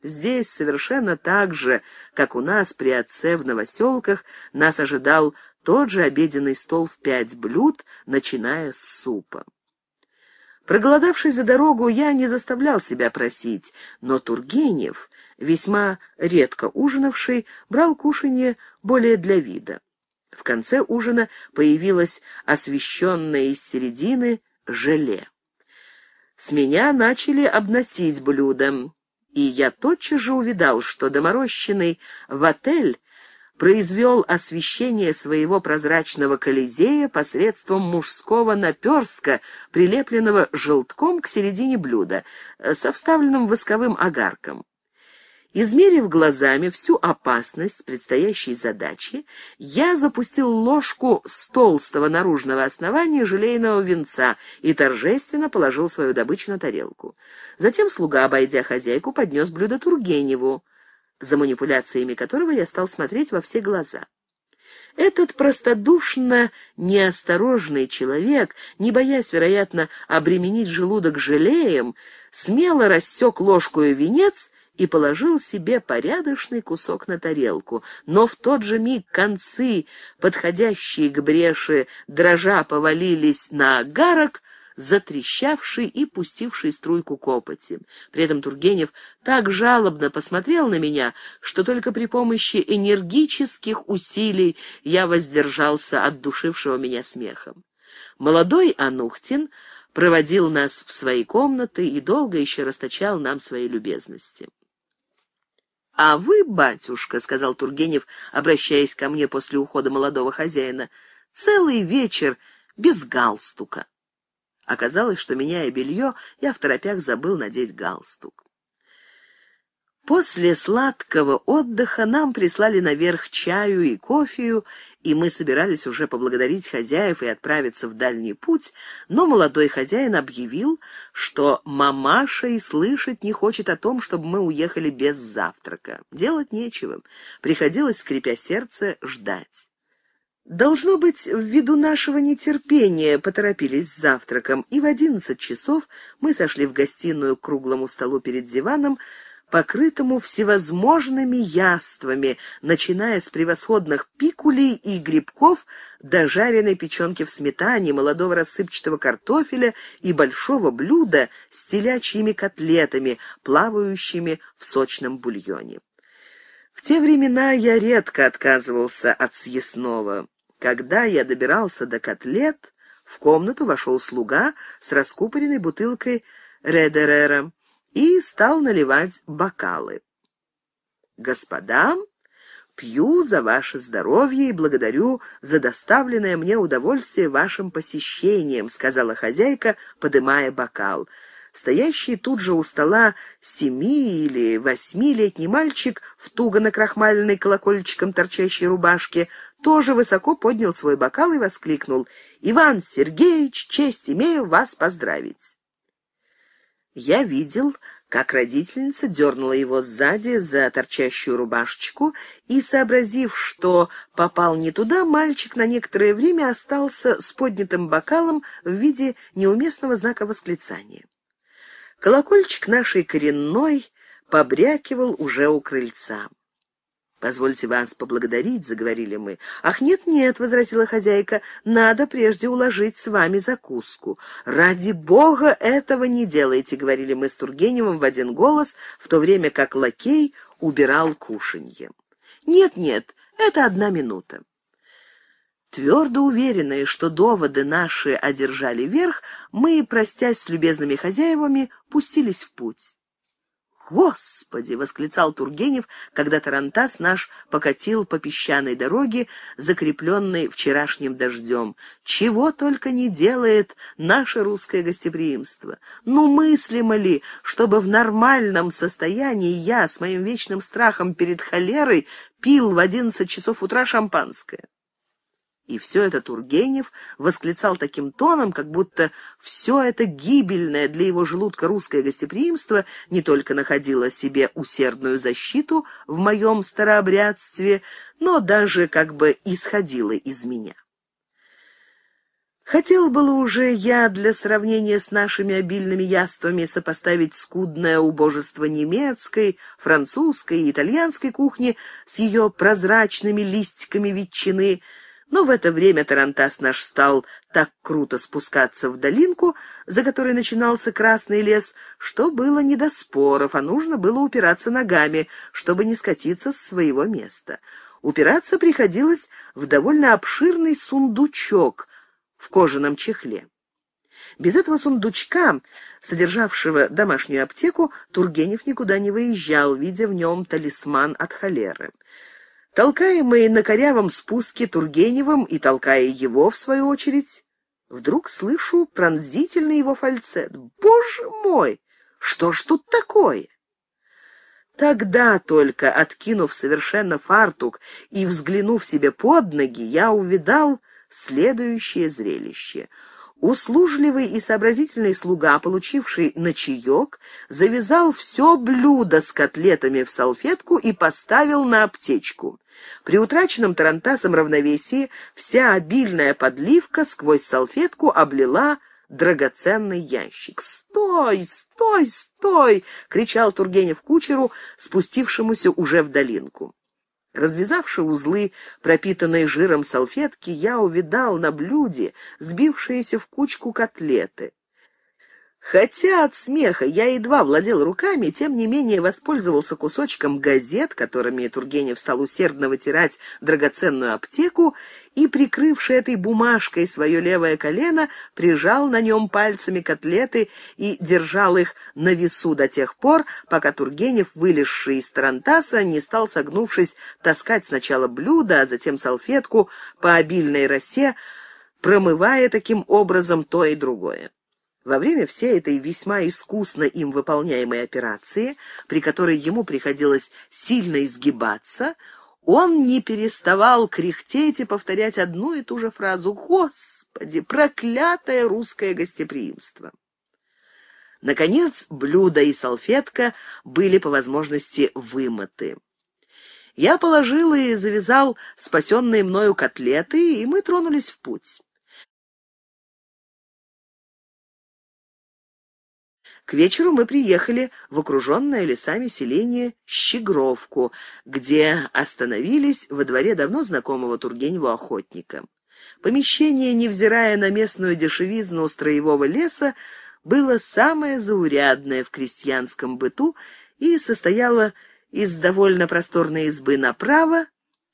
Здесь совершенно так же, как у нас при отце в Новоселках, нас ожидал тот же обеденный стол в пять блюд, начиная с супа. Проголодавшись за дорогу, я не заставлял себя просить, но Тургенев, весьма редко ужинавший, брал кушанье более для вида. В конце ужина появилось освещенное из середины желе. С меня начали обносить блюдом и я тотчас же увидал, что доморощенный в отель произвел освещение своего прозрачного колизея посредством мужского наперстка, прилепленного желтком к середине блюда, э, со вставленным восковым огарком. Измерив глазами всю опасность предстоящей задачи, я запустил ложку с толстого наружного основания желейного венца и торжественно положил свою добычу на тарелку. Затем слуга, обойдя хозяйку, поднес блюдо Тургеневу, за манипуляциями которого я стал смотреть во все глаза. Этот простодушно неосторожный человек, не боясь, вероятно, обременить желудок желеем, смело рассек ложку и венец и положил себе порядочный кусок на тарелку. Но в тот же миг концы, подходящие к бреши, дрожа повалились на агарок, затрещавший и пустивший струйку копоти. При этом Тургенев так жалобно посмотрел на меня, что только при помощи энергических усилий я воздержался от душившего меня смехом. Молодой Анухтин проводил нас в свои комнаты и долго еще расточал нам свои любезности. «А вы, батюшка», — сказал Тургенев, обращаясь ко мне после ухода молодого хозяина, — «целый вечер без галстука». Оказалось, что, меняя белье, я в торопях забыл надеть галстук. После сладкого отдыха нам прислали наверх чаю и кофею, и мы собирались уже поблагодарить хозяев и отправиться в дальний путь, но молодой хозяин объявил, что мамаша и слышать не хочет о том, чтобы мы уехали без завтрака. Делать нечего. Приходилось, скрипя сердце, ждать. Должно быть, ввиду нашего нетерпения поторопились с завтраком, и в одиннадцать часов мы сошли в гостиную к круглому столу перед диваном, покрытому всевозможными яствами, начиная с превосходных пикулей и грибков до жареной печенки в сметане, молодого рассыпчатого картофеля и большого блюда с телячьими котлетами, плавающими в сочном бульоне. В те времена я редко отказывался от съестного. Когда я добирался до котлет, в комнату вошел слуга с раскупоренной бутылкой Редерера и стал наливать бокалы. «Господа, пью за ваше здоровье и благодарю за доставленное мне удовольствие вашим посещением», — сказала хозяйка, подымая бокал. Стоящий тут же у стола семи- или восьмилетний мальчик в туго накрахмаленной колокольчиком торчащей рубашке тоже высоко поднял свой бокал и воскликнул «Иван Сергеевич, честь имею вас поздравить!» Я видел, как родительница дернула его сзади за торчащую рубашечку, и, сообразив, что попал не туда, мальчик на некоторое время остался с поднятым бокалом в виде неуместного знака восклицания. Колокольчик нашей коренной побрякивал уже у крыльца. «Позвольте вас поблагодарить», — заговорили мы. «Ах, нет-нет», — возразила хозяйка, — «надо прежде уложить с вами закуску». «Ради бога этого не делайте», — говорили мы с Тургеневым в один голос, в то время как лакей убирал кушанье. «Нет-нет, это одна минута». Твердо уверенные, что доводы наши одержали верх, мы, простясь с любезными хозяевами, пустились в путь. «Господи!» — восклицал Тургенев, когда Тарантас наш покатил по песчаной дороге, закрепленной вчерашним дождем. «Чего только не делает наше русское гостеприимство! Ну, мыслимо ли, чтобы в нормальном состоянии я с моим вечным страхом перед холерой пил в одиннадцать часов утра шампанское?» И все это Тургенев восклицал таким тоном, как будто все это гибельное для его желудка русское гостеприимство не только находило себе усердную защиту в моем старообрядстве, но даже как бы исходило из меня. Хотел было уже я для сравнения с нашими обильными яствами сопоставить скудное убожество немецкой, французской и итальянской кухни с ее прозрачными листиками ветчины – но в это время Тарантас наш стал так круто спускаться в долинку, за которой начинался красный лес, что было не до споров, а нужно было упираться ногами, чтобы не скатиться с своего места. Упираться приходилось в довольно обширный сундучок в кожаном чехле. Без этого сундучка, содержавшего домашнюю аптеку, Тургенев никуда не выезжал, видя в нем талисман от холеры. Толкаемые на корявом спуске Тургеневым и толкая его, в свою очередь, вдруг слышу пронзительный его фальцет. «Боже мой! Что ж тут такое?» Тогда только, откинув совершенно фартук и взглянув себе под ноги, я увидал следующее зрелище — Услужливый и сообразительный слуга, получивший начаек, завязал все блюдо с котлетами в салфетку и поставил на аптечку. При утраченном тарантасом равновесии вся обильная подливка сквозь салфетку облила драгоценный ящик. «Стой, стой, стой!» — кричал Тургенев кучеру, спустившемуся уже в долинку. Развязавши узлы, пропитанные жиром салфетки, я увидал на блюде сбившиеся в кучку котлеты. Хотя от смеха я едва владел руками, тем не менее воспользовался кусочком газет, которыми Тургенев стал усердно вытирать драгоценную аптеку, и, прикрывши этой бумажкой свое левое колено, прижал на нем пальцами котлеты и держал их на весу до тех пор, пока Тургенев, вылезший из тарантаса, не стал, согнувшись, таскать сначала блюдо, а затем салфетку по обильной росе, промывая таким образом то и другое. Во время всей этой весьма искусно им выполняемой операции, при которой ему приходилось сильно изгибаться, он не переставал кряхтеть и повторять одну и ту же фразу «Господи, проклятое русское гостеприимство!». Наконец, блюдо и салфетка были по возможности вымыты. Я положил и завязал спасенные мною котлеты, и мы тронулись в путь. К вечеру мы приехали в окруженное лесами селение Щегровку, где остановились во дворе давно знакомого Тургеневу охотника. Помещение, невзирая на местную дешевизну строевого леса, было самое заурядное в крестьянском быту и состояло из довольно просторной избы направо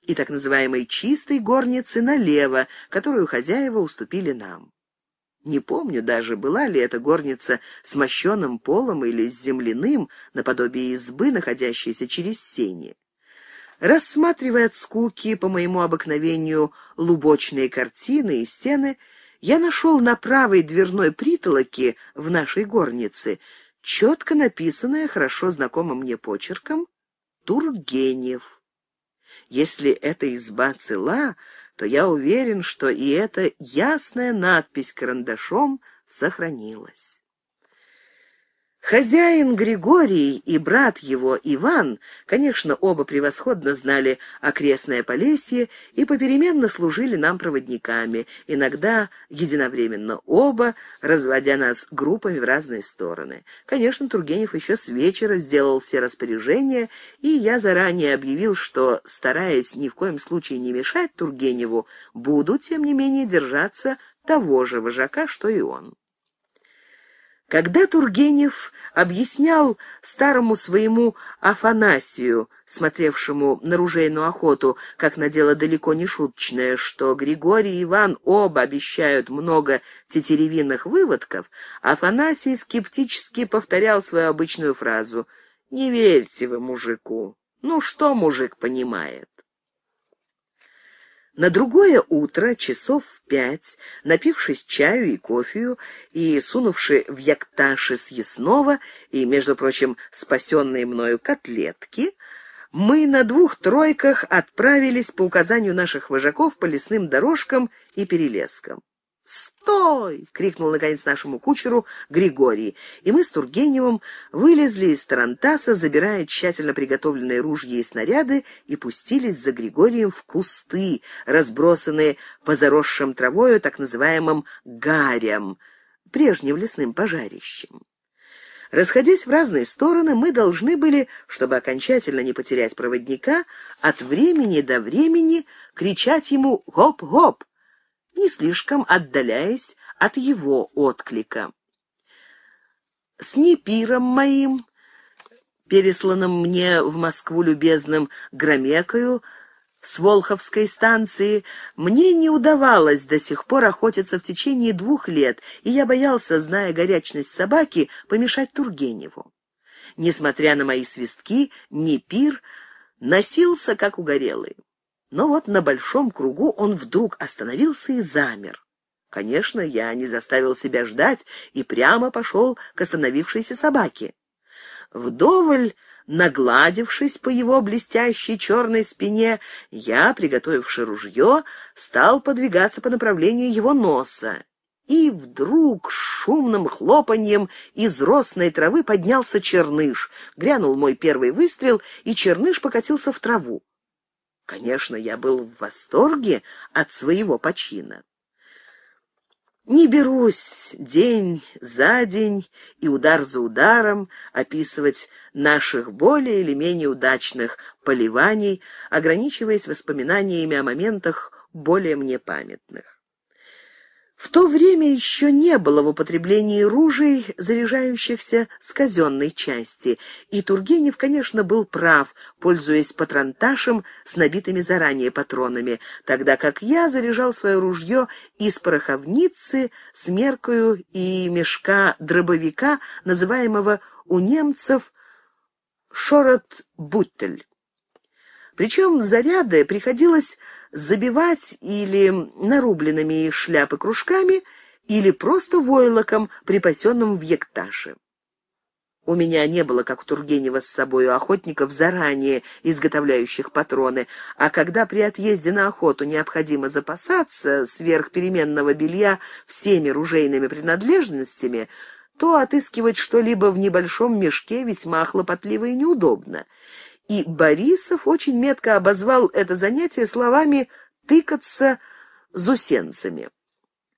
и так называемой чистой горницы налево, которую хозяева уступили нам. Не помню даже, была ли эта горница с мощеным полом или с земляным, наподобие избы, находящейся через сени. Рассматривая от скуки по моему обыкновению лубочные картины и стены, я нашел на правой дверной притолоке в нашей горнице четко написанное, хорошо знакомым мне почерком, «Тургенев». Если эта изба цела, то я уверен, что и эта ясная надпись карандашом сохранилась. Хозяин Григорий и брат его Иван, конечно, оба превосходно знали окрестное Полесье и попеременно служили нам проводниками, иногда единовременно оба, разводя нас группами в разные стороны. Конечно, Тургенев еще с вечера сделал все распоряжения, и я заранее объявил, что, стараясь ни в коем случае не мешать Тургеневу, буду, тем не менее, держаться того же вожака, что и он. Когда Тургенев объяснял старому своему Афанасию, смотревшему на ружейную охоту, как на дело далеко не шуточное, что Григорий и Иван оба обещают много тетеревинных выводков, Афанасий скептически повторял свою обычную фразу «Не верьте вы мужику». Ну что мужик понимает? На другое утро, часов в пять, напившись чаю и кофею и сунувши в якташи съестного и, между прочим, спасенные мною котлетки, мы на двух тройках отправились по указанию наших вожаков по лесным дорожкам и перелескам. «Стой!» — крикнул, наконец, нашему кучеру Григорий, и мы с Тургеневым вылезли из тарантаса, забирая тщательно приготовленные ружья и снаряды, и пустились за Григорием в кусты, разбросанные по заросшим травою так называемым «гарям», прежним лесным пожарищем. Расходясь в разные стороны, мы должны были, чтобы окончательно не потерять проводника, от времени до времени кричать ему «Гоп-гоп!» не слишком отдаляясь от его отклика. С непиром моим, пересланным мне в Москву любезным Громекою, с Волховской станции мне не удавалось до сих пор охотиться в течение двух лет, и я боялся, зная горячность собаки, помешать Тургеневу. Несмотря на мои свистки, Непир носился, как угорелый. Но вот на большом кругу он вдруг остановился и замер. Конечно, я не заставил себя ждать и прямо пошел к остановившейся собаке. Вдоволь Нагладившись по его блестящей черной спине, я, приготовивши ружье, стал подвигаться по направлению его носа. И вдруг шумным хлопаньем из росной травы поднялся черныш. Грянул мой первый выстрел, и черныш покатился в траву. Конечно, я был в восторге от своего почина. Не берусь день за день и удар за ударом описывать наших более или менее удачных поливаний, ограничиваясь воспоминаниями о моментах более мне памятных. В то время еще не было в употреблении ружей, заряжающихся с казенной части, и Тургенев, конечно, был прав, пользуясь патронташем с набитыми заранее патронами, тогда как я заряжал свое ружье из пороховницы с меркою и мешка дробовика, называемого у немцев «шорот-бутель». Причем заряды приходилось забивать или нарубленными шляпы кружками, или просто войлоком, припасенным в екташе. У меня не было, как у Тургенева с собою, охотников заранее изготовляющих патроны, а когда при отъезде на охоту необходимо запасаться сверх переменного белья всеми ружейными принадлежностями, то отыскивать что-либо в небольшом мешке весьма хлопотливо и неудобно и Борисов очень метко обозвал это занятие словами «тыкаться зусенцами».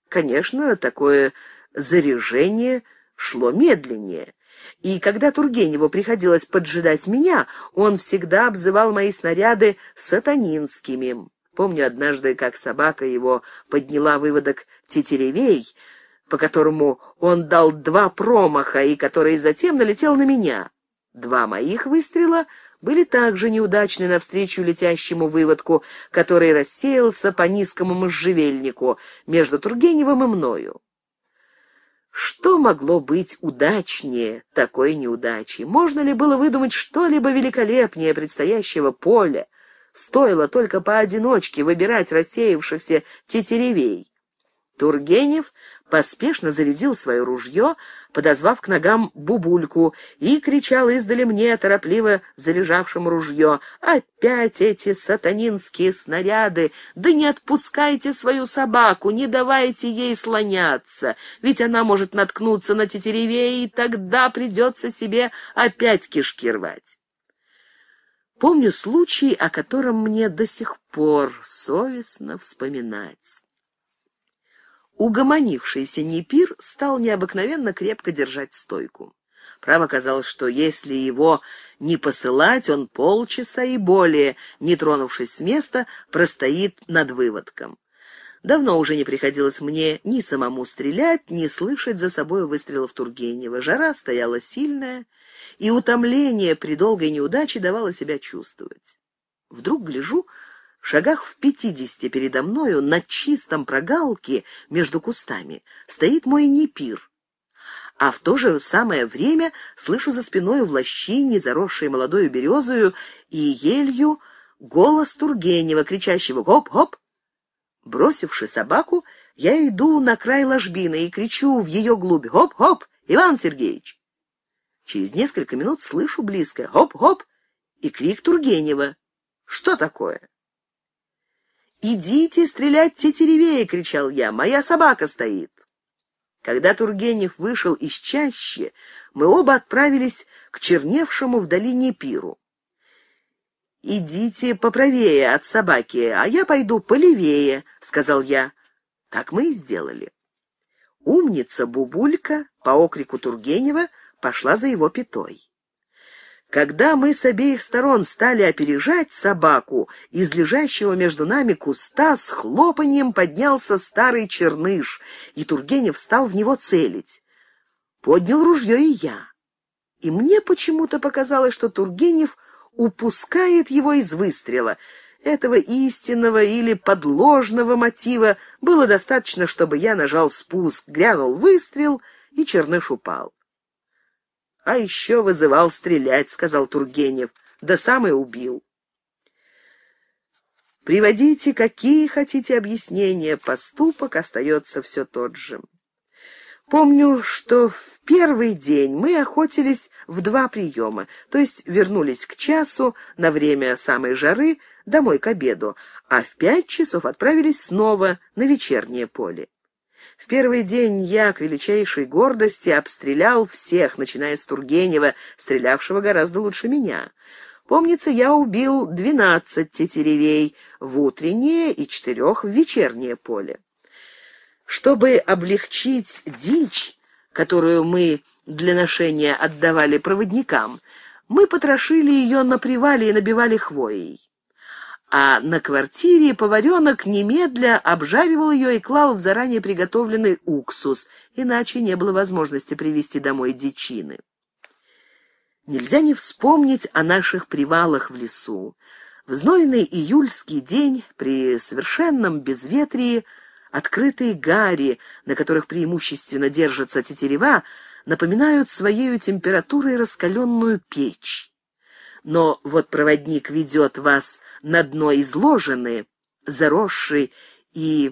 Конечно, такое заряжение шло медленнее. И когда Тургеневу приходилось поджидать меня, он всегда обзывал мои снаряды сатанинскими. Помню однажды, как собака его подняла выводок тетеревей, по которому он дал два промаха и который затем налетел на меня. Два моих выстрела были также неудачны навстречу летящему выводку, который рассеялся по низкому можжевельнику между Тургеневым и мною. Что могло быть удачнее такой неудачи? Можно ли было выдумать что-либо великолепнее предстоящего поля? Стоило только поодиночке выбирать рассеявшихся тетеревей. Тургенев поспешно зарядил свое ружье, подозвав к ногам бубульку, и кричал издали мне, торопливо заряжавшим ружье, «Опять эти сатанинские снаряды! Да не отпускайте свою собаку, не давайте ей слоняться, ведь она может наткнуться на тетеревей, и тогда придется себе опять кишки рвать». Помню случай, о котором мне до сих пор совестно вспоминать. Угомонившийся Непир стал необыкновенно крепко держать стойку. Право казалось, что если его не посылать, он полчаса и более, не тронувшись с места, простоит над выводком. Давно уже не приходилось мне ни самому стрелять, ни слышать за собой выстрелов Тургенева. Жара стояла сильная, и утомление при долгой неудаче давало себя чувствовать. Вдруг гляжу, в шагах в пятидесяти передо мною, на чистом прогалке между кустами, стоит мой непир. А в то же самое время слышу за спиной в лощине, заросшей молодою березою и елью, голос Тургенева, кричащего «Гоп-гоп!». Бросивши собаку, я иду на край ложбины и кричу в ее глубь «Гоп-гоп! Иван Сергеевич!». Через несколько минут слышу близко «Гоп-гоп!» и крик Тургенева. Что такое? «Идите стрелять тетеревее!» — кричал я. «Моя собака стоит!» Когда Тургенев вышел из чащи, мы оба отправились к черневшему в долине пиру. «Идите поправее от собаки, а я пойду полевее», — сказал я. Так мы и сделали. Умница Бубулька по окрику Тургенева пошла за его пятой. Когда мы с обеих сторон стали опережать собаку, из лежащего между нами куста с хлопаньем поднялся старый черныш, и Тургенев стал в него целить. Поднял ружье и я. И мне почему-то показалось, что Тургенев упускает его из выстрела. Этого истинного или подложного мотива было достаточно, чтобы я нажал спуск, глянул выстрел, и черныш упал. А еще вызывал стрелять, сказал Тургенев, да сам и убил. Приводите, какие хотите объяснения, поступок остается все тот же. Помню, что в первый день мы охотились в два приема, то есть вернулись к часу на время самой жары домой к обеду, а в пять часов отправились снова на вечернее поле. В первый день я, к величайшей гордости, обстрелял всех, начиная с Тургенева, стрелявшего гораздо лучше меня. Помнится, я убил двенадцать тетеревей в утреннее и четырех в вечернее поле. Чтобы облегчить дичь, которую мы для ношения отдавали проводникам, мы потрошили ее на привале и набивали хвоей а на квартире поваренок немедля обжаривал ее и клал в заранее приготовленный уксус, иначе не было возможности привезти домой дичины. Нельзя не вспомнить о наших привалах в лесу. В знойный июльский день при совершенном безветрии открытые гари, на которых преимущественно держатся тетерева, напоминают своей температурой раскаленную печь но вот проводник ведет вас на дно изложены, заросший и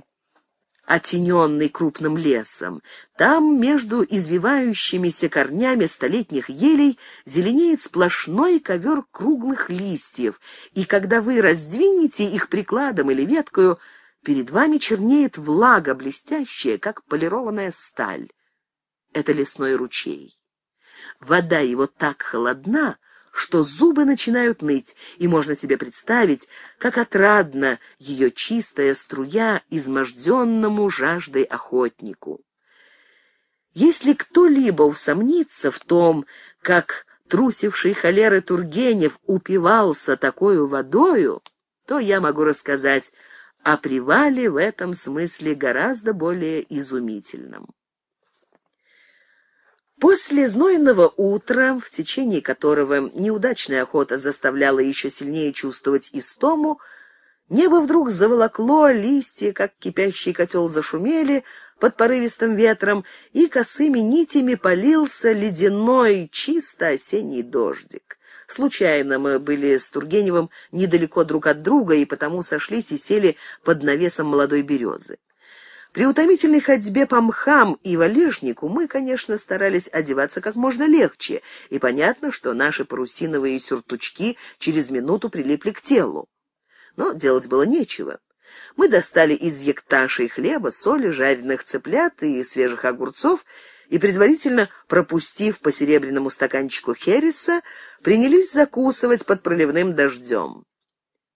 отененный крупным лесом. Там, между извивающимися корнями столетних елей, зеленеет сплошной ковер круглых листьев, и когда вы раздвинете их прикладом или веткою, перед вами чернеет влага, блестящая, как полированная сталь. Это лесной ручей. Вода его так холодна, что зубы начинают ныть, и можно себе представить, как отрадно ее чистая струя изможденному жаждой охотнику. Если кто-либо усомнится в том, как трусивший холеры Тургенев упивался такой водою, то я могу рассказать о привале в этом смысле гораздо более изумительном. После знойного утра, в течение которого неудачная охота заставляла еще сильнее чувствовать истому, небо вдруг заволокло, листья, как кипящий котел, зашумели под порывистым ветром, и косыми нитями полился ледяной, чисто осенний дождик. Случайно мы были с Тургеневым недалеко друг от друга, и потому сошлись и сели под навесом молодой березы. При утомительной ходьбе по мхам и валежнику мы, конечно, старались одеваться как можно легче, и понятно, что наши парусиновые сюртучки через минуту прилипли к телу. Но делать было нечего. Мы достали из екташей хлеба, соли, жареных цыплят и свежих огурцов, и, предварительно пропустив по серебряному стаканчику хереса, принялись закусывать под проливным дождем.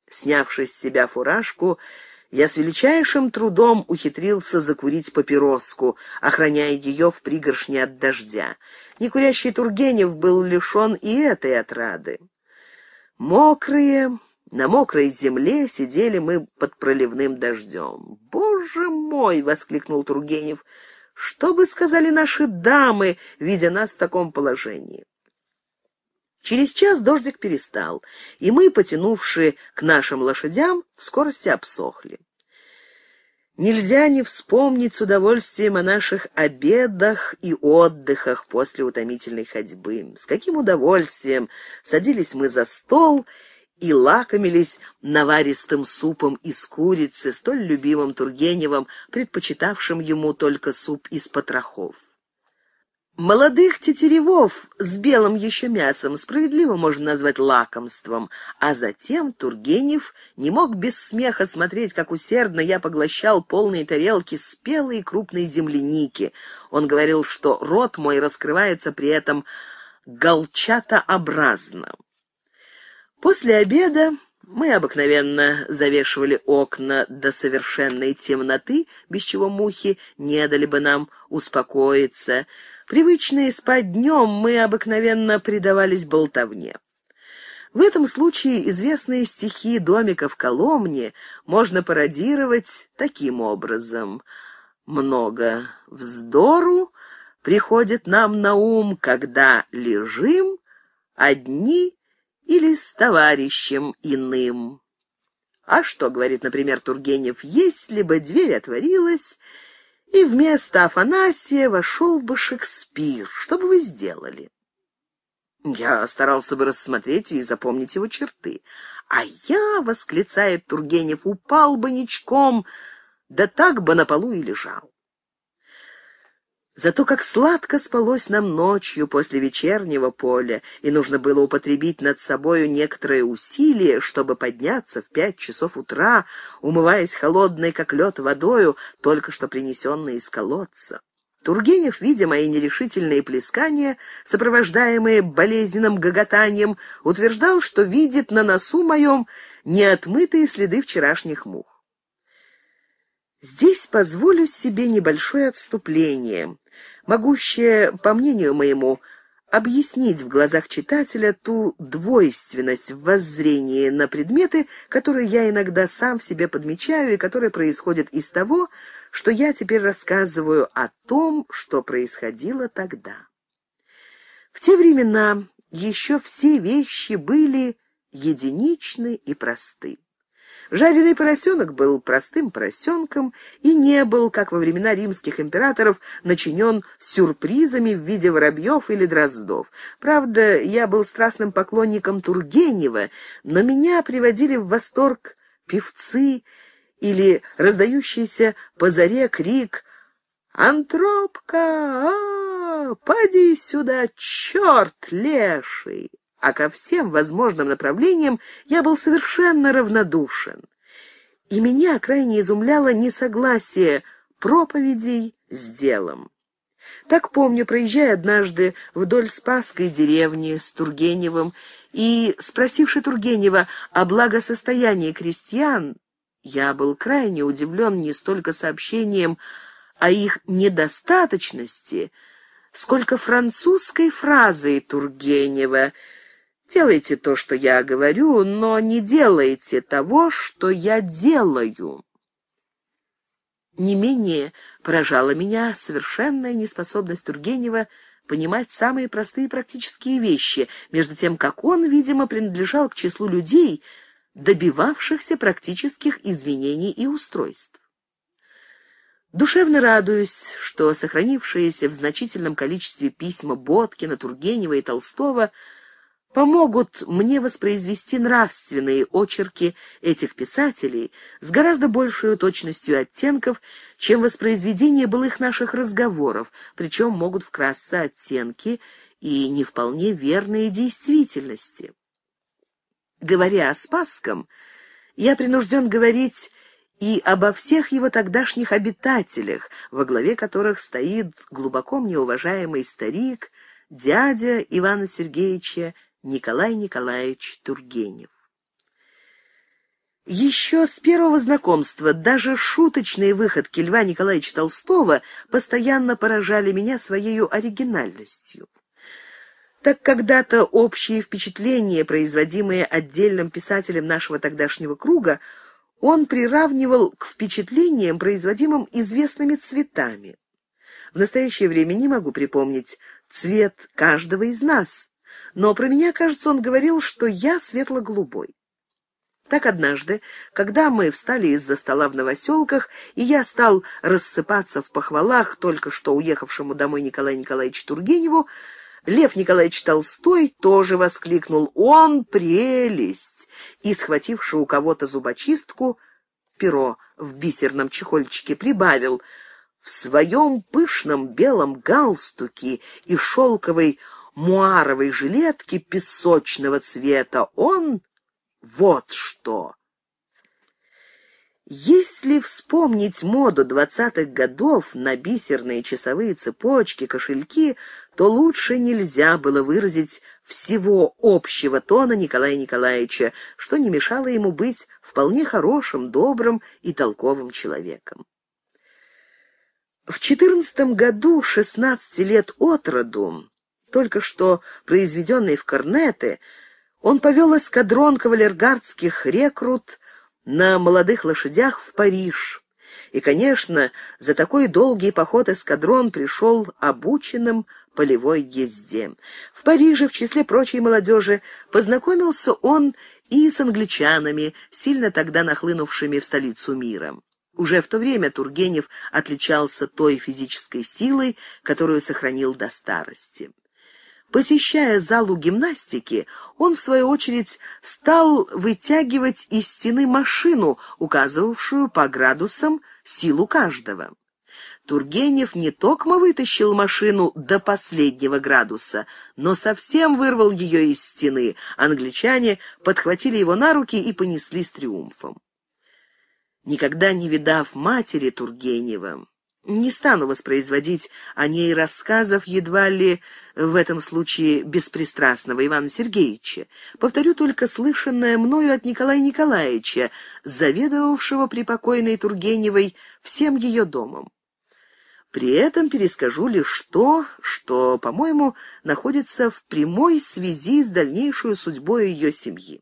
Снявшись с себя фуражку, я с величайшим трудом ухитрился закурить папироску, охраняя ее в пригоршне от дождя. Некурящий Тургенев был лишен и этой отрады. Мокрые, на мокрой земле сидели мы под проливным дождем. «Боже мой!» — воскликнул Тургенев. «Что бы сказали наши дамы, видя нас в таком положении?» Через час дождик перестал, и мы, потянувшие к нашим лошадям, в скорости обсохли. Нельзя не вспомнить с удовольствием о наших обедах и отдыхах после утомительной ходьбы. С каким удовольствием садились мы за стол и лакомились наваристым супом из курицы, столь любимым Тургеневым, предпочитавшим ему только суп из потрохов. Молодых тетеревов с белым еще мясом справедливо можно назвать лакомством, а затем Тургенев не мог без смеха смотреть, как усердно я поглощал полные тарелки спелой и крупной земляники. Он говорил, что рот мой раскрывается при этом голчатообразно. После обеда мы обыкновенно завешивали окна до совершенной темноты, без чего мухи не дали бы нам успокоиться — Привычные спать днем мы обыкновенно предавались болтовне. В этом случае известные стихи домика в Коломне можно пародировать таким образом. «Много вздору приходит нам на ум, когда лежим одни или с товарищем иным». А что, говорит, например, Тургенев, если бы дверь отворилась, и вместо Афанасия вошел бы Шекспир. Что бы вы сделали? Я старался бы рассмотреть и запомнить его черты. А я, — восклицает Тургенев, — упал бы ничком, да так бы на полу и лежал. Зато как сладко спалось нам ночью после вечернего поля, и нужно было употребить над собою некоторые усилия, чтобы подняться в пять часов утра, умываясь холодной, как лед, водою, только что принесенной из колодца. Тургенев, видя мои нерешительные плескания, сопровождаемые болезненным гоготанием, утверждал, что видит на носу моем неотмытые следы вчерашних мух. Здесь позволю себе небольшое отступление могущее, по мнению моему, объяснить в глазах читателя ту двойственность в воззрении на предметы, которые я иногда сам в себе подмечаю и которые происходят из того, что я теперь рассказываю о том, что происходило тогда. В те времена еще все вещи были единичны и просты. Жареный поросенок был простым поросенком и не был, как во времена римских императоров, начинен сюрпризами в виде воробьев или дроздов. Правда, я был страстным поклонником Тургенева, но меня приводили в восторг певцы или раздающийся по заре крик «Антропка! А -а -а, поди сюда, черт леший!» а ко всем возможным направлениям я был совершенно равнодушен. И меня крайне изумляло несогласие проповедей с делом. Так помню, проезжая однажды вдоль Спасской деревни с Тургеневым и спросивши Тургенева о благосостоянии крестьян, я был крайне удивлен не столько сообщением о их недостаточности, сколько французской фразой Тургенева — Делайте то, что я говорю, но не делайте того, что я делаю. Не менее поражала меня совершенная неспособность Тургенева понимать самые простые практические вещи, между тем, как он, видимо, принадлежал к числу людей, добивавшихся практических изменений и устройств. Душевно радуюсь, что сохранившиеся в значительном количестве письма Боткина, Тургенева и Толстого – помогут мне воспроизвести нравственные очерки этих писателей с гораздо большей точностью оттенков, чем воспроизведение былых наших разговоров, причем могут вкрасться оттенки и не вполне верные действительности. Говоря о Спасском, я принужден говорить и обо всех его тогдашних обитателях, во главе которых стоит глубоко мне уважаемый старик, дядя Ивана Сергеевича Николай Николаевич Тургенев. Еще с первого знакомства даже шуточные выходки Льва Николаевича Толстого постоянно поражали меня своей оригинальностью. Так когда-то общие впечатления, производимые отдельным писателем нашего тогдашнего круга, он приравнивал к впечатлениям, производимым известными цветами. В настоящее время не могу припомнить цвет каждого из нас, но про меня, кажется, он говорил, что я светло-голубой. Так однажды, когда мы встали из-за стола в новоселках, и я стал рассыпаться в похвалах только что уехавшему домой Николаю Николаевичу Тургеневу, Лев Николаевич Толстой тоже воскликнул «Он прелесть!» и, схвативши у кого-то зубочистку, перо в бисерном чехольчике прибавил «В своем пышном белом галстуке и шелковой муаровой жилетки песочного цвета. Он вот что. Если вспомнить моду двадцатых годов на бисерные часовые цепочки, кошельки, то лучше нельзя было выразить всего общего тона Николая Николаевича, что не мешало ему быть вполне хорошим, добрым и толковым человеком. В четырнадцатом году, шестнадцати лет от роду, только что произведенный в Корнете, он повел эскадрон кавалергардских рекрут на молодых лошадях в Париж. И, конечно, за такой долгий поход эскадрон пришел обученным полевой езде. В Париже, в числе прочей молодежи, познакомился он и с англичанами, сильно тогда нахлынувшими в столицу мира. Уже в то время Тургенев отличался той физической силой, которую сохранил до старости. Посещая залу гимнастики, он, в свою очередь, стал вытягивать из стены машину, указывавшую по градусам силу каждого. Тургенев не токмо вытащил машину до последнего градуса, но совсем вырвал ее из стены. Англичане подхватили его на руки и понесли с триумфом. Никогда не видав матери Тургенева, не стану воспроизводить о ней рассказов едва ли в этом случае беспристрастного Ивана Сергеевича. Повторю только слышанное мною от Николая Николаевича, заведовавшего при покойной Тургеневой всем ее домом. При этом перескажу лишь то, что, по-моему, находится в прямой связи с дальнейшей судьбой ее семьи.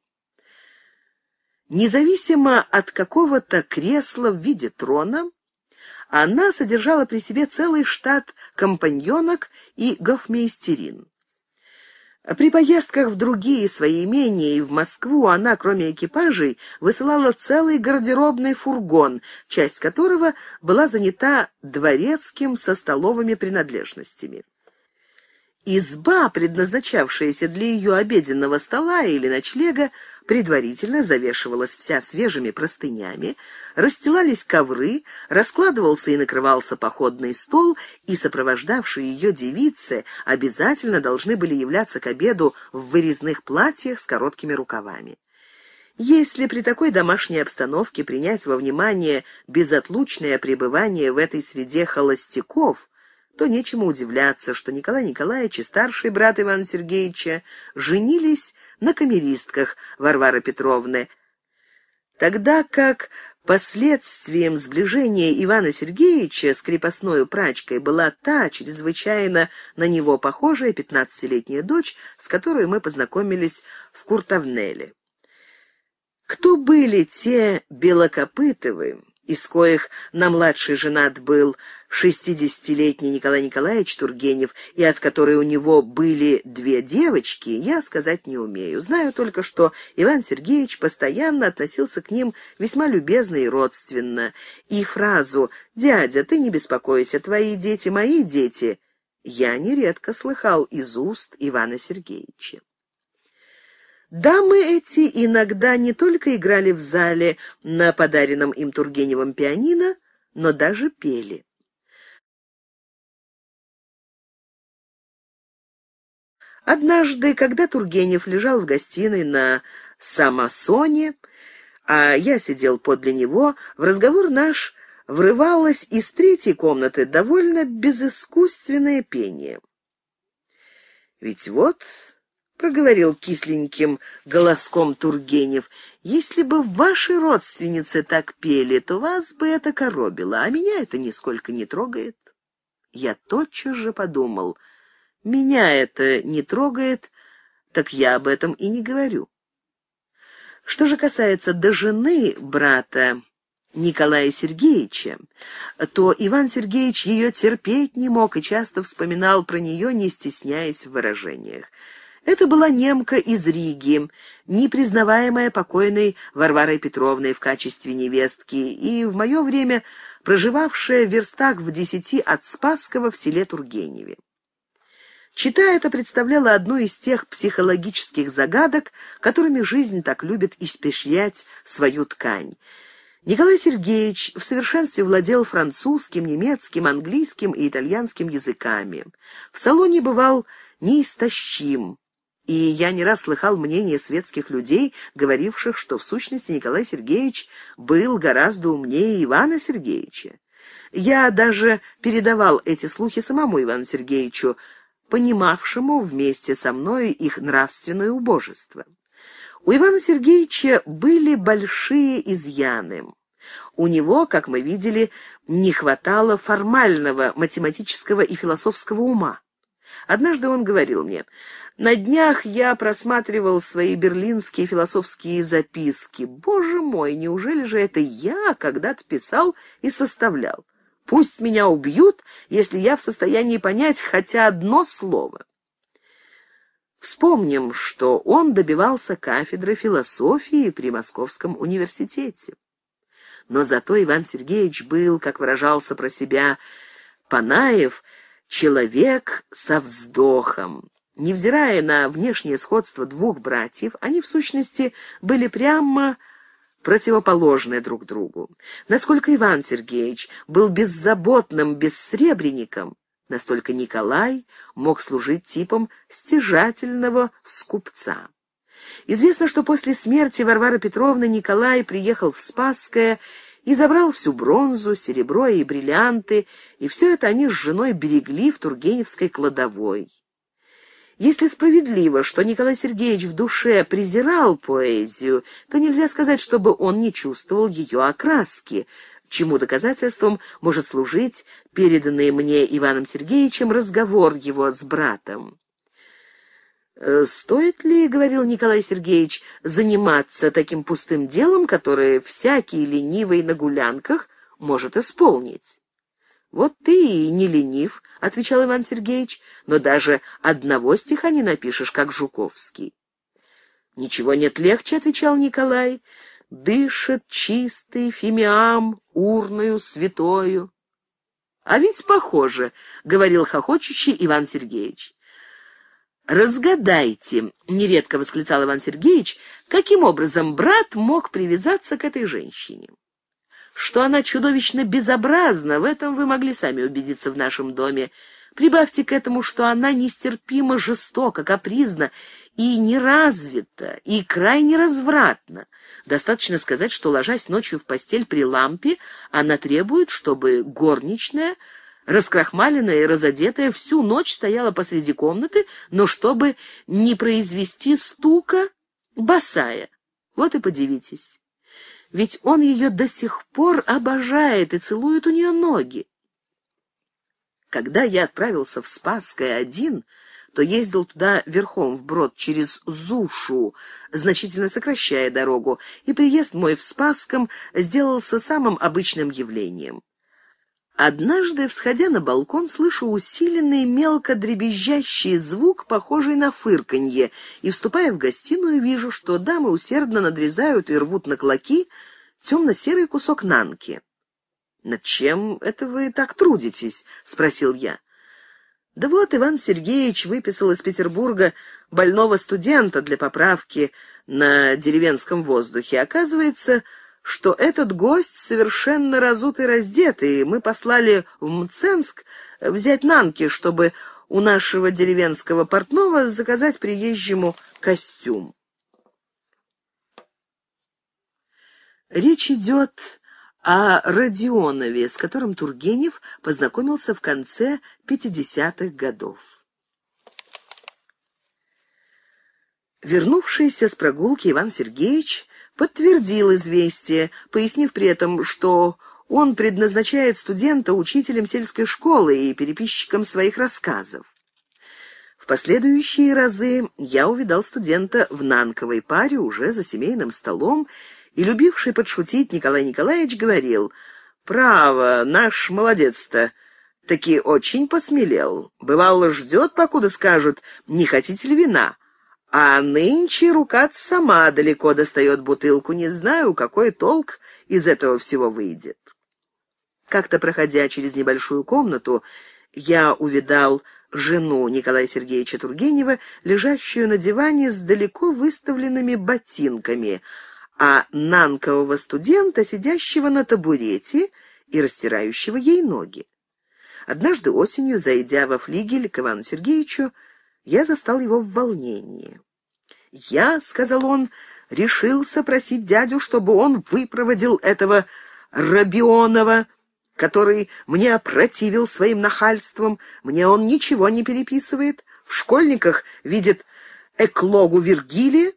Независимо от какого-то кресла в виде трона, она содержала при себе целый штат компаньонок и гофмейстерин. При поездках в другие свои имения и в Москву она, кроме экипажей, высылала целый гардеробный фургон, часть которого была занята дворецким со столовыми принадлежностями. Изба, предназначавшаяся для ее обеденного стола или ночлега, предварительно завешивалась вся свежими простынями, расстилались ковры, раскладывался и накрывался походный стол, и сопровождавшие ее девицы обязательно должны были являться к обеду в вырезных платьях с короткими рукавами. Если при такой домашней обстановке принять во внимание безотлучное пребывание в этой среде холостяков, то нечему удивляться, что Николай Николаевич и старший брат Ивана Сергеевича женились на камеристках Варвары Петровны, тогда как Последствием сближения Ивана Сергеевича с крепостной прачкой была та, чрезвычайно на него похожая пятнадцатилетняя дочь, с которой мы познакомились в Куртавнеле. Кто были те белокопытовы, из коих на младший женат был шестидесятилетний Николай Николаевич Тургенев, и от которой у него были две девочки, я сказать не умею. Знаю только, что Иван Сергеевич постоянно относился к ним весьма любезно и родственно. И фразу «Дядя, ты не беспокойся, твои дети, мои дети» я нередко слыхал из уст Ивана Сергеевича. Дамы эти иногда не только играли в зале на подаренном им Тургеневым пианино, но даже пели. Однажды, когда Тургенев лежал в гостиной на самосоне, а я сидел подле него, в разговор наш врывалось из третьей комнаты довольно безыскусственное пение. «Ведь вот проговорил кисленьким голоском Тургенев. «Если бы ваши родственницы так пели, то вас бы это коробило, а меня это нисколько не трогает». Я тотчас же подумал, «Меня это не трогает, так я об этом и не говорю». Что же касается до жены брата Николая Сергеевича, то Иван Сергеевич ее терпеть не мог и часто вспоминал про нее, не стесняясь в выражениях. Это была немка из Риги, не признаваемая покойной Варварой Петровной в качестве невестки и в мое время проживавшая в верстах в десяти от Спасского в селе Тургеневе. Читая это представляла одну из тех психологических загадок, которыми жизнь так любит испещрять свою ткань. Николай Сергеевич в совершенстве владел французским, немецким, английским и итальянским языками. В салоне бывал неистощим, и я не раз слыхал мнение светских людей, говоривших, что в сущности Николай Сергеевич был гораздо умнее Ивана Сергеевича. Я даже передавал эти слухи самому Ивану Сергеевичу, понимавшему вместе со мной их нравственное убожество. У Ивана Сергеевича были большие изъяны. У него, как мы видели, не хватало формального математического и философского ума. Однажды он говорил мне, на днях я просматривал свои берлинские философские записки. Боже мой, неужели же это я когда-то писал и составлял? Пусть меня убьют, если я в состоянии понять хотя одно слово. Вспомним, что он добивался кафедры философии при Московском университете. Но зато Иван Сергеевич был, как выражался про себя Панаев, человек со вздохом. Невзирая на внешнее сходство двух братьев, они в сущности были прямо противоположны друг другу. Насколько Иван Сергеевич был беззаботным бессребренником, настолько Николай мог служить типом стяжательного скупца. Известно, что после смерти Варвары Петровны Николай приехал в Спасское и забрал всю бронзу, серебро и бриллианты, и все это они с женой берегли в Тургеневской кладовой. Если справедливо, что Николай Сергеевич в душе презирал поэзию, то нельзя сказать, чтобы он не чувствовал ее окраски, чему доказательством может служить переданный мне Иваном Сергеевичем разговор его с братом. «Э, «Стоит ли, — говорил Николай Сергеевич, — заниматься таким пустым делом, которое всякий ленивый на гулянках может исполнить?» «Вот ты и не ленив», — отвечал Иван Сергеевич, «но даже одного стиха не напишешь, как Жуковский». «Ничего нет легче», — отвечал Николай, «дышит чистый фимиам урною святою». «А ведь похоже», — говорил хохочущий Иван Сергеевич. «Разгадайте», — нередко восклицал Иван Сергеевич, «каким образом брат мог привязаться к этой женщине». Что она чудовищно безобразна, в этом вы могли сами убедиться в нашем доме. Прибавьте к этому, что она нестерпимо жестока, капризна и неразвита, и крайне развратна. Достаточно сказать, что, ложась ночью в постель при лампе, она требует, чтобы горничная, раскрахмаленная и разодетая, всю ночь стояла посреди комнаты, но чтобы не произвести стука, босая. Вот и подивитесь ведь он ее до сих пор обожает и целует у нее ноги. Когда я отправился в Спасское один, то ездил туда верхом вброд через Зушу, значительно сокращая дорогу, и приезд мой в Спасском сделался самым обычным явлением. Однажды, всходя на балкон, слышу усиленный мелко дребезжащий звук, похожий на фырканье, и, вступая в гостиную, вижу, что дамы усердно надрезают и рвут на клоки темно-серый кусок нанки. «Над чем это вы так трудитесь?» — спросил я. «Да вот Иван Сергеевич выписал из Петербурга больного студента для поправки на деревенском воздухе. Оказывается, — что этот гость совершенно разутый раздетый, и мы послали в Мценск э, взять нанки, чтобы у нашего деревенского портного заказать приезжему костюм. Речь идет о Родионове, с которым Тургенев познакомился в конце 50-х годов. Вернувшийся с прогулки Иван Сергеевич подтвердил известие, пояснив при этом, что он предназначает студента учителем сельской школы и переписчиком своих рассказов. В последующие разы я увидал студента в Нанковой паре уже за семейным столом, и любивший подшутить Николай Николаевич говорил, «Право, наш молодец-то!» Таки очень посмелел. Бывало, ждет, покуда скажут, не хотите ли вина? А нынче рука сама далеко достает бутылку. Не знаю, какой толк из этого всего выйдет. Как-то, проходя через небольшую комнату, я увидал жену Николая Сергеевича Тургенева, лежащую на диване с далеко выставленными ботинками, а нанкового студента, сидящего на табурете и растирающего ей ноги. Однажды осенью, зайдя во флигель к Ивану Сергеевичу, я застал его в волнении. «Я, — сказал он, — решился просить дядю, чтобы он выпроводил этого Рабионова, который мне опротивил своим нахальством. Мне он ничего не переписывает, в школьниках видит эклогу Вергилия,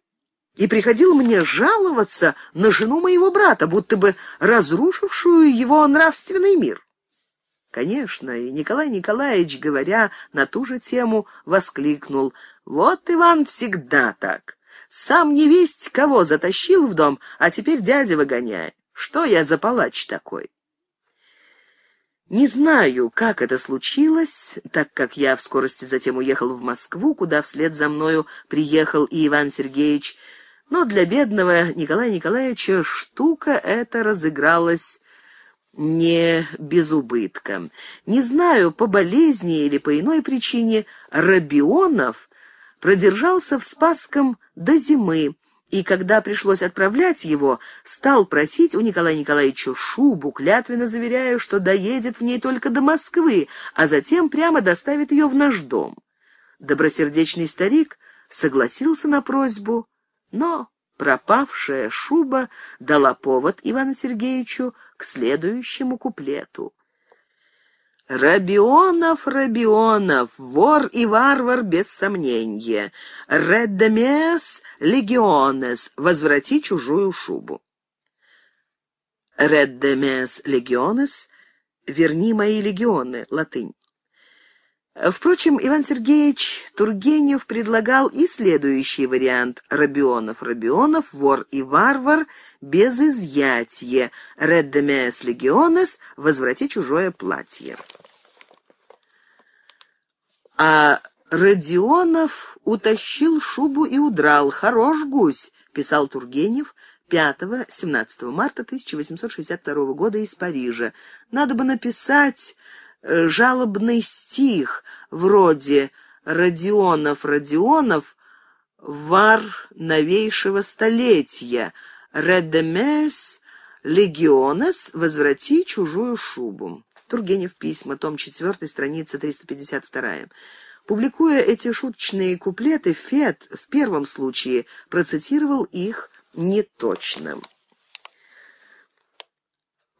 и приходил мне жаловаться на жену моего брата, будто бы разрушившую его нравственный мир. Конечно, и Николай Николаевич, говоря на ту же тему, воскликнул. «Вот Иван всегда так. Сам не весть, кого затащил в дом, а теперь дядя выгоняет. Что я за палач такой?» Не знаю, как это случилось, так как я в скорости затем уехал в Москву, куда вслед за мною приехал и Иван Сергеевич, но для бедного Николая Николаевича штука эта разыгралась не без убытка. Не знаю, по болезни или по иной причине, Рабионов продержался в Спасском до зимы, и когда пришлось отправлять его, стал просить у Николая Николаевича шубу, клятвенно заверяя, что доедет в ней только до Москвы, а затем прямо доставит ее в наш дом. Добросердечный старик согласился на просьбу, но Пропавшая шуба дала повод Ивану Сергеевичу к следующему куплету. «Рабионов, Рабионов, вор и варвар без сомнения, реддемес легионес, возврати чужую шубу». «Реддемес легионес, верни мои легионы», латынь. Э, впрочем, Иван Сергеевич Тургенев предлагал и следующий вариант. Рабионов, Рабионов, вор и варвар, без изъятия, реддемес легионес, возврати чужое платье. А Родионов утащил шубу и удрал. Хорош гусь, писал Тургенев 5-17 марта 1862 года из Парижа. Надо бы написать Э, жалобный стих вроде «Родионов, Родионов, вар новейшего столетия, редемес легионес, возврати чужую шубу». Тургенев письма, том 4, страница 352. Публикуя эти шуточные куплеты, Фет в первом случае процитировал их неточным.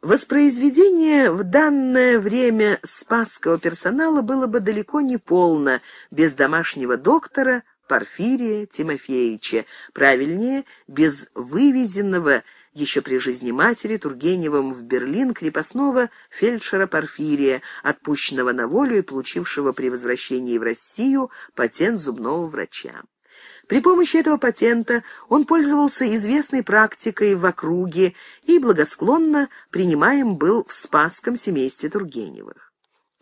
Воспроизведение в данное время спасского персонала было бы далеко не полно без домашнего доктора Порфирия Тимофеевича, правильнее, без вывезенного еще при жизни матери Тургеневым в Берлин крепостного фельдшера Порфирия, отпущенного на волю и получившего при возвращении в Россию патент зубного врача. При помощи этого патента он пользовался известной практикой в округе и благосклонно принимаем был в Спасском семействе Тургеневых.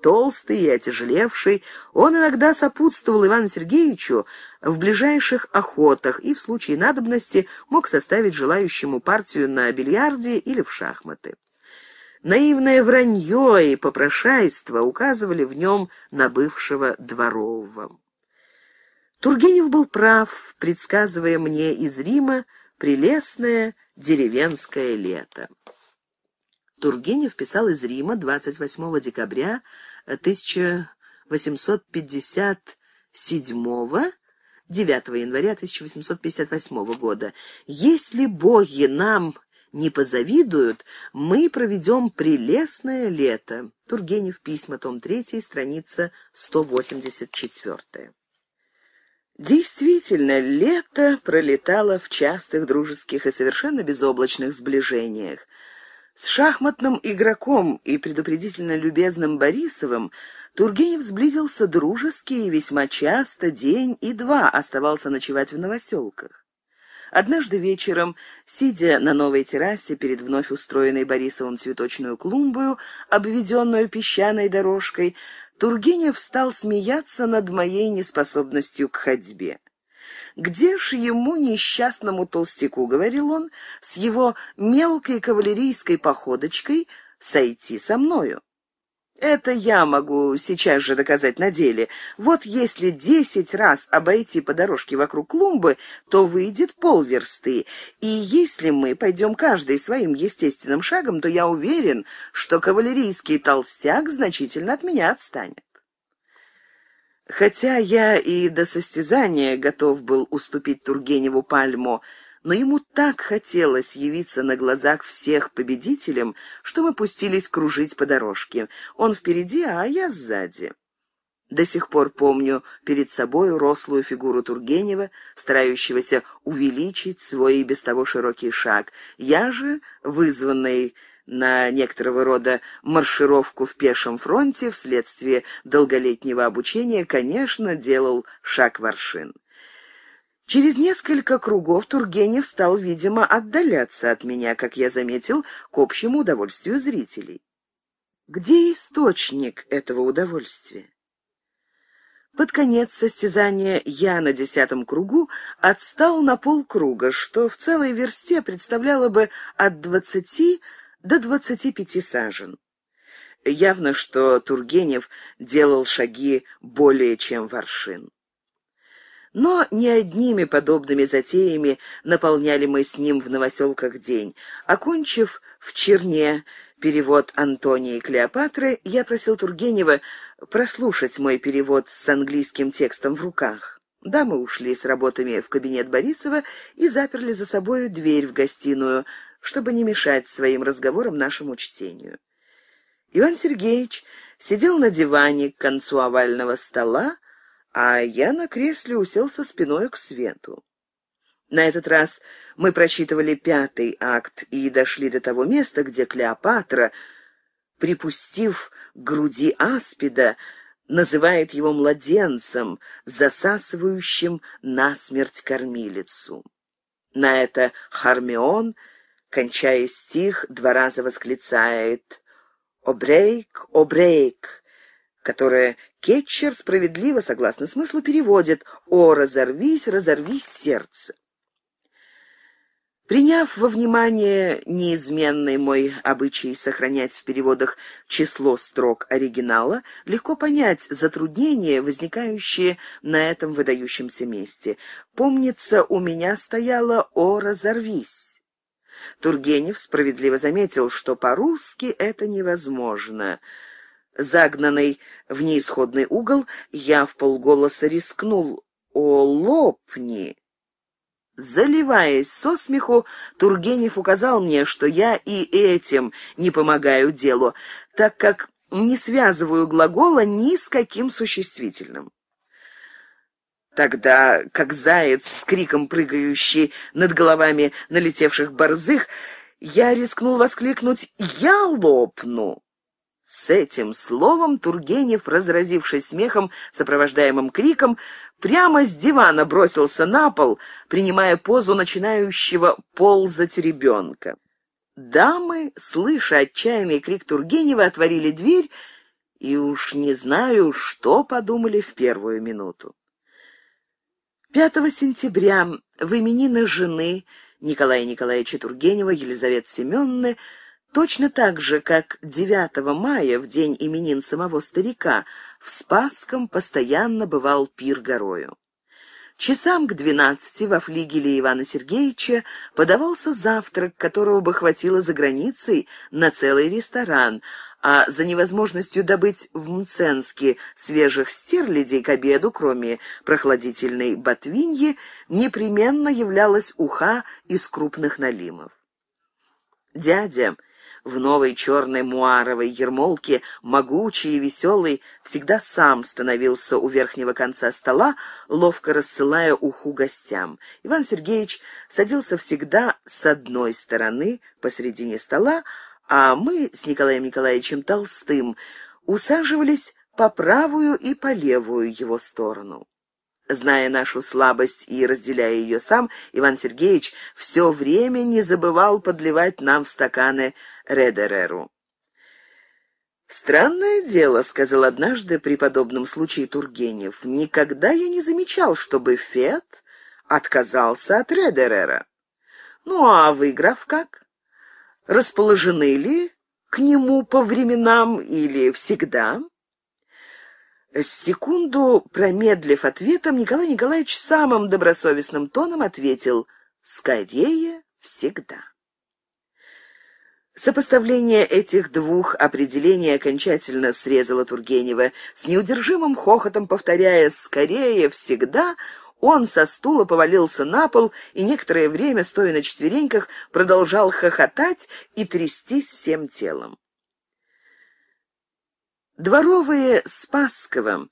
Толстый и отяжелевший, он иногда сопутствовал Ивану Сергеевичу в ближайших охотах и в случае надобности мог составить желающему партию на бильярде или в шахматы. Наивное вранье и попрошайство указывали в нем на бывшего дворового. Тургенев был прав, предсказывая мне из Рима прелестное деревенское лето. Тургенев писал из Рима 28 декабря 1857 9 января 1858 года. «Если боги нам не позавидуют, мы проведем прелестное лето». Тургенев, письма, том 3, страница 184. Действительно, лето пролетало в частых дружеских и совершенно безоблачных сближениях. С шахматным игроком и предупредительно любезным Борисовым Тургенев сблизился дружески и весьма часто, день и два оставался ночевать в новоселках. Однажды вечером, сидя на новой террасе перед вновь устроенной Борисовым цветочную клумбою, обведенную песчаной дорожкой, Тургенев стал смеяться над моей неспособностью к ходьбе. «Где ж ему, несчастному толстяку, — говорил он, — с его мелкой кавалерийской походочкой сойти со мною?» Это я могу сейчас же доказать на деле. Вот если десять раз обойти по дорожке вокруг клумбы, то выйдет полверсты. И если мы пойдем каждый своим естественным шагом, то я уверен, что кавалерийский толстяк значительно от меня отстанет. Хотя я и до состязания готов был уступить Тургеневу пальму, но ему так хотелось явиться на глазах всех победителям, что мы пустились кружить по дорожке. Он впереди, а я сзади. До сих пор помню перед собой рослую фигуру Тургенева, старающегося увеличить свой и без того широкий шаг. Я же, вызванный на некоторого рода маршировку в пешем фронте вследствие долголетнего обучения, конечно, делал шаг воршин. Через несколько кругов Тургенев стал, видимо, отдаляться от меня, как я заметил, к общему удовольствию зрителей. Где источник этого удовольствия? Под конец состязания я на десятом кругу отстал на полкруга, что в целой версте представляло бы от двадцати до двадцати пяти сажен. Явно, что Тургенев делал шаги более чем Варшин. Но не одними подобными затеями наполняли мы с ним в новоселках день. Окончив в Черне перевод Антонии Клеопатры, я просил Тургенева прослушать мой перевод с английским текстом в руках. Да, мы ушли с работами в кабинет Борисова и заперли за собою дверь в гостиную, чтобы не мешать своим разговорам нашему чтению. Иван Сергеевич сидел на диване к концу овального стола, а я на кресле уселся спиной к свету. На этот раз мы прочитывали пятый акт и дошли до того места, где Клеопатра, припустив груди аспида, называет его младенцем, засасывающим насмерть кормилицу. На это Хармион, кончая стих, два раза восклицает «Обрейк, обрейк!» которое Кетчер справедливо, согласно смыслу, переводит «О, разорвись, разорвись сердце». Приняв во внимание неизменный мой обычай сохранять в переводах число строк оригинала, легко понять затруднения, возникающие на этом выдающемся месте. Помнится, у меня стояло «О, разорвись». Тургенев справедливо заметил, что по-русски это невозможно — загнанный в неисходный угол, я в полголоса рискнул. «О, лопни!» Заливаясь со смеху, Тургенев указал мне, что я и этим не помогаю делу, так как не связываю глагола ни с каким существительным. Тогда, как заяц с криком прыгающий над головами налетевших борзых, я рискнул воскликнуть «Я лопну!» С этим словом Тургенев, разразившись смехом, сопровождаемым криком, прямо с дивана бросился на пол, принимая позу начинающего ползать ребенка. Дамы, слыша отчаянный крик Тургенева, отворили дверь и уж не знаю, что подумали в первую минуту. 5 сентября в именины жены Николая Николаевича Тургенева Елизаветы Семенны Точно так же, как 9 мая, в день именин самого старика, в Спасском постоянно бывал пир горою. Часам к двенадцати во флигеле Ивана Сергеевича подавался завтрак, которого бы хватило за границей на целый ресторан, а за невозможностью добыть в Мценске свежих стерлядей к обеду, кроме прохладительной ботвиньи, непременно являлась уха из крупных налимов. Дядя в новой черной муаровой ермолке, могучий и веселый, всегда сам становился у верхнего конца стола, ловко рассылая уху гостям. Иван Сергеевич садился всегда с одной стороны, посредине стола, а мы с Николаем Николаевичем Толстым усаживались по правую и по левую его сторону. Зная нашу слабость и разделяя ее сам, Иван Сергеевич все время не забывал подливать нам в стаканы Редереру. «Странное дело», — сказал однажды при подобном случае Тургенев, — «никогда я не замечал, чтобы Фет отказался от Редерера». «Ну а выиграв, как? Расположены ли к нему по временам или всегда?» Секунду промедлив ответом, Николай Николаевич самым добросовестным тоном ответил «Скорее всегда». Сопоставление этих двух определений окончательно срезало Тургенева. С неудержимым хохотом повторяя «скорее всегда», он со стула повалился на пол и некоторое время, стоя на четвереньках, продолжал хохотать и трястись всем телом. Дворовые с Пасковым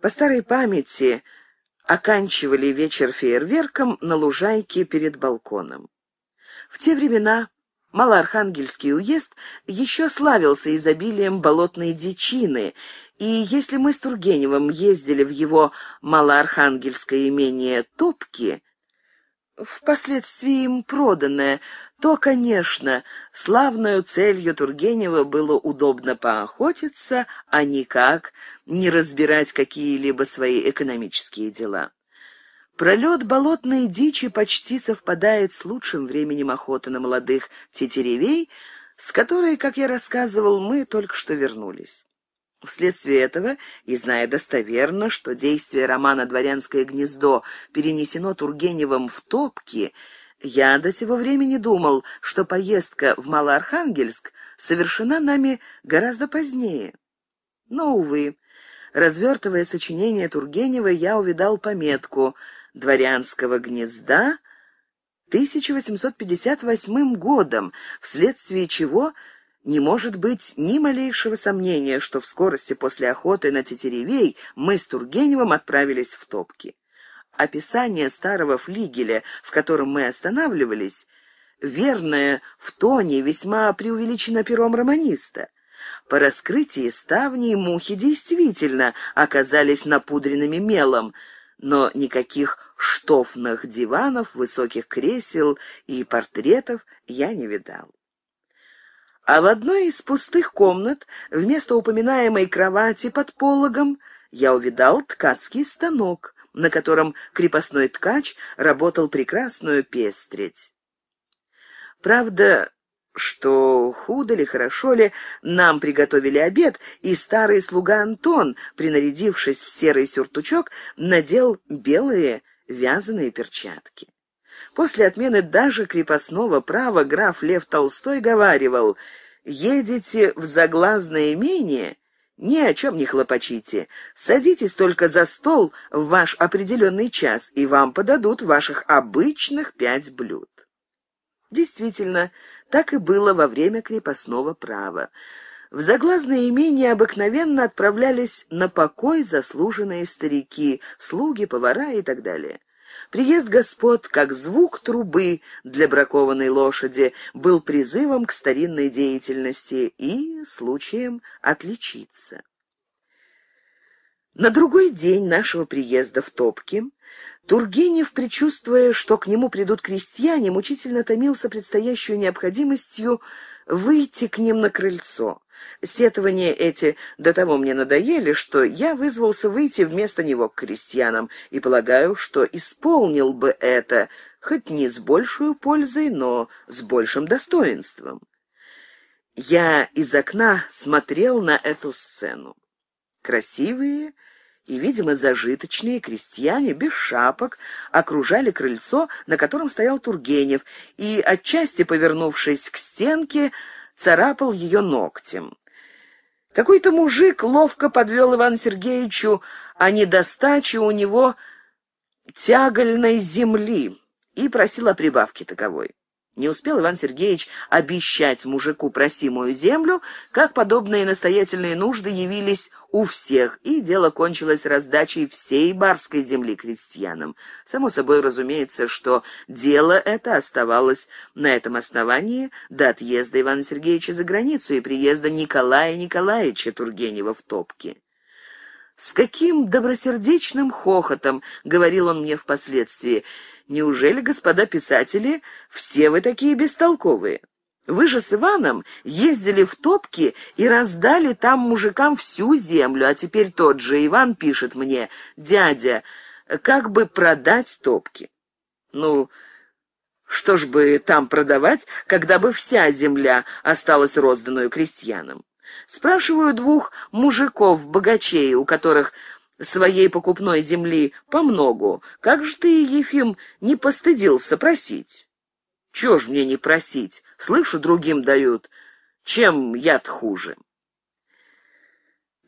по старой памяти оканчивали вечер фейерверком на лужайке перед балконом. В те времена Малоархангельский уезд еще славился изобилием болотной дичины, и если мы с Тургеневым ездили в его малоархангельское имение Топки, впоследствии им проданное, то, конечно, славную целью Тургенева было удобно поохотиться, а никак не разбирать какие-либо свои экономические дела. Пролет болотной дичи почти совпадает с лучшим временем охоты на молодых тетеревей, с которой, как я рассказывал, мы только что вернулись. Вследствие этого, и зная достоверно, что действие романа «Дворянское гнездо» перенесено Тургеневым в топки – я до сего времени думал, что поездка в Малоархангельск совершена нами гораздо позднее. Но, увы, развертывая сочинение Тургенева, я увидал пометку «Дворянского гнезда» 1858 годом, вследствие чего не может быть ни малейшего сомнения, что в скорости после охоты на тетеревей мы с Тургеневым отправились в топки описание старого флигеля, в котором мы останавливались, верное в тоне весьма преувеличено пером романиста. По раскрытии ставни мухи действительно оказались напудренными мелом, но никаких штофных диванов, высоких кресел и портретов я не видал. А в одной из пустых комнат, вместо упоминаемой кровати под пологом, я увидал ткацкий станок — на котором крепостной ткач работал прекрасную пестреть. Правда, что худо ли, хорошо ли, нам приготовили обед, и старый слуга Антон, принарядившись в серый сюртучок, надел белые вязаные перчатки. После отмены даже крепостного права граф Лев Толстой говаривал «Едете в заглазное имение ни о чем не хлопочите. Садитесь только за стол в ваш определенный час, и вам подадут ваших обычных пять блюд. Действительно, так и было во время крепостного права. В заглазные имения обыкновенно отправлялись на покой заслуженные старики, слуги, повара и так далее. Приезд господ, как звук трубы для бракованной лошади, был призывом к старинной деятельности и случаем отличиться. На другой день нашего приезда в Топки Тургенев, предчувствуя, что к нему придут крестьяне, мучительно томился предстоящую необходимостью выйти к ним на крыльцо. Сетования эти до того мне надоели, что я вызвался выйти вместо него к крестьянам, и полагаю, что исполнил бы это, хоть не с большей пользой, но с большим достоинством. Я из окна смотрел на эту сцену. Красивые и, видимо, зажиточные крестьяне без шапок окружали крыльцо, на котором стоял Тургенев, и, отчасти повернувшись к стенке, царапал ее ногтем. Какой-то мужик ловко подвел Ивану Сергеевичу о недостаче у него тягольной земли и просил о прибавке таковой. Не успел Иван Сергеевич обещать мужику просимую землю, как подобные настоятельные нужды явились у всех, и дело кончилось раздачей всей барской земли крестьянам. Само собой разумеется, что дело это оставалось на этом основании до отъезда Ивана Сергеевича за границу и приезда Николая Николаевича Тургенева в Топки. «С каким добросердечным хохотом!» — говорил он мне впоследствии — Неужели, господа писатели, все вы такие бестолковые? Вы же с Иваном ездили в топки и раздали там мужикам всю землю, а теперь тот же Иван пишет мне, «Дядя, как бы продать топки?» Ну, что ж бы там продавать, когда бы вся земля осталась розданную крестьянам? Спрашиваю двух мужиков-богачей, у которых своей покупной земли по многу. Как же ты, Ефим, не постыдился просить? Чего ж мне не просить? Слышу, другим дают. Чем яд хуже?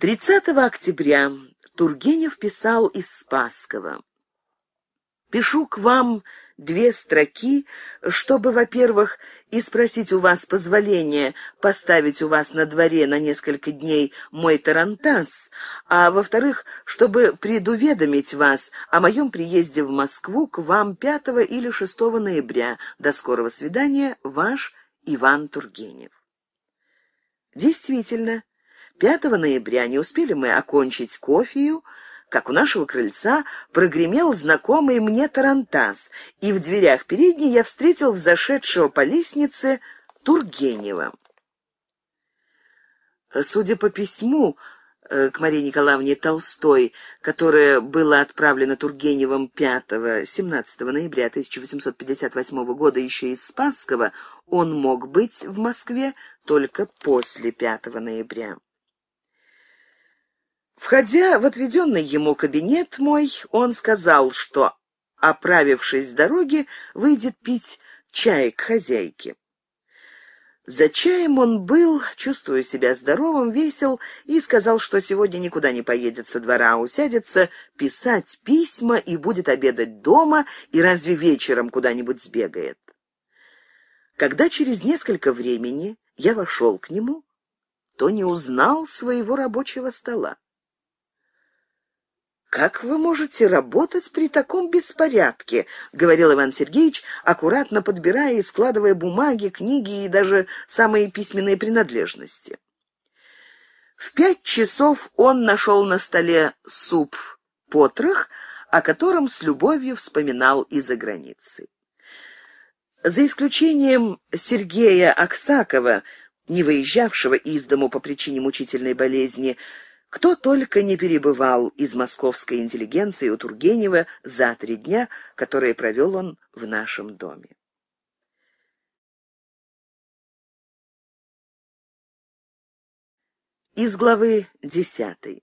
30 октября Тургенев писал из Спасского. Пишу к вам две строки, чтобы, во-первых, и спросить у вас позволения поставить у вас на дворе на несколько дней мой тарантас, а во-вторых, чтобы предуведомить вас о моем приезде в Москву к вам 5 или 6 ноября. До скорого свидания, ваш Иван Тургенев. Действительно, 5 ноября не успели мы окончить кофею, как у нашего крыльца прогремел знакомый мне тарантас, и в дверях передней я встретил взошедшего по лестнице Тургенева. Судя по письму э, к Марии Николаевне Толстой, которое было отправлено Тургеневым 5-17 ноября 1858 года еще из Спасского, он мог быть в Москве только после 5 ноября. Входя в отведенный ему кабинет мой, он сказал, что, оправившись с дороги, выйдет пить чай к хозяйке. За чаем он был, чувствуя себя здоровым, весел, и сказал, что сегодня никуда не поедет со двора, а усядется писать письма и будет обедать дома, и разве вечером куда-нибудь сбегает. Когда через несколько времени я вошел к нему, то не узнал своего рабочего стола. «Как вы можете работать при таком беспорядке?» — говорил Иван Сергеевич, аккуратно подбирая и складывая бумаги, книги и даже самые письменные принадлежности. В пять часов он нашел на столе суп-потрох, о котором с любовью вспоминал из за границы. За исключением Сергея Аксакова, не выезжавшего из дому по причине мучительной болезни, кто только не перебывал из московской интеллигенции у Тургенева за три дня, которые провел он в нашем доме. Из главы десятой.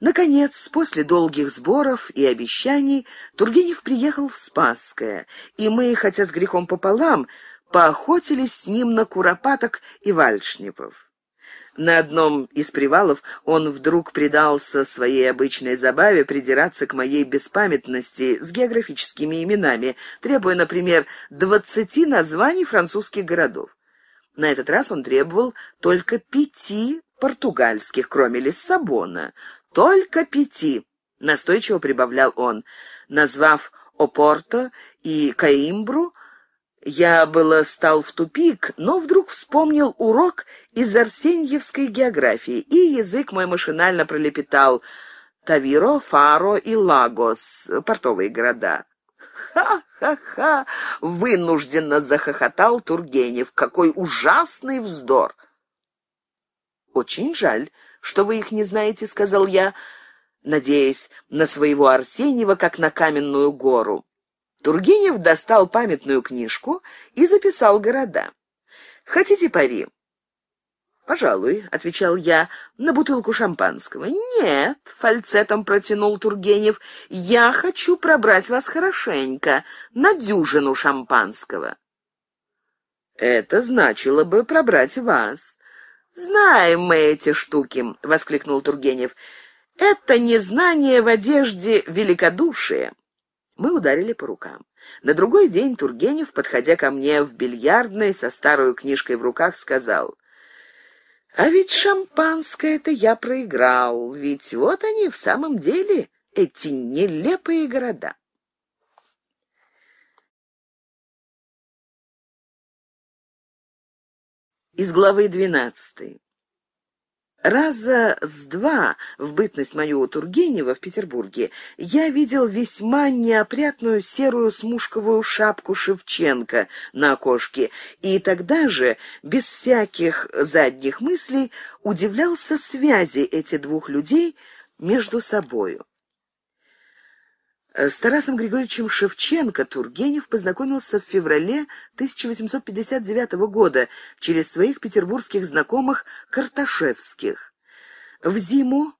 Наконец, после долгих сборов и обещаний, Тургенев приехал в Спасское, и мы, хотя с грехом пополам, поохотились с ним на куропаток и вальшнипов. На одном из привалов он вдруг предался своей обычной забаве придираться к моей беспамятности с географическими именами, требуя, например, двадцати названий французских городов. На этот раз он требовал только пяти португальских, кроме Лиссабона. «Только пяти!» — настойчиво прибавлял он, назвав Опорто и Каимбру, я было стал в тупик, но вдруг вспомнил урок из арсеньевской географии, и язык мой машинально пролепетал «Тавиро, Фаро и Лагос» — портовые города. «Ха-ха-ха!» — вынужденно захохотал Тургенев. «Какой ужасный вздор!» «Очень жаль, что вы их не знаете», — сказал я, надеясь на своего Арсеньева, как на каменную гору. Тургенев достал памятную книжку и записал города. «Хотите пари?» «Пожалуй», — отвечал я, — «на бутылку шампанского». «Нет», — фальцетом протянул Тургенев, — «я хочу пробрать вас хорошенько, на дюжину шампанского». «Это значило бы пробрать вас». «Знаем мы эти штуки», — воскликнул Тургенев. «Это незнание в одежде великодушие». Мы ударили по рукам. На другой день Тургенев, подходя ко мне в бильярдной со старой книжкой в руках, сказал, «А ведь шампанское-то я проиграл, ведь вот они в самом деле, эти нелепые города». Из главы двенадцатой. Раза с два в бытность мою у Тургенева в Петербурге я видел весьма неопрятную серую смушковую шапку Шевченко на окошке, и тогда же, без всяких задних мыслей, удивлялся связи этих двух людей между собою. Э, с Тарасом Григорьевичем Шевченко Тургенев познакомился в феврале 1859 года через своих петербургских знакомых Карташевских. В зиму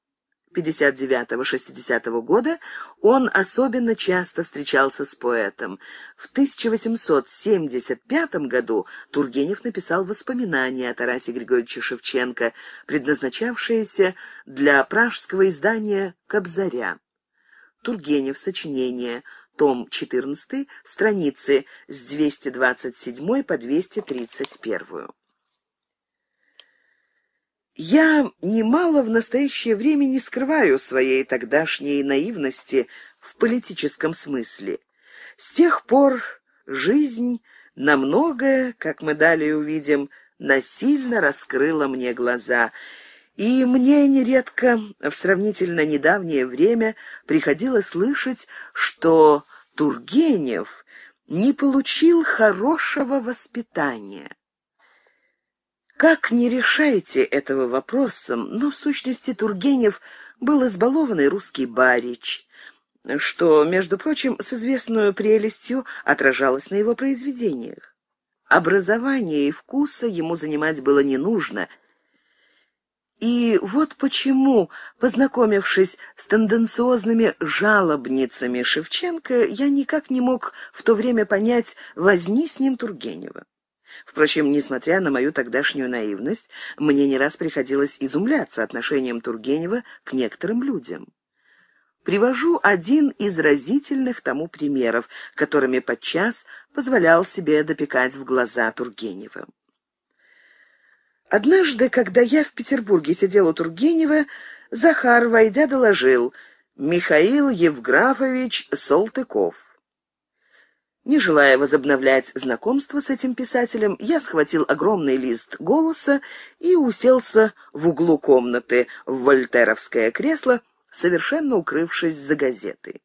59-60 года он особенно часто встречался с поэтом. В 1875 году Тургенев написал воспоминания о Тарасе Григорьевиче Шевченко, предназначавшиеся для пражского издания «Кобзаря». Тургенев, сочинение, том 14, страницы с 227 по 231. Я немало в настоящее время не скрываю своей тогдашней наивности в политическом смысле. С тех пор жизнь на многое, как мы далее увидим, насильно раскрыла мне глаза — и мне нередко в сравнительно недавнее время приходилось слышать, что Тургенев не получил хорошего воспитания. Как не решайте этого вопроса, но ну, в сущности Тургенев был избалованный русский барич, что, между прочим, с известной прелестью отражалось на его произведениях. Образование и вкуса ему занимать было не нужно — и вот почему, познакомившись с тенденциозными жалобницами Шевченко, я никак не мог в то время понять, возни с ним Тургенева. Впрочем, несмотря на мою тогдашнюю наивность, мне не раз приходилось изумляться отношением Тургенева к некоторым людям. Привожу один из разительных тому примеров, которыми подчас позволял себе допекать в глаза Тургеневым. Однажды, когда я в Петербурге сидел у Тургенева, Захар, войдя, доложил «Михаил Евграфович Салтыков». Не желая возобновлять знакомство с этим писателем, я схватил огромный лист голоса и уселся в углу комнаты в вольтеровское кресло, совершенно укрывшись за газетой.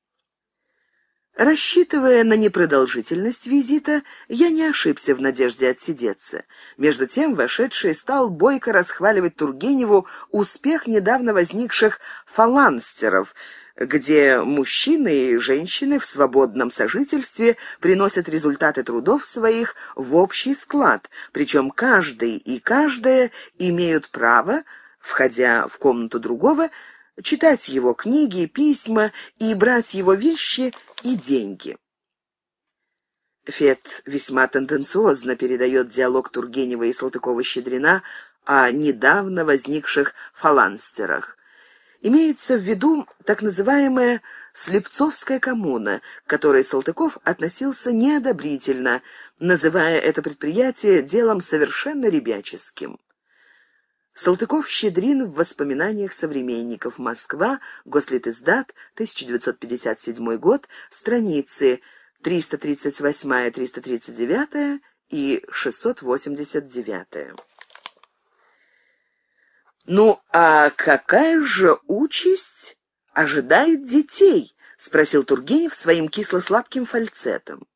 Рассчитывая на непродолжительность визита, я не ошибся в надежде отсидеться. Между тем вошедший стал бойко расхваливать Тургеневу успех недавно возникших фаланстеров, где мужчины и женщины в свободном сожительстве приносят результаты трудов своих в общий склад, причем каждый и каждая имеют право, входя в комнату другого, читать его книги, письма и брать его вещи и деньги. Фет весьма тенденциозно передает диалог Тургенева и Салтыкова-Щедрина о недавно возникших фаланстерах. Имеется в виду так называемая Слепцовская коммуна, к которой Салтыков относился неодобрительно, называя это предприятие делом совершенно ребяческим. Салтыков-Щедрин в воспоминаниях современников. Москва, Гослитиздат, 1957 год, страницы 338-339 и 689. «Ну, а какая же участь ожидает детей?» — спросил Тургенев своим кисло-сладким фальцетом.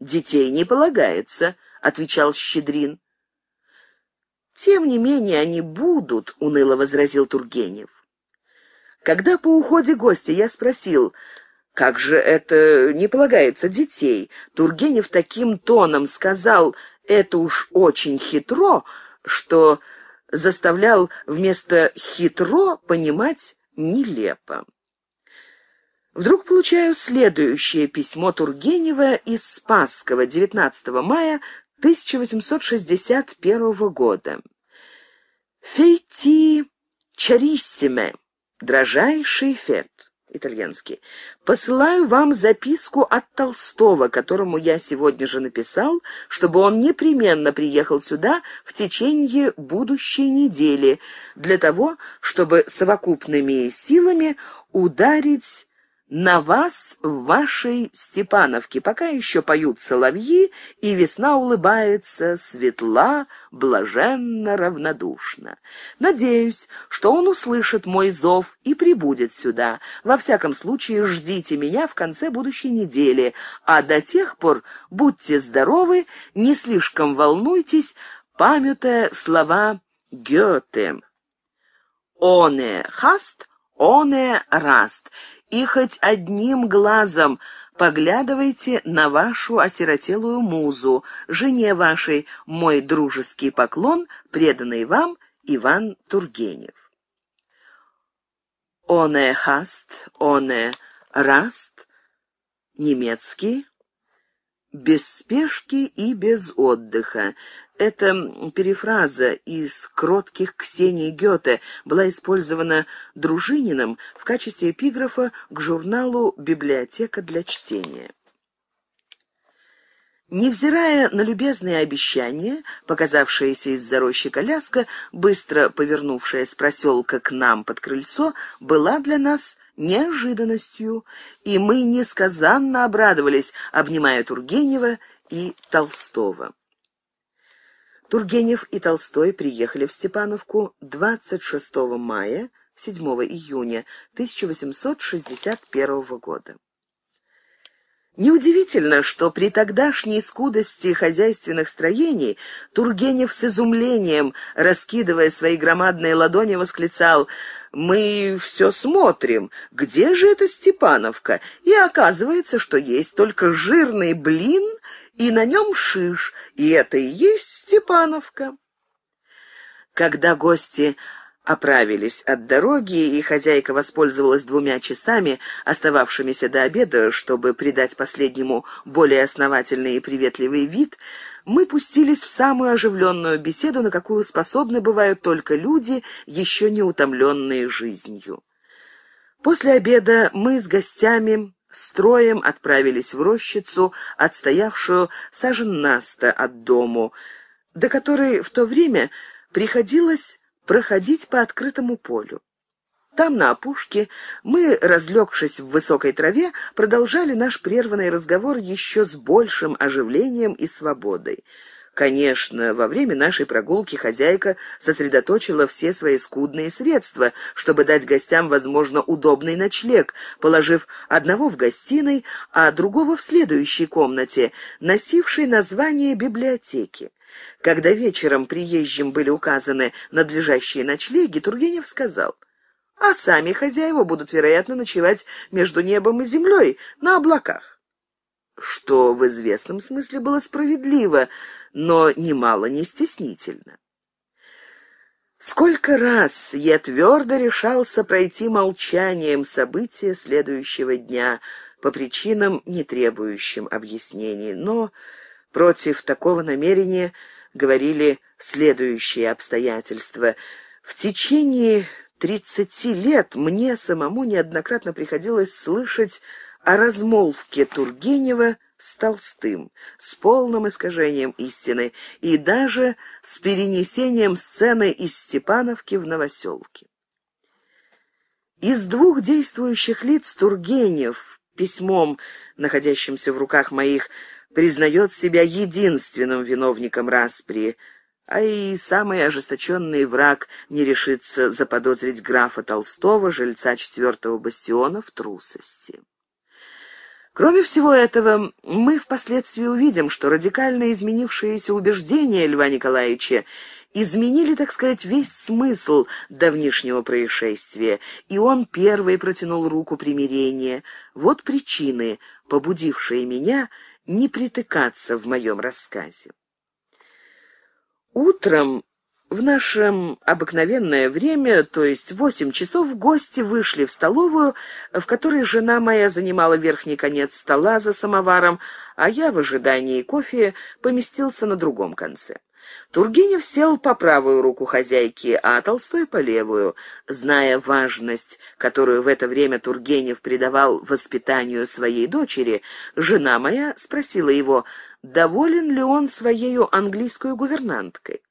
«Детей не полагается», — отвечал Щедрин. «Тем не менее они будут», — уныло возразил Тургенев. Когда по уходе гостя я спросил, как же это не полагается детей, Тургенев таким тоном сказал, это уж очень хитро, что заставлял вместо «хитро» понимать «нелепо». Вдруг получаю следующее письмо Тургенева из Спасского 19 мая 1861 года. «Фейти чариссиме» — «Дрожайший фет» итальянский. «Посылаю вам записку от Толстого, которому я сегодня же написал, чтобы он непременно приехал сюда в течение будущей недели, для того, чтобы совокупными силами ударить на вас в вашей Степановке. Пока еще поют соловьи, и весна улыбается, светла, блаженно, равнодушно. Надеюсь, что он услышит мой зов и прибудет сюда. Во всяком случае, ждите меня в конце будущей недели, а до тех пор будьте здоровы, не слишком волнуйтесь, памятая слова Гёте. «Оне хаст, оне раст» и хоть одним глазом поглядывайте на вашу осиротелую музу, жене вашей мой дружеский поклон, преданный вам Иван Тургенев. Оне хаст, оне раст, немецкий, без спешки и без отдыха. Эта перефраза из «Кротких Ксении Гёте» была использована Дружининым в качестве эпиграфа к журналу «Библиотека для чтения». Невзирая на любезные обещания, показавшаяся из-за рощи коляска, быстро повернувшая с проселка к нам под крыльцо, была для нас неожиданностью, и мы несказанно обрадовались, обнимая Тургенева и Толстого. Тургенев и Толстой приехали в Степановку 26 мая, 7 июня 1861 года. Неудивительно, что при тогдашней скудости хозяйственных строений Тургенев с изумлением, раскидывая свои громадные ладони, восклицал «Мы все смотрим, где же эта Степановка?» И оказывается, что есть только жирный блин и на нем шиш, и это и есть Степановка. Когда гости оправились от дороги, и хозяйка воспользовалась двумя часами, остававшимися до обеда, чтобы придать последнему более основательный и приветливый вид, мы пустились в самую оживленную беседу, на какую способны бывают только люди, еще не утомленные жизнью. После обеда мы с гостями строем отправились в рощицу, отстоявшую саженнаста от дому, до которой в то время приходилось проходить по открытому полю. Там, на опушке, мы, разлегшись в высокой траве, продолжали наш прерванный разговор еще с большим оживлением и свободой. Конечно, во время нашей прогулки хозяйка сосредоточила все свои скудные средства, чтобы дать гостям, возможно, удобный ночлег, положив одного в гостиной, а другого в следующей комнате, носившей название библиотеки. Когда вечером приезжим были указаны надлежащие ночлеги, Тургенев сказал, «А сами хозяева будут, вероятно, ночевать между небом и землей на облаках» что в известном смысле было справедливо, но немало не стеснительно. Сколько раз я твердо решался пройти молчанием события следующего дня по причинам, не требующим объяснений, но Против такого намерения говорили следующие обстоятельства. В течение тридцати лет мне самому неоднократно приходилось слышать о размолвке Тургенева с Толстым, с полным искажением истины и даже с перенесением сцены из Степановки в Новоселке. Из двух действующих лиц Тургенев письмом, находящимся в руках моих признает себя единственным виновником распри, а и самый ожесточенный враг не решится заподозрить графа Толстого, жильца четвертого бастиона, в трусости. Кроме всего этого, мы впоследствии увидим, что радикально изменившиеся убеждения Льва Николаевича изменили, так сказать, весь смысл давнишнего происшествия, и он первый протянул руку примирения. Вот причины, побудившие меня не притыкаться в моем рассказе. Утром в нашем обыкновенное время, то есть восемь часов, гости вышли в столовую, в которой жена моя занимала верхний конец стола за самоваром, а я в ожидании кофе поместился на другом конце. Тургенев сел по правую руку хозяйки, а Толстой по левую. Зная важность, которую в это время Тургенев придавал воспитанию своей дочери, жена моя спросила его, доволен ли он своею английской гувернанткой.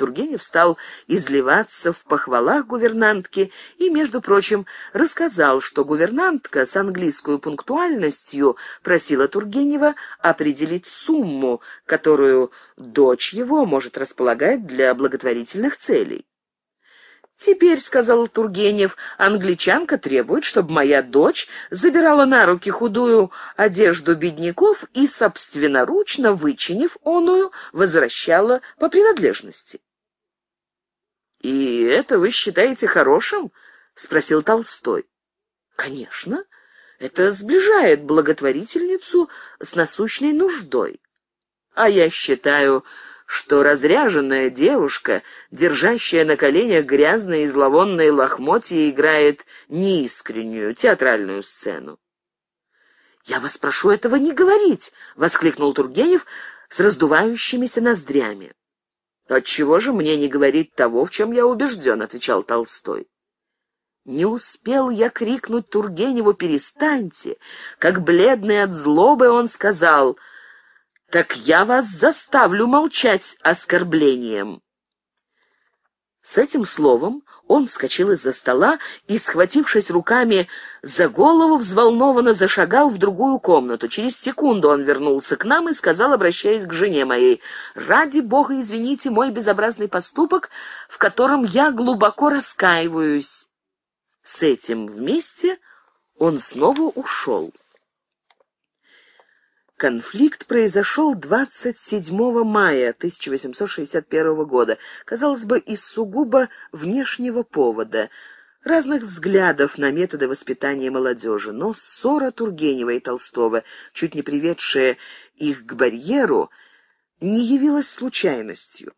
Тургенев стал изливаться в похвалах гувернантки и, между прочим, рассказал, что гувернантка с английской пунктуальностью просила Тургенева определить сумму, которую дочь его может располагать для благотворительных целей. «Теперь, — сказал Тургенев, — англичанка требует, чтобы моя дочь забирала на руки худую одежду бедняков и, собственноручно вычинив оную, возвращала по принадлежности». «И это вы считаете хорошим?» — спросил Толстой. «Конечно. Это сближает благотворительницу с насущной нуждой. А я считаю, что разряженная девушка, держащая на коленях грязные и зловонные лохмотья, играет неискреннюю театральную сцену. «Я вас прошу этого не говорить!» — воскликнул Тургенев с раздувающимися ноздрями. «Отчего же мне не говорить того, в чем я убежден?» — отвечал Толстой. Не успел я крикнуть Тургеневу «Перестаньте!», как бледный от злобы он сказал «Так я вас заставлю молчать оскорблением!» С этим словом он вскочил из-за стола и, схватившись руками за голову, взволнованно зашагал в другую комнату. Через секунду он вернулся к нам и сказал, обращаясь к жене моей, «Ради бога, извините мой безобразный поступок, в котором я глубоко раскаиваюсь». С этим вместе он снова ушел. Конфликт произошел 27 мая 1861 года, казалось бы, из сугубо внешнего повода, разных взглядов на методы воспитания молодежи, но ссора Тургенева и Толстого, чуть не приведшая их к барьеру, не явилась случайностью.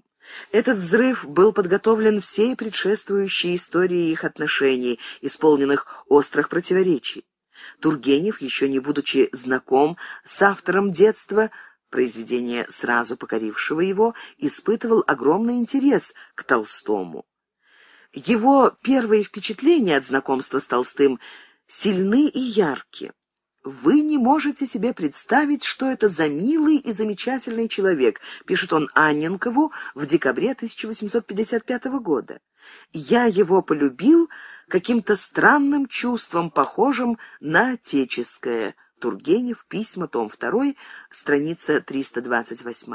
Этот взрыв был подготовлен всей предшествующей истории их отношений, исполненных острых противоречий. Тургенев, еще не будучи знаком с автором детства, произведение сразу покорившего его, испытывал огромный интерес к Толстому. Его первые впечатления от знакомства с Толстым сильны и ярки. «Вы не можете себе представить, что это за милый и замечательный человек», пишет он Анненкову в декабре 1855 года. «Я его полюбил каким-то странным чувством, похожим на отеческое. Тургенев, письма, том 2, страница 328.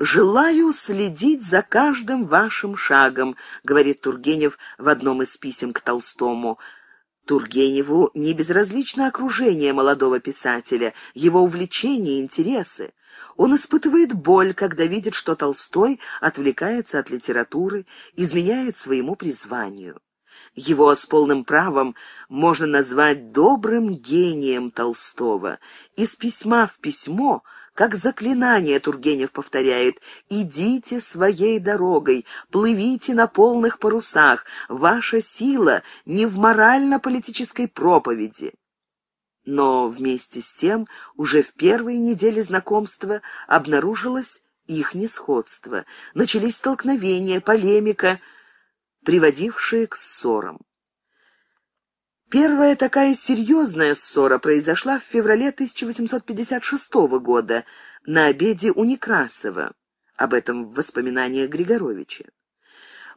«Желаю следить за каждым вашим шагом», — говорит Тургенев в одном из писем к Толстому, — Тургеневу не безразлично окружение молодого писателя, его увлечения и интересы. Он испытывает боль, когда видит, что Толстой отвлекается от литературы, изменяет своему призванию. Его с полным правом можно назвать добрым гением Толстого. Из письма в письмо – как заклинание Тургенев повторяет «Идите своей дорогой, плывите на полных парусах, ваша сила не в морально-политической проповеди». Но вместе с тем уже в первой неделе знакомства обнаружилось их несходство. Начались столкновения, полемика, приводившие к ссорам. Первая такая серьезная ссора произошла в феврале 1856 года на обеде у Некрасова. Об этом в воспоминаниях Григоровича.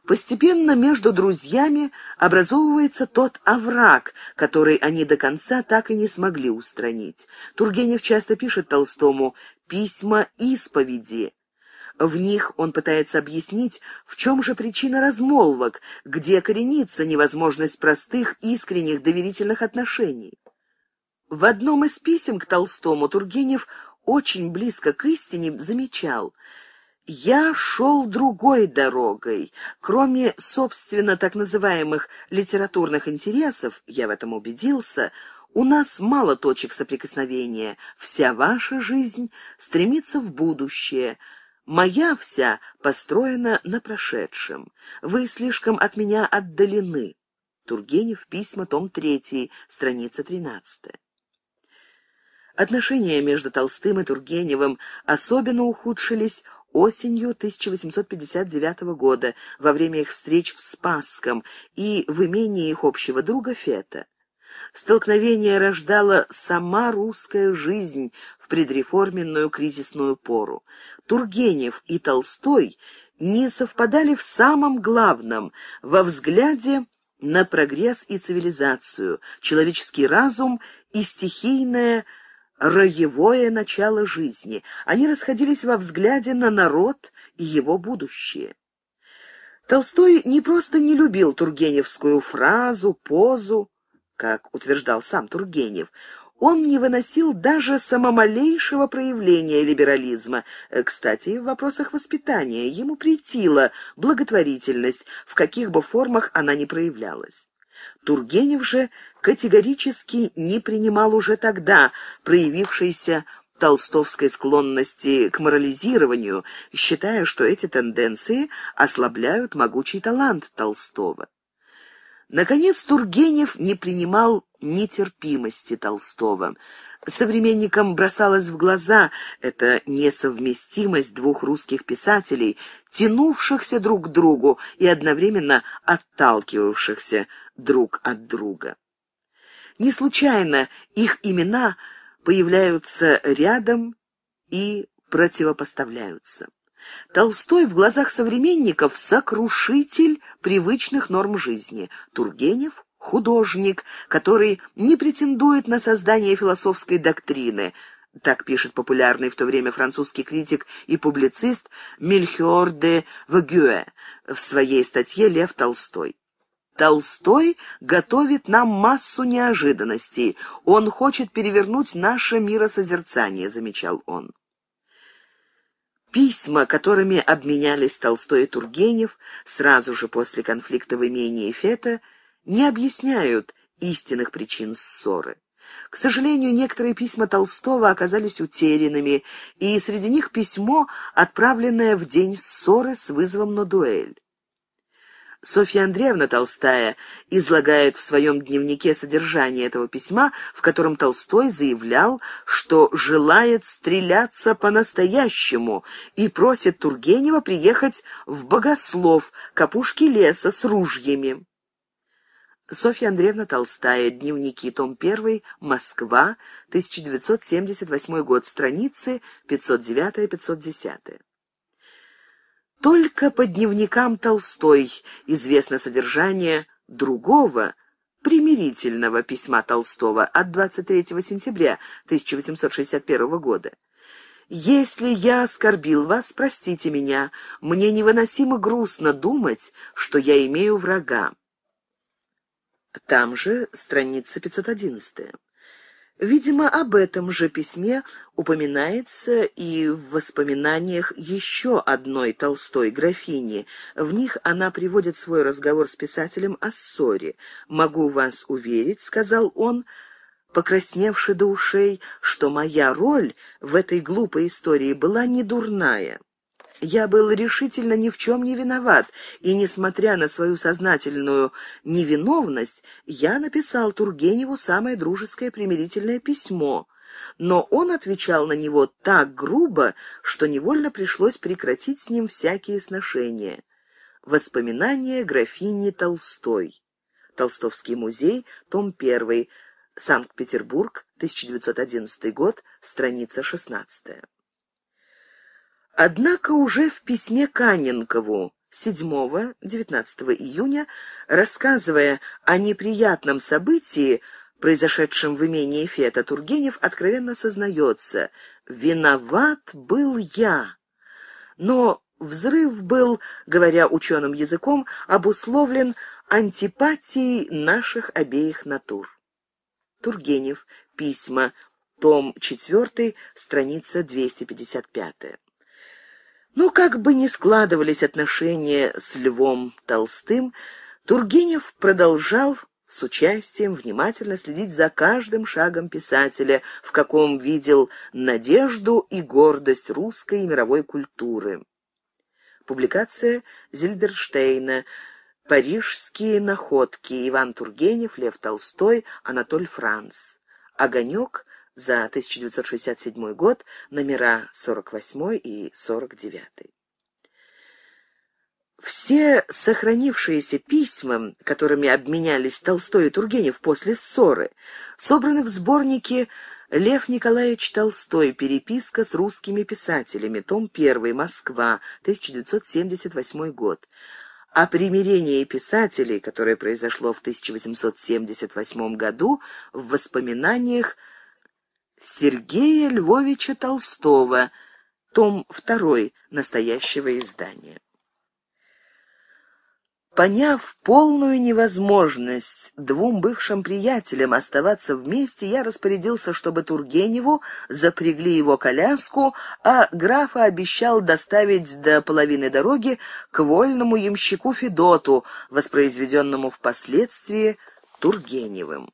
Постепенно между друзьями образовывается тот овраг, который они до конца так и не смогли устранить. Тургенев часто пишет Толстому письма исповеди, в них он пытается объяснить, в чем же причина размолвок, где коренится невозможность простых, искренних, доверительных отношений. В одном из писем к Толстому Тургенев очень близко к истине замечал «Я шел другой дорогой. Кроме, собственно, так называемых литературных интересов, я в этом убедился, у нас мало точек соприкосновения. Вся ваша жизнь стремится в будущее». Моя вся построена на прошедшем. Вы слишком от меня отдалены. Тургенев, письма, том 3, страница 13. Отношения между Толстым и Тургеневым особенно ухудшились осенью 1859 года во время их встреч в Спасском и в имении их общего друга Фета. Столкновение рождала сама русская жизнь в предреформенную кризисную пору. Тургенев и Толстой не совпадали в самом главном, во взгляде на прогресс и цивилизацию, человеческий разум и стихийное роевое начало жизни. Они расходились во взгляде на народ и его будущее. Толстой не просто не любил тургеневскую фразу, позу, как утверждал сам Тургенев, он не выносил даже самомалейшего проявления либерализма. Э, кстати, в вопросах воспитания ему претила благотворительность, в каких бы формах она ни проявлялась. Тургенев же категорически не принимал уже тогда проявившейся толстовской склонности к морализированию, считая, что эти тенденции ослабляют могучий талант Толстого. Наконец Тургенев не принимал нетерпимости Толстого. Современникам бросалась в глаза эта несовместимость двух русских писателей, тянувшихся друг к другу и одновременно отталкивавшихся друг от друга. Не случайно их имена появляются рядом и противопоставляются. Толстой в глазах современников сокрушитель привычных норм жизни, Тургенев — художник, который не претендует на создание философской доктрины, так пишет популярный в то время французский критик и публицист Мельхиор де Вагюэ в своей статье «Лев Толстой». Толстой готовит нам массу неожиданностей. Он хочет перевернуть наше миросозерцание, замечал он. Письма, которыми обменялись Толстой и Тургенев сразу же после конфликта в имении Фета, не объясняют истинных причин ссоры. К сожалению, некоторые письма Толстого оказались утерянными, и среди них письмо, отправленное в день ссоры с вызовом на дуэль. Софья Андреевна Толстая излагает в своем дневнике содержание этого письма, в котором Толстой заявлял, что желает стреляться по-настоящему и просит Тургенева приехать в Богослов к опушке леса с ружьями. Софья Андреевна Толстая, дневники, том 1, Москва, 1978 год, страницы 509-510. Только по дневникам Толстой известно содержание другого, примирительного письма Толстого от 23 сентября 1861 года. «Если я оскорбил вас, простите меня. Мне невыносимо грустно думать, что я имею врага». Там же страница 511. Видимо, об этом же письме упоминается и в воспоминаниях еще одной толстой графини. В них она приводит свой разговор с писателем о ссоре. «Могу вас уверить», — сказал он, покрасневший до ушей, «что моя роль в этой глупой истории была не дурная». Я был решительно ни в чем не виноват, и, несмотря на свою сознательную невиновность, я написал Тургеневу самое дружеское примирительное письмо. Но он отвечал на него так грубо, что невольно пришлось прекратить с ним всякие сношения. Воспоминания графини Толстой. Толстовский музей, том 1, Санкт-Петербург, 1911 год, страница 16. Однако уже в письме Каненкову 7-19 июня, рассказывая о неприятном событии, произошедшем в имении Фета, Тургенев откровенно сознается «Виноват был я». Но взрыв был, говоря ученым языком, обусловлен антипатией наших обеих натур. Тургенев. Письма. Том 4, страница 255. Но как бы ни складывались отношения с Львом Толстым, Тургенев продолжал с участием внимательно следить за каждым шагом писателя, в каком видел надежду и гордость русской и мировой культуры. Публикация Зильберштейна «Парижские находки. Иван Тургенев, Лев Толстой, Анатоль Франц». «Огонек за 1967 год, номера 48 и 49. Все сохранившиеся письма, которыми обменялись Толстой и Тургенев после ссоры, собраны в сборнике Лев Николаевич Толстой. Переписка с русскими писателями. Том 1. Москва. 1978 год. О примирении писателей, которое произошло в 1878 году, в воспоминаниях Сергея Львовича Толстого, том 2 настоящего издания. Поняв полную невозможность двум бывшим приятелям оставаться вместе, я распорядился, чтобы Тургеневу запрягли его коляску, а графа обещал доставить до половины дороги к вольному ямщику Федоту, воспроизведенному впоследствии Тургеневым.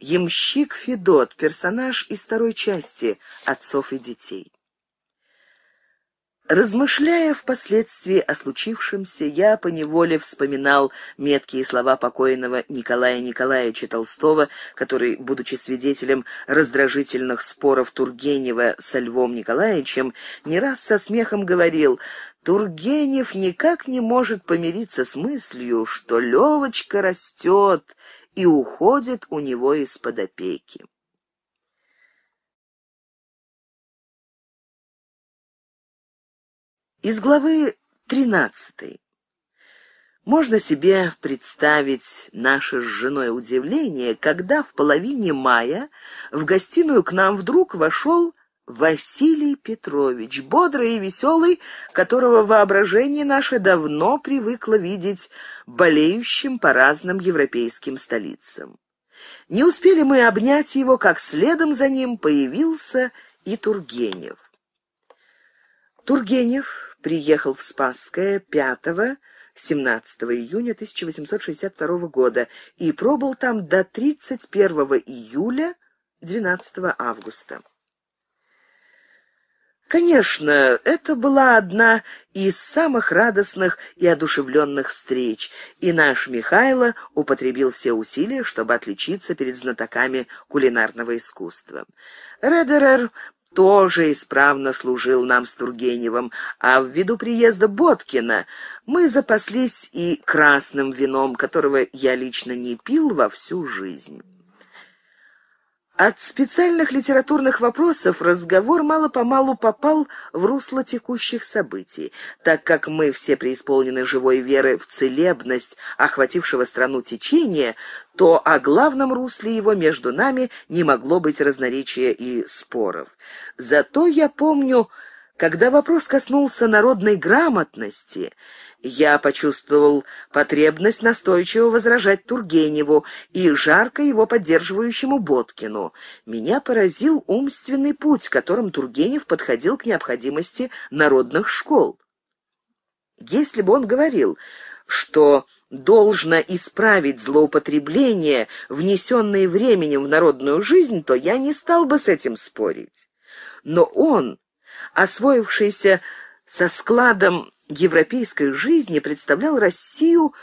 Ямщик Федот, персонаж из второй части «Отцов и детей». Размышляя впоследствии о случившемся, я поневоле вспоминал меткие слова покойного Николая Николаевича Толстого, который, будучи свидетелем раздражительных споров Тургенева со Львом Николаевичем, не раз со смехом говорил «Тургенев никак не может помириться с мыслью, что Левочка растет и уходит у него из-под опеки. Из главы 13. Можно себе представить наше с женой удивление, когда в половине мая в гостиную к нам вдруг вошел Василий Петрович, бодрый и веселый, которого воображение наше давно привыкло видеть болеющим по разным европейским столицам. Не успели мы обнять его, как следом за ним появился и Тургенев. Тургенев приехал в Спасское 5-17 июня 1862 года и пробыл там до 31 июля 12 августа. Конечно, это была одна из самых радостных и одушевленных встреч, и наш Михайло употребил все усилия, чтобы отличиться перед знатоками кулинарного искусства. Редерер тоже исправно служил нам с Тургеневым, а ввиду приезда Боткина мы запаслись и красным вином, которого я лично не пил во всю жизнь. От специальных литературных вопросов разговор мало-помалу попал в русло текущих событий, так как мы все преисполнены живой веры в целебность охватившего страну течения, то о главном русле его между нами не могло быть разноречия и споров. Зато я помню когда вопрос коснулся народной грамотности, я почувствовал потребность настойчиво возражать Тургеневу и жарко его поддерживающему Боткину. Меня поразил умственный путь, которым Тургенев подходил к необходимости народных школ. Если бы он говорил, что должно исправить злоупотребления, внесенные временем в народную жизнь, то я не стал бы с этим спорить. Но он освоившийся со складом европейской жизни, представлял Россию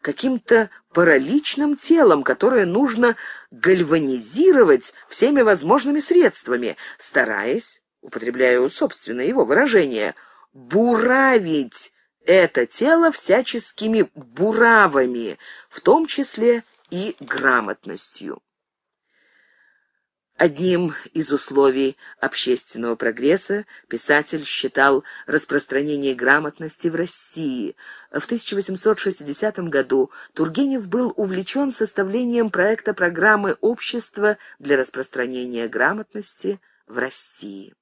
каким-то параличным телом, которое нужно гальванизировать всеми возможными средствами, стараясь, употребляя собственное его выражение, буравить это тело всяческими буравами, в том числе и грамотностью. Одним из условий общественного прогресса писатель считал распространение грамотности в России. В 1860 году Тургенев был увлечен составлением проекта программы общества для распространения грамотности в России.